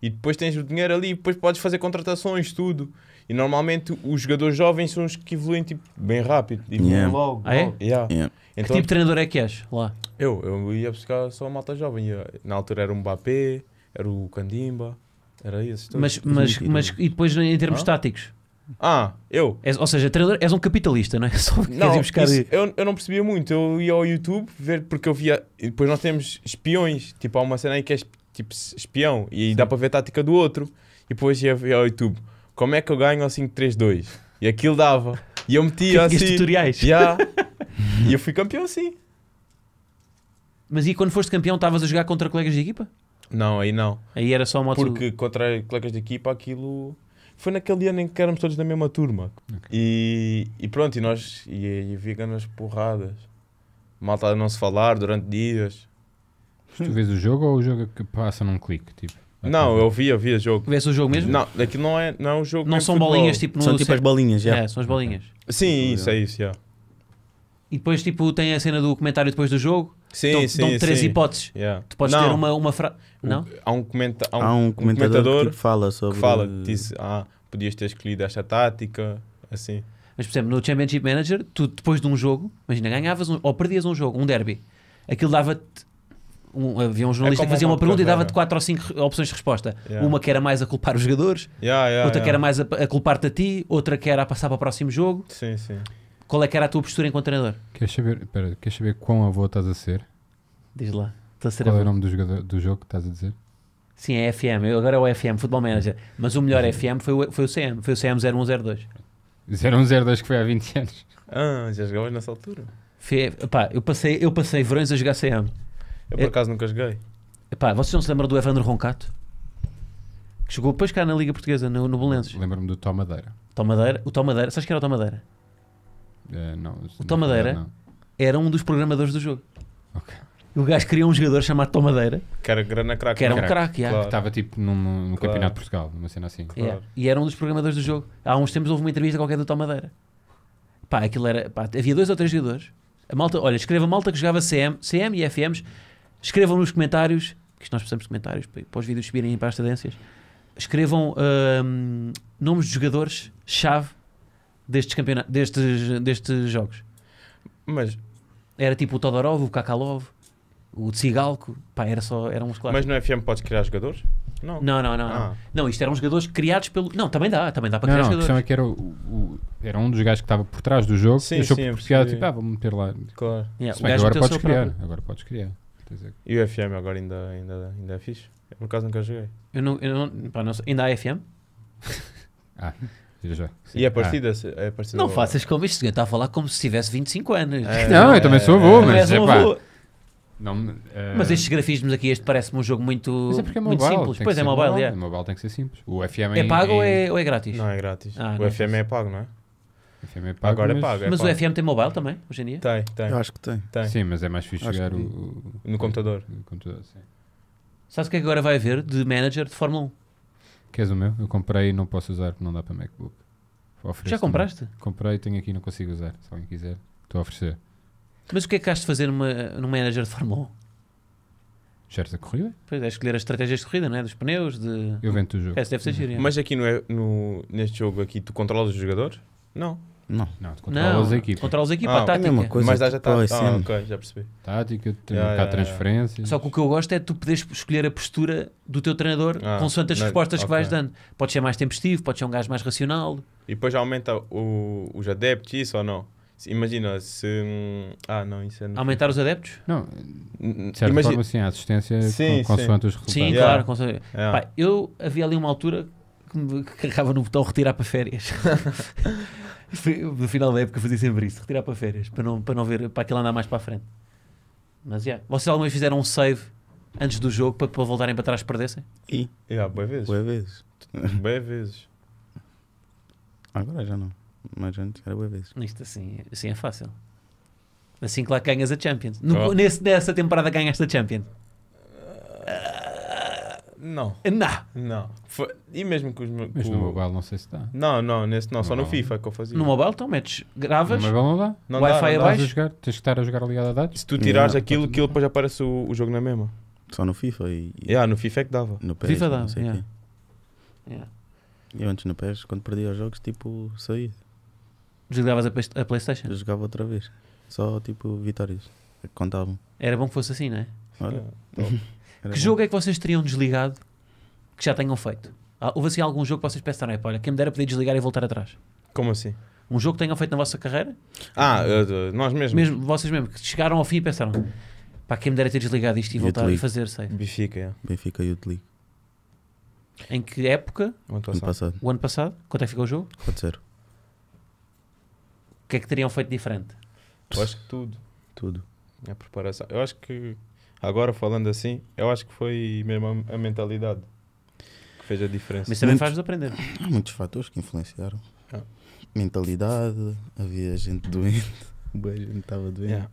E depois tens o dinheiro ali, depois podes fazer contratações, tudo. E normalmente os jogadores jovens são os que evoluem tipo, bem rápido. E tipo, yeah. logo. Ah, é? Yeah. Yeah. Então, que tipo de treinador é que és lá? Eu, eu ia buscar só a malta jovem. Ia, na altura era o Mbappé, era o Candimba, era isso. Mas, mas, mas e depois em termos ah? táticos? Ah, eu. És, ou seja, treinador, és um capitalista, não é? Só não, buscar isso, eu, eu não percebia muito. Eu ia ao YouTube ver, porque eu via. E depois nós temos espiões. Tipo, há uma cena aí que é tipo espião e dá para ver a tática do outro. E depois ia, ia ao YouTube como é que eu ganho assim 3 2 E aquilo dava. E eu metia assim. tutoriais. Yeah. e eu fui campeão assim. Mas e quando foste campeão, estavas a jogar contra colegas de equipa? Não, aí não. Aí era só uma Porque contra colegas de equipa aquilo. Foi naquele ano em que éramos todos na mesma turma. Okay. E, e, pronto, e nós. E, e havia nas porradas. Malta a não se falar durante dias. Tu vês o jogo ou o jogo é que passa num clique? Tipo. Não, eu vi, eu vi o jogo. Vês o jogo mesmo? Não, é que não é, não é um jogo. Não são bolinhas tipo no São tipo as bolinhas, yeah. é. São as bolinhas. Sim, isso, é isso, yeah. E depois, tipo, tem a cena do comentário depois do jogo. Sim, dão, sim. Dão três sim. hipóteses. Yeah. Tu podes não. ter uma, uma frase. Não? Há um, comenta há um, há um comentador, comentador que tipo, fala sobre. Que fala, diz, ah, podias ter escolhido esta tática, assim. Mas, por exemplo, no Championship Manager, tu depois de um jogo, imagina, ganhavas um, ou perdias um jogo, um derby, aquilo dava-te um, havia um jornalista é que fazia é uma, pergunta e dava-te 4 ou 5 opções de resposta. Yeah. Uma que era mais a culpar os jogadores, yeah, yeah, outra que era mais a, a culpar-te a ti, outra que era a passar para o próximo jogo. Sim, sim. Qual é que era a tua postura enquanto treinador? Queres saber, pera, queres saber quão avô estás a ser? Diz lá. a ser Qual é o nome do, jogador, do jogo que estás a dizer? Sim, é FM. Eu agora é o FM, Football Manager. Mas o melhor FM foi o, foi o CM. Foi o CM 0102. 0102 que foi há 20 anos. Ah, já jogavas nessa altura? Pá, eu passei, eu passei verões a jogar CM. Eu por é, acaso nunca joguei. Epá, vocês não se lembram do Evandro Roncato? Que chegou depois cá na Liga Portuguesa, no, no Belenenses. Lembro-me do Tomadeira. Tomadeira, O Tomadeira. sabes que era o Tomadeira? Eh, não, o Tomadeira não. era um dos programadores do jogo. Okay. O gajo criou um jogador chamado Tomadeira. Que era grana craque. Que era um é? craque, claro. Que estava tipo num, num claro. campeonato de Portugal, numa cena assim. Claro. Yeah. E era um dos programadores do jogo. Há uns tempos houve uma entrevista qualquer do Tomadeira. Pá, aquilo era... Pá, havia dois ou três jogadores. A malta, olha, escreva malta que jogava CM, CM e FMs Escrevam nos comentários, que nós precisamos de comentários para, para os vídeos subirem para as tendências. Escrevam uh, nomes de jogadores-chave destes, campeonatos, destes, destes jogos. Mas era tipo o Todorov, o Kakalov, o Tsigalco, pá, era só, eram uns Mas no FM podes criar jogadores? Não, não, não. Não, ah. não isto eram jogadores criados pelo. Não, também dá, também dá para criar não, jogadores. A questão é que era, o, o, era um dos gajos que estava por trás do jogo, sim, deixou sim, por tipo, ah, vou meter lá. Claro. Yeah, Se bem, agora podes criar, próprio. agora podes criar. E o FM agora ainda, ainda, ainda é fixe? por acaso nunca joguei. Eu não, eu não, pá, não Ainda há FM? ah. Já. E é parecida, ah. é partida Não faças como isto, está a falar como se tivesse 25 anos. É, não, eu também sou avô, mas é, pá, não, uh... Mas estes grafismos aqui, este parece-me um jogo muito, é é mobile, muito simples. Pois é mobile, mobile, é. é. mobile tem que ser simples. O FM é, é pago Ou, é, ou é grátis? Não, é grátis. Ah, o é FM é pago, não é? FM é pago. Agora é mas... é pago. É mas pago. o FM tem mobile também, hoje em dia? Tem, tem. Eu acho que tem. tem. Sim, mas é mais fixe jogar o, No computador. No computador, sim. Sabes o que é que agora vai haver de manager de Fórmula 1? Queres o meu? Eu comprei e não posso usar porque não dá para MacBook. Já compraste? Também. Comprei, tenho aqui não consigo usar. Se alguém quiser, estou a oferecer. Mas o que é que has de fazer numa, num manager de Fórmula 1? Geres a corrida? Pois é, escolher as estratégias de corrida, não é? Dos pneus, de... Eu vento o jogo. É, deve ser uhum. É. Mas aqui no, é, no, neste jogo aqui tu controlas os jogadores? Não. Não. Não, tu controlas não. a equipa. a ah, a tática. É a mesma coisa mas já está. Ah, tá, ok, já percebi. Tática, yeah, yeah, transferência. Só que o que eu gosto é tu poderes escolher a postura do teu treinador ah, consoante as respostas okay. que vais dando. Pode ser mais tempestivo, pode ser um gajo mais racional. E depois aumenta o, os adeptos, isso ou não? Imagina se. Ah, não, isso é Aumentar os adeptos? Não, de certa Imagina... forma, sim, a assistência sim, com, consoante sim. os resultados. Sim, yeah. claro. Consoante... Yeah. Pá, eu havia ali uma altura que me carregava no botão retirar para férias. no final da época fazia sempre isso, retirar para férias, para não, para não ver, para aquilo andar mais para a frente. Mas yeah. Vocês alguma vez fizeram um save antes do jogo para, para voltarem para trás perdessem? E? Yeah, boa vezes. Boa vezes. boa vezes. Agora já não. Mas antes era boa vezes. Isto assim, assim é fácil. Assim que lá ganhas a Champions. No, oh. nesse, nessa temporada ganhaste a Champions. Não. Não. Não. Foi- E mesmo com os meus. Mas no mobile não sei se dá. Não, não, nesse não, só no FIFA que eu fazia. No mobile, então metes, No gravas, mobile não dá. Não Wi-Fi a abaixo. jogar, tens que estar a jogar ligado a dados. Se tu tirares aquilo, aquilo depois aparece o, o jogo na mesma. Só no FIFA e, e Yeah, no FIFA é que dava. no PES. FIFA dava. não sei yeah. Yeah. Eu antes no PES, quando perdia os jogos, tipo, saía. Desligavas a, a Playstation. Eu jogava outra vez. Só, tipo, vitórias. Contavam. Era bom que fosse assim, não é? Olha, Yeah. Era que bom. jogo é que vocês teriam desligado que já tenham feito? Ah, houve assim algum jogo que vocês pensaram, é, pá, olha, quem me dera poder desligar e voltar atrás? Como assim? Um jogo que tenham feito na vossa carreira? Ah, eh, nós mesmos. Mesmo, vocês mesmos, que chegaram ao fim e pensaram, pá, quem me dera ter desligado isto e voltar a fazer, sei. Benfica, é. Benfica e o Ligo. Em que época? O ano passado. Ano passado. O ano passado? Quanto é que ficou o jogo? 4-0. O que é que teriam feito diferente? Eu acho que tudo. Tudo. A preparação. Eu acho que Agora falando assim, eu acho que foi mesmo a mentalidade que fez a diferença. Mas também faz-nos aprender. Há ah, muitos fatores que influenciaram. Ah. Mentalidade, havia gente doente, boa gente estava doente. Yeah.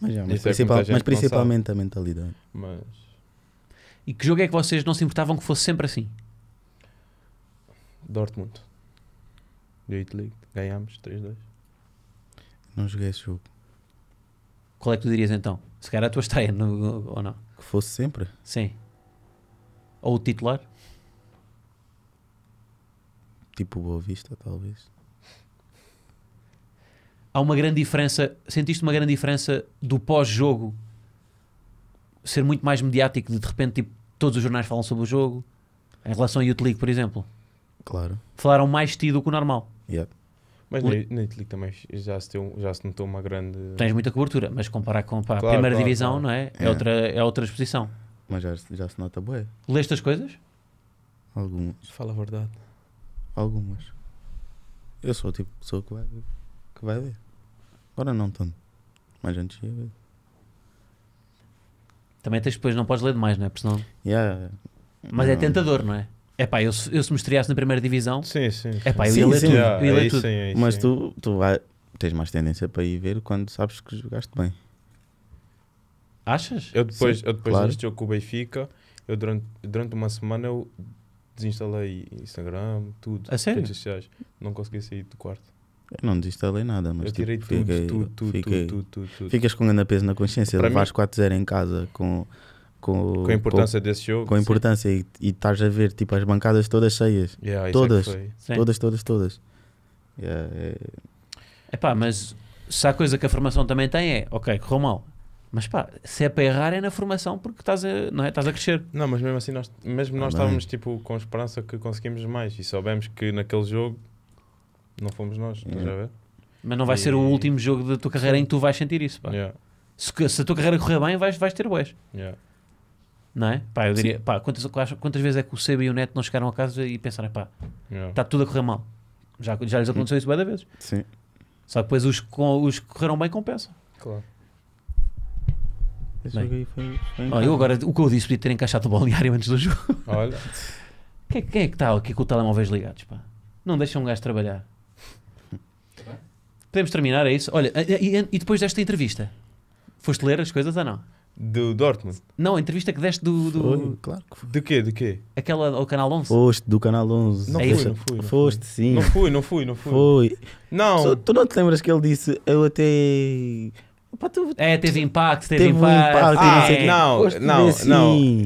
Mas, já, mas, é principal, é mas principalmente a mentalidade. Mas... E que jogo é que vocês não se importavam que fosse sempre assim? Dortmund. League. Ganhámos 3-2. Não joguei esse jogo. Qual é que tu dirias então? Se calhar a tua estreia no, ou não? Que fosse sempre? Sim. Ou o titular? Tipo Boa Vista, talvez. Há uma grande diferença. Sentiste uma grande diferença do pós-jogo ser muito mais mediático de de repente tipo, todos os jornais falam sobre o jogo em relação a Youth League, por exemplo? Claro. Falaram mais de ti do que o normal. Yeah. Mas na Itália também já se, tem, já se notou uma grande. Tens muita cobertura, mas comparar com pá, claro, a primeira claro, divisão, claro. não é? É, é. Outra, é outra exposição. Mas já, já se nota boa Leste as coisas? Algumas. Fala a verdade. Algumas. Eu sou o tipo de pessoa que vai, que vai ler. Agora não tanto. Mas antes ia ver. Também tens depois, não podes ler demais, não é? Porque senão... Yeah. Mas é não. é tentador, não é? É pá, eu, eu se me estreasse na primeira divisão, sim, sim, é pá, eu ia ler tudo. Yeah, tudo. Sim, Mas tu, tu vai, tens mais tendência para ir ver quando sabes que jogaste bem. Achas? Eu depois, eu depois claro. deste jogo com o Benfica, eu durante, durante uma semana eu desinstalei Instagram, tudo, a sério? redes sociais. Não consegui sair do quarto. Eu não desinstalei nada, mas eu tipo, tirei tipo, tudo, fiquei, tudo, tudo, fiquei, tudo, tudo, tudo, tudo, Ficas com um grande peso na consciência, levares mim... 4-0 em casa com com, com a importância com, desse jogo. Com a importância e, e, estás a ver tipo as bancadas todas cheias. Yeah, é todas, é todas, todas, todas, todas, yeah, é... pá, mas se há coisa que a formação também tem é, ok, correu mal. Mas pá, se é para errar é na formação porque estás a, não é? estás a crescer. Não, mas mesmo assim, nós, mesmo nós estávamos tipo, com esperança que conseguimos mais e soubemos que naquele jogo não fomos nós, estás a ver? Mas não vai e... ser o último jogo da tua carreira Sim. em que tu vais sentir isso, pá. Yeah. Se, se, a tua carreira correr bem, vais, vais ter boés. Yeah não é? Pá, eu diria, pá, quantas, quantas vezes é que o Seba e o Neto não chegaram a casa e pensaram, pá, Yeah. está tudo a correr mal. Já, já lhes aconteceu isso bem vezes Sim. Só que depois os, que os correram bem compensam. Claro. Esse jogo aí foi- foi eu agora, o que eu disse, podia ter encaixado o balneário antes do jogo. Olha, Quem, é- quem é que está aqui com o telemóveis ligados, pá? Não deixam um gajo trabalhar. Tá Podemos terminar, é isso? Olha, e, e- e depois desta entrevista, foste ler as coisas ou não? Do Dortmund? Não, a entrevista que deste do. do... Foi, claro que foi. De quê? De quê? Aquela ao Canal 11? Foste, do Canal 11. Não, é fui, não fui, não Foste, fui. sim. Não fui, não fui, não fui. Foi. Não. Só, tu não te lembras que ele disse, eu até. Opa, tu... É, teve impacto, teve, teve impacto. impacto ah, teve não, Foste não, assim.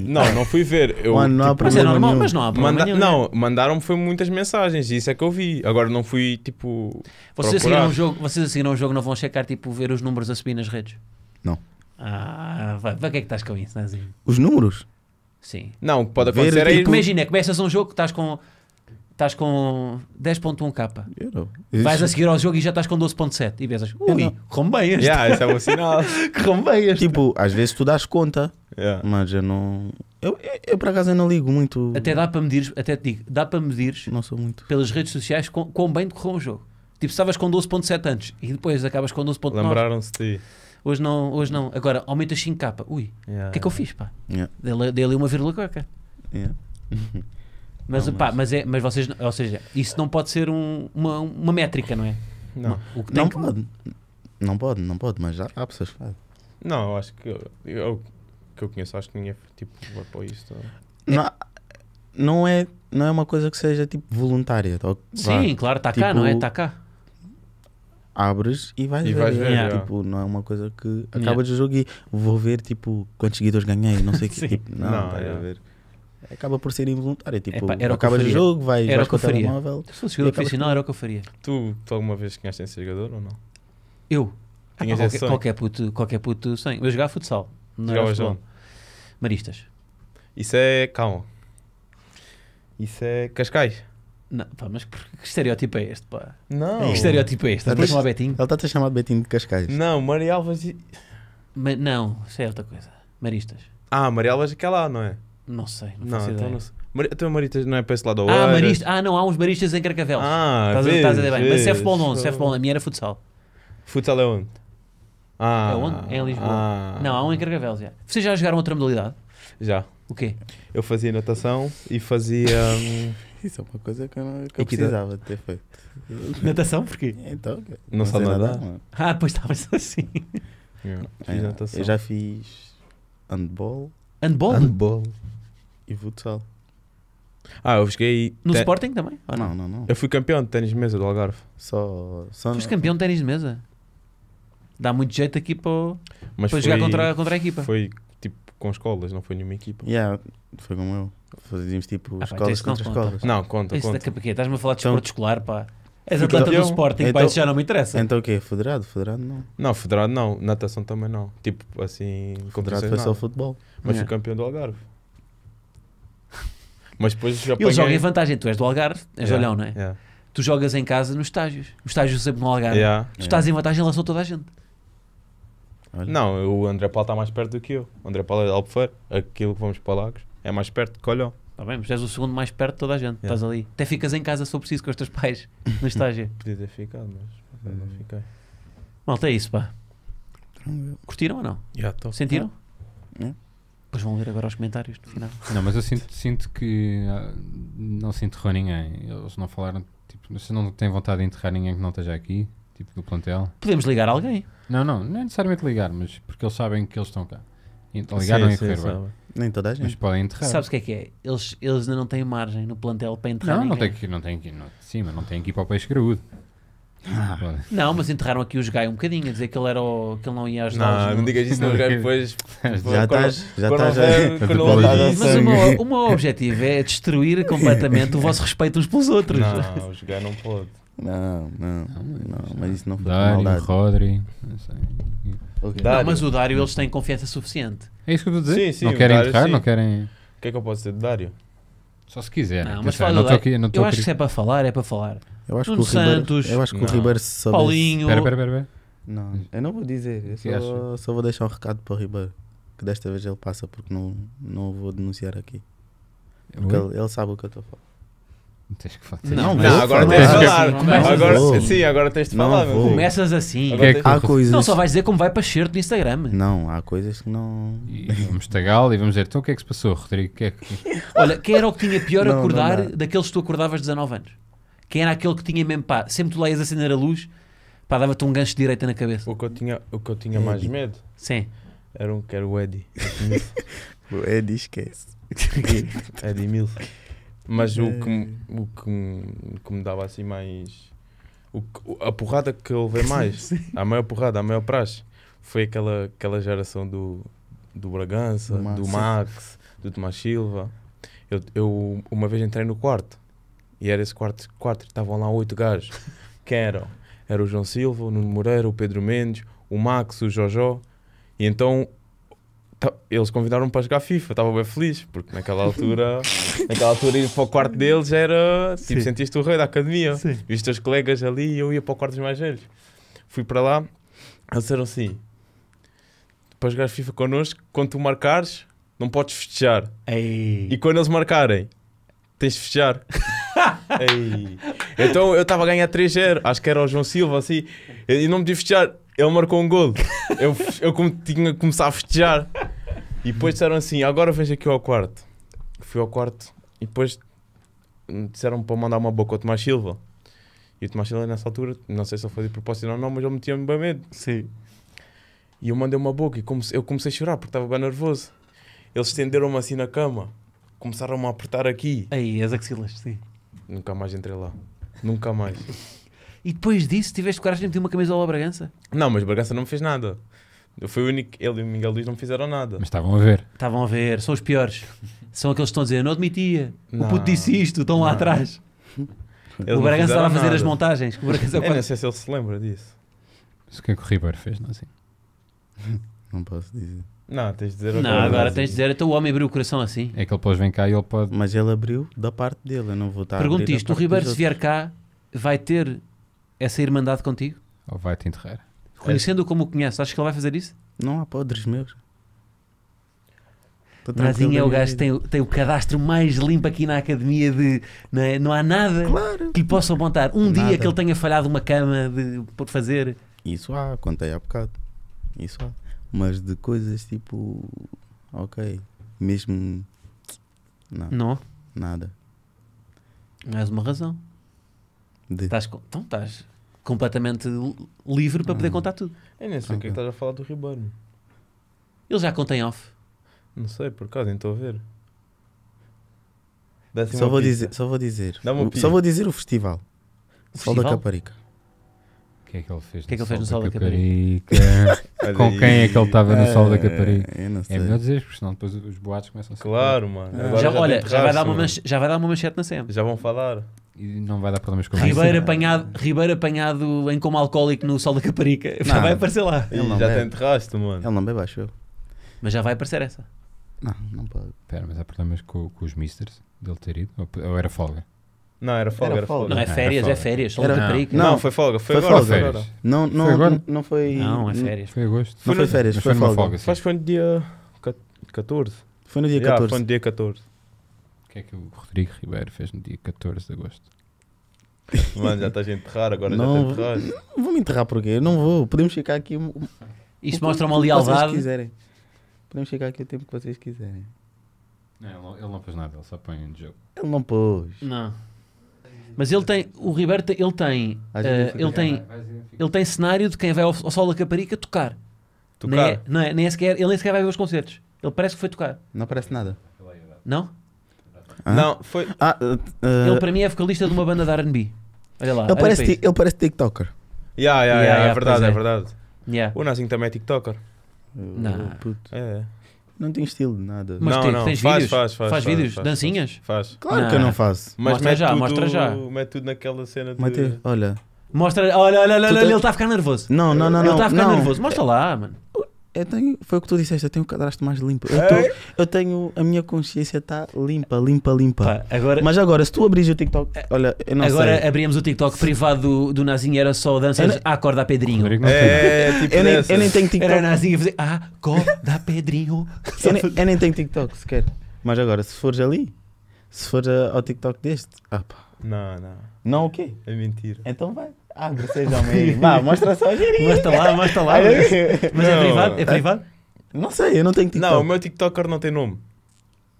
não, não, não fui ver. Eu, Mano, não tipo, mas é normal, nenhum. mas não há problema Manda, nenhum, Não, né? mandaram-me foi muitas mensagens e isso é que eu vi. Agora não fui, tipo, vocês procurar. a um jogo Vocês a um jogo não vão checar, tipo, ver os números a subir nas redes? Não. Ah, para que é que estás com isso, Nazinho? Os números? Sim. Não, o que pode acontecer Ver, é tipo... Imagina, começas um jogo, estás com estás com 10.1k. Vais a seguir ao jogo e já estás com 12.7 e pensas, ui, corrombei Yeah, isso é um sinal. corrombei este. Tipo, às vezes tu dás conta, yeah. mas eu não... Eu, eu, eu para casa não ligo muito. Até dá para medir, até te digo, dá para medir não sou muito. pelas redes sociais com, quão bem decorreu um jogo. Tipo, estavas com 12.7 antes e depois acabas com 12.9. Lembraram-se de ti hoje não, hoje não. Agora, aumenta 5k. Ui, o yeah, que é que eu fiz, pá? Yeah. Dei, ali uma vírgula qualquer. Yeah. mas, não, pá, mas... mas... é, mas vocês, ou seja, isso não pode ser um, uma, uma métrica, não é? Não, não, não que... pode. Não pode, não pode, mas há, há pessoas que fazem. Não, eu acho que eu, eu, que eu conheço, acho que ninguém tipo, vai para isto. Tá? Não, é. não, é, não é uma coisa que seja tipo voluntária. Tá? Sim, claro, está tipo, cá, não é? Está tipo, cá abres e vais, e vais né? ver. Tipo, yeah. Tipo, não é uma coisa que acabas yeah. o jogo e vou ver tipo quantos seguidores ganhei, não sei o que. Tipo, não, não vai ver. Acaba por ser involuntário. Tipo, Epa, era acabas o jogo, vais, era vais com o telemóvel. Se fosse jogador profissional, era o que eu faria. Tu, tu alguma vez conheces esse jogador ou não? Eu? Ah, qualquer, qualquer, puto, qualquer puto sonho. Eu jogava futsal. Não jogava futebol. Maristas. Isso é. Calma. Isso é Cascais. Não, pá, mas que, estereótipo é este, pá? Não. Que estereótipo é este? Tá a chamar Betinho? Ele está-te a chamar de Betinho de Cascais. Não, Maria Alves. e- Ma- não, isso é outra coisa. Maristas. Ah, Maria Alves é aquela é lá, não é? Não sei, não, Não, então não sei. Mari... Então não é para esse lado ou Ah, maristas. Ah, não, há uns maristas em Carcavelos. Ah, estás, a- estás a bem. Mas se é, é futebol não, se é futebol, a minha era futsal. Futsal é onde? Ah, É onde? É em Lisboa. ah. Não, há um em Carcavelos, já. Vocês já jogaram outra modalidade? Já. O quê? Eu fazia natação e fazia. Hum, Isso é uma coisa que eu, não, que eu que precisava de ter feito. Natação? Porquê? Então, não, não sabe Nada, ah, pois estava assim. Yeah. É, é eu já fiz handball. Handball? Handball. E futsal. Ah, eu fiquei. No Sporting também? Não, não, não, não. Eu fui campeão de ténis de mesa do Algarve. Só. só Foste campeão de ténis de mesa? Dá muito jeito aqui para, Mas para foi, jogar contra, contra a equipa. Foi tipo com escolas, não foi nenhuma equipa. Yeah, foi como eu. Fazíamos tipo ah, pá, escolas então contra não conta. escolas. Não, conta, isso conta. Isso Estás-me a falar de então, escolar, pá. És então, atleta do então, Sporting, então, pá, isso já não me interessa. Então o quê? Federado? Federado não. Não, federado não. Natação também não. Tipo, assim... Federado foi só futebol. Mas yeah. fui é. campeão do Algarve. Mas depois já apanhei... Ele joga em vantagem. Tu és do Algarve, és yeah, olhão, não é? Yeah. Tu jogas em casa nos estágios. Os estágios sempre no Algarve. Yeah. Tu estás em vantagem em relação a toda a gente. Olha. Não, o André Paulo está mais perto do que eu. O André Paulo é de Albufeira. Aquilo que vamos para Lagos. É mais perto de Colhão. Está bem, mas és o segundo mais perto de toda a gente. Yeah. Estás ali. Até ficas em casa se for preciso com os teus pais no estágio. Podia ter ficado, mas não hum. fiquei. Malta, é isso, pá. Curtiram ou não? Yeah, Sentiram? É. Pois vão ler agora os comentários no final. Não, mas eu sinto, sinto que ah, não se enterrou ninguém. Eles não falaram, tipo, vocês não têm vontade de enterrar ninguém que não esteja aqui, tipo do plantel. Podemos ligar alguém? Não, não, não é necessariamente ligar, mas porque eles sabem que eles estão cá. Então ligaram sim, e correram. Nem toda a gente. Mas podem enterrar. Sabes o que é que é? Eles, eles ainda não têm margem no plantel para enterrar. Não, não tem aqui não tem não, sim, mas não tem aqui para o peixe graúdo. Ah. Não, mas enterraram aqui os Gai um bocadinho, a dizer que ele, era o, que ele não ia ajudar. Não, não, não digas isso, não, Gai, depois. Já estás, já estás. Mas o meu, o meu objetivo é destruir completamente o vosso respeito uns pelos outros. Não, os Gai não pode. Não, não, não, mas, não, mas é isso não foi Dário, maldade. Rodri. Não sei. Okay. Não, mas o Dário eles têm confiança suficiente. É isso que eu estou a dizer? Sim, sim, não querem entrar não querem. O que é que eu posso dizer de Dário? Só se quiser. Né? Não, mas fala, não aqui, não eu acho que se é para falar, é para falar. Eu acho Nuno que o Santos, Ribeiro, eu acho que o Ribeiro se Paulinho. Não, eu não vou dizer. Eu só, só, vou deixar um recado para o Ribeiro. Que desta vez ele passa porque não, não vou denunciar aqui. Porque ele, ele sabe o que eu estou a falar. Tens que Não, não, agora tens de falar. Agora, assim. sim, agora tens de falar. Não, Começas assim. Que é que há coisas... Não, só vais dizer como vai para cheiro do Instagram. Não, há coisas que não. E vamos tagalo e vamos dizer, então o que é que se passou, Rodrigo? Que é que... Olha, quem era o que tinha pior não, acordar não, não. daqueles que tu acordavas 19 anos? Quem era aquele que tinha mesmo pá? Sempre tu lá ias acender a luz, pá, dava-te um gancho direito na cabeça. O que eu tinha, o que eu tinha mais medo? Sim. Era um era o Eddie. o Eddie esquece. Eddie Milf. Mas o, que, o que, que me dava assim mais. O, a porrada que eu levei mais, sim, a maior porrada, a maior praxe, foi aquela, aquela geração do, do Bragança, Max. do Max, do Tomás Silva. Eu, eu uma vez entrei no quarto e era esse quarto, quarto estavam lá oito gajos. Quem eram? Era o João Silva, o Nuno Moreira, o Pedro Mendes, o Max, o Jojó. E então Tá, eles convidaram-me para jogar FIFA, estava bem feliz, porque naquela altura, naquela altura ir para o quarto deles era tipo, Sim. sentiste o rei da academia, Sim. e os teus colegas ali, eu ia para o quarto dos mais velhos. Fui para lá, eles disseram assim: para jogar FIFA connosco, quando tu marcares, não podes festejar. Ei. E quando eles marcarem, tens de festejar. então eu estava a ganhar 3-0, acho que era o João Silva assim, e não me podia festejar ele marcou um gol eu, eu como tinha que começar a festejar. E depois disseram assim: agora vejo aqui ao quarto. Fui ao quarto e depois hum, disseram para mandar uma boca ao Tomás Silva. E o Tomás Silva, nessa altura, não sei se eu fazia propósito ou não, mas eu metia-me bem medo. Sim. E eu mandei uma boca e eu comecei a chorar porque estava bem nervoso. Eles estenderam-me assim na cama, começaram-me a apertar aqui. Aí, as axilas, sim. Nunca mais entrei lá. Nunca mais. E depois disso tiveste coragem de meter uma camisola ao Bragança? Não, mas o Bragança não me fez nada. Eu fui o único, ele e o Miguel Luís não fizeram nada. Mas estavam a ver. Estavam a ver, são os piores. São aqueles que estão a dizer, não admitia, não. o puto disse isto, estão lá atrás. Eles o Bragança estava a fazer nada. as montagens. O Bragança Eu não sei se ele se lembra disso. Mas o que é que o Ribeiro fez, não é assim? Não posso dizer. Não, tens de dizer Não, agora tens de dizer, então o homem abriu o coração assim. É que ele depois vem cá e ele pode. Mas ele abriu da parte dele, eu não vou estar Pergunto isto: o Ribeiro, se vier cá, vai ter essa é irmandade contigo? Ou vai-te enterrar? Conhecendo-o como o conhece achas que ele vai fazer isso? Não há podres meus. Nazinho é o gajo que tem, tem, o cadastro mais limpo aqui na academia de não, é? não há nada claro. que lhe possam apontar. Um nada. dia que ele tenha falhado uma cama de, por fazer. Isso há, contei há bocado. Isso há. Mas de coisas tipo. Ok. Mesmo. Não. não. Nada. Mais uma razão. De... Estás com... Então estás completamente livre para poder hum. contar tudo. Eu é, nem sei o que é que estás a falar do Ribeiro. Ele já conta em off. Não sei, por acaso, nem estou a ver. Só vou, dizer, só vou dizer. o- só vou dizer o festival. O Sol da Caparica. O que é que ele fez, O que é que ele fez no Sol da Caparica? Com quem é que ele estava no Sol da é, Caparica? É, melhor dizer, porque senão depois os boatos começam a ser. Claro, mano. Ah. Já, olha, já vai, dar uma já vai dar uma manchete na cena. Já vão falar. E não vai dar problemas com Ribeiro isso. Apanhado, Ribeiro apanhado em como alcoólico no sol da Caparica. Não. Já vai aparecer lá. Ele não já bebe. tem terrasto, mano. Ele não bebe, acho eu. Mas já vai aparecer essa. Não, não pode. Pera, mas há problemas com, com os misters dele ter ido? Ou, ou era folga? Não, era folga, era folga. Não, é férias, é férias. Sol da Caparica. Não, foi folga. Foi, foi agora. Folga. Agora. Não, não, foi agora? não foi... Não, é férias. Foi agosto. Não foi, férias, foi, foi folga. folga Faz no dia 14. Foi no dia 14. foi no dia 14 que é que o Rodrigo Ribeiro fez no dia 14 de agosto? Mano, já estás a enterrar, agora tá não, já te enterraste. Vou me enterrar porquê? Não vou, podemos ficar aqui. Isto mostra uma lealdade. quiserem. Podemos ficar aqui o tempo que vocês quiserem. Não, ele não pôs nada, ele só põe um jogo. Ele não pôs. Não. Mas ele tem, o Ribeiro tem, ele tem, uh, ele tem, ele tem cenário de quem vai ao, ao Sol da Caparica tocar. Tocar? Não é, Não é, nem é sequer, ele nem sequer vai ver os concertos. Ele parece que foi tocar. Não parece nada. Não? Não, foi. Ah, uh, Ele para mim é vocalista de uma banda de RB. Olha lá. Ele parece, ti, ele parece TikToker. Yeah, yeah, yeah, yeah, é verdade, é. é verdade. Yeah. O Nazinho também é TikToker. Não. É, é. Não tem estilo de nada. Mas não, tem, não. tens faz, vídeos? Faz, faz, faz vídeos? Faz, Dancinhas? Faz. Claro não. que eu não faço. Mas mostra já, tudo, mostra já. Mete tudo naquela cena de... Mete, olha. Mostra, olha, olha, olha, olha, ele está a ficar nervoso. Não, não, não. Ele está a ficar nervoso. Mostra lá, mano eu tenho, foi o que tu disseste, eu tenho o cadastro mais limpo. Eu, tô, eu tenho, a minha consciência está limpa, limpa, limpa. Pá, agora, Mas agora, se tu abris o TikTok, é, olha, eu não agora sei. abríamos o TikTok privado do, do Nazinho, era só danças não... corda Pedrinho. É, tipo eu, nem, tenho TikTok. Era Nazinho a fazer Acorda Pedrinho. eu, nem, eu nem tenho TikTok sequer. Mas agora, se fores ali, se fores ao TikTok deste, ah pá. Não, não. Não o quê? É mentira. Então vai. Abre, sejam meio. Vá, mostra só a girinho. Mostra lá, mostra lá. mas mas é, é privado? É privado? Não sei, eu não tenho TikTok. Não, o meu TikToker não tem nome.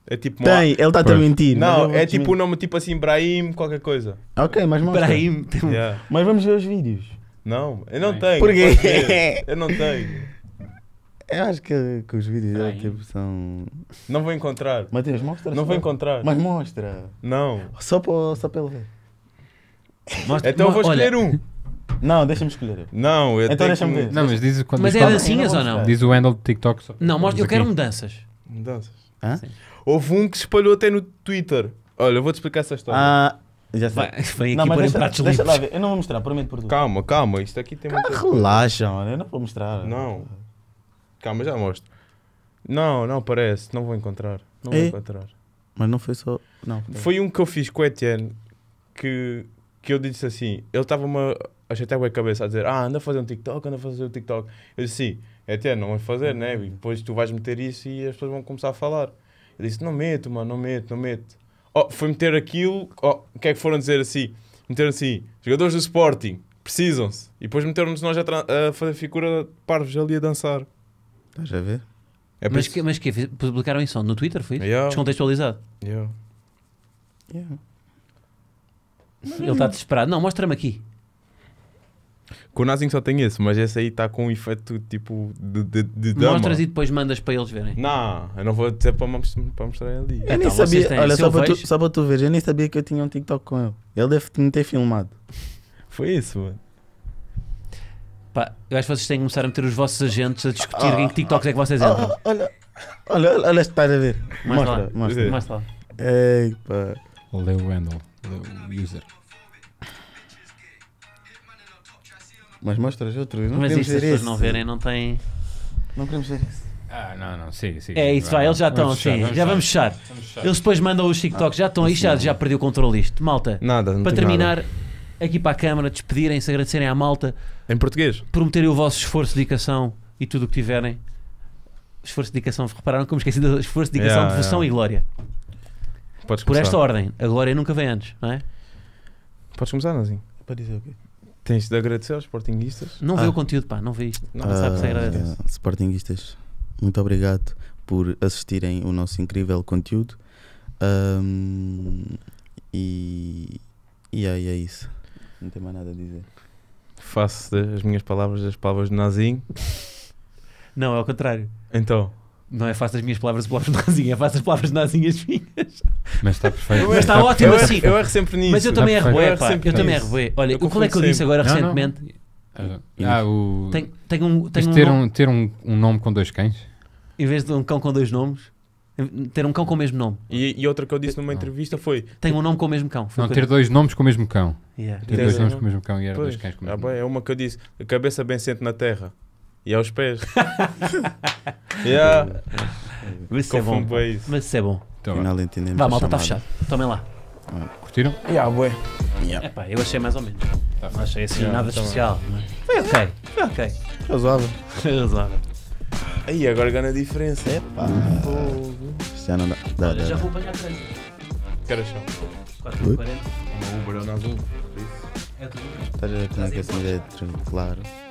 É tipo. Tem, ele está a mentir. Não, é tipo um nome tipo assim, Brahim, qualquer coisa. Ok, mas mostra. Brahim. Yeah. Mas vamos ver os vídeos. Não, eu não Bem. tenho. Porquê? Eu não tenho. Eu acho que, que os vídeos dele tipo, são. Não vou encontrar. Matheus, mostra. Não vou encontrar. Mas mostra. Não. Só para só para ele ver. Mostra, então eu vou escolher olha, um. Não, deixa-me escolher. Não, eu Então tenho Não, mas diz quando Mas é dancinhas ou não? Diz o handle do TikTok. só- Não, mostra, eu quero mudanças Mudanças. Hã? Sim. Houve um que se espalhou até no Twitter. Olha, eu vou-te explicar essa história. Ah, já sei. Foi aqui não, mas prato em lá ver. Eu não vou mostrar, prometo por tudo. Calma, calma, isto aqui tem muita... Relaxa, mano. Eu não vou mostrar. Não. Calma, já mostro. Não, não parece, não vou encontrar. Não vou é? encontrar. Mas não foi só. Não. Foi um que eu fiz com o Etienne que, que eu disse assim, ele estava uma, a até com a cabeça, a dizer, ah, anda a fazer um TikTok, anda a fazer um TikTok. Eu disse, sim, é até não vais fazer, né? E uhum. depois tu vais meter isso e as pessoas vão começar a falar. Ele disse, não meto, mano, não meto, não meto. Oh, foi meter aquilo, oh, o que é que foram dizer assim? Meteram assim, jogadores do Sporting, precisam-se. E depois meteram-nos nós a, a fazer figura parvos ali a dançar. Estás a ver? É mas, o que, mas que publicaram isso no Twitter, foi isso? Yeah. Descontextualizado. Yeah. Yeah. Ele está desesperado. Não, mostra-me aqui. Com o Nazinho só tem esse, mas esse aí está com um efeito tipo de, de, de dama. Mostras e depois mandas para eles verem. Não, eu não vou dizer para, para mostrar ali. Eu então, nem sabia, olha, só para, tu, só para tu ver, eu nem sabia que eu tinha um TikTok com ele. Ele deve me ter filmado. Foi isso, mano. Pá, eu acho que vocês têm que começar a meter os vossos agentes a discutir ah, em que TikToks ah, é que vocês entram. Ah, olha, olha, olha, estás a ver. Mostra, mostra. Mostra lá. Mostra. Mostra. Ei, pá. o Wendell do user. Mas mostras outro. Não Mas isto as pessoas não verem, não têm. Não queremos ver isso. Ah, não, não, sim, sim. É isso, vai, eles já estão, sim, vamos já vamos fechar. Eles depois mandam os TikToks, já estão aí, já, já perdi o controle isto. Malta, nada, não para terminar, nada. aqui para a câmara, despedirem-se, agradecerem à malta. Em português. Prometerem o vosso esforço, dedicação e tudo o que tiverem. Esforço, dedicação, repararam como esqueci do esforço, dedicação, yeah, devoção yeah. e glória. Podes Por esta ordem, a glória nunca vem antes, não é? Podes começar, Nazim. Para dizer o quê? Tens de agradecer aos sportinguistas. Não vi Ah. o conteúdo, pá, não vi. isto. Não Ah, sabe se agradece. Sportinguistas, muito obrigado por assistirem o nosso incrível conteúdo. e, e aí é, é isso. Não tem mais nada a dizer. Faço as minhas palavras as palavras de Nazim. Não, é ao contrário. Então, não é fácil as minhas palavras, palavras de Nazinha, é fácil as palavras de Nazinha minhas. Mas está perfeito. Mas está, está ótimo assim. Eu erro sempre nisso. Mas eu também erro, é, eu, pá. eu também erro. É. Olha, o que é que eu disse agora não, recentemente? Não. Ah, ah o... Tem, tem um, tem um ter, um, ter um, um nome com dois cães? Em vez de um cão com dois nomes? Ter um cão com o mesmo nome. E, e outra que eu disse numa entrevista foi: Tem um nome com o mesmo cão. Não, ter dois nomes com o mesmo cão. Yeah. Ter dois nomes com o mesmo cão e era dois cães com o mesmo ah, nome. É uma que eu disse: Cabeça bem sente na terra. E aos pés. yeah. Mas isso é bom. isso. Mas isso é bom. Então, vá. malta, está fechado. Tomem lá. Ah, curtiram? Yeah, bué. Yeah. Epá, eu achei mais ou menos. Tá não achei assim nada tá especial. mas é? Foi ok. Foi ok. Razoável. Foi razoável. Aí agora ganha a diferença. É pá. Já não dá. dá, dá, Já dá. vou apanhar 3. Quero achar. 4h40. É Uma Uber ou é na Azul. É tudo. Estás a ver como é que essa mulher é tranquila?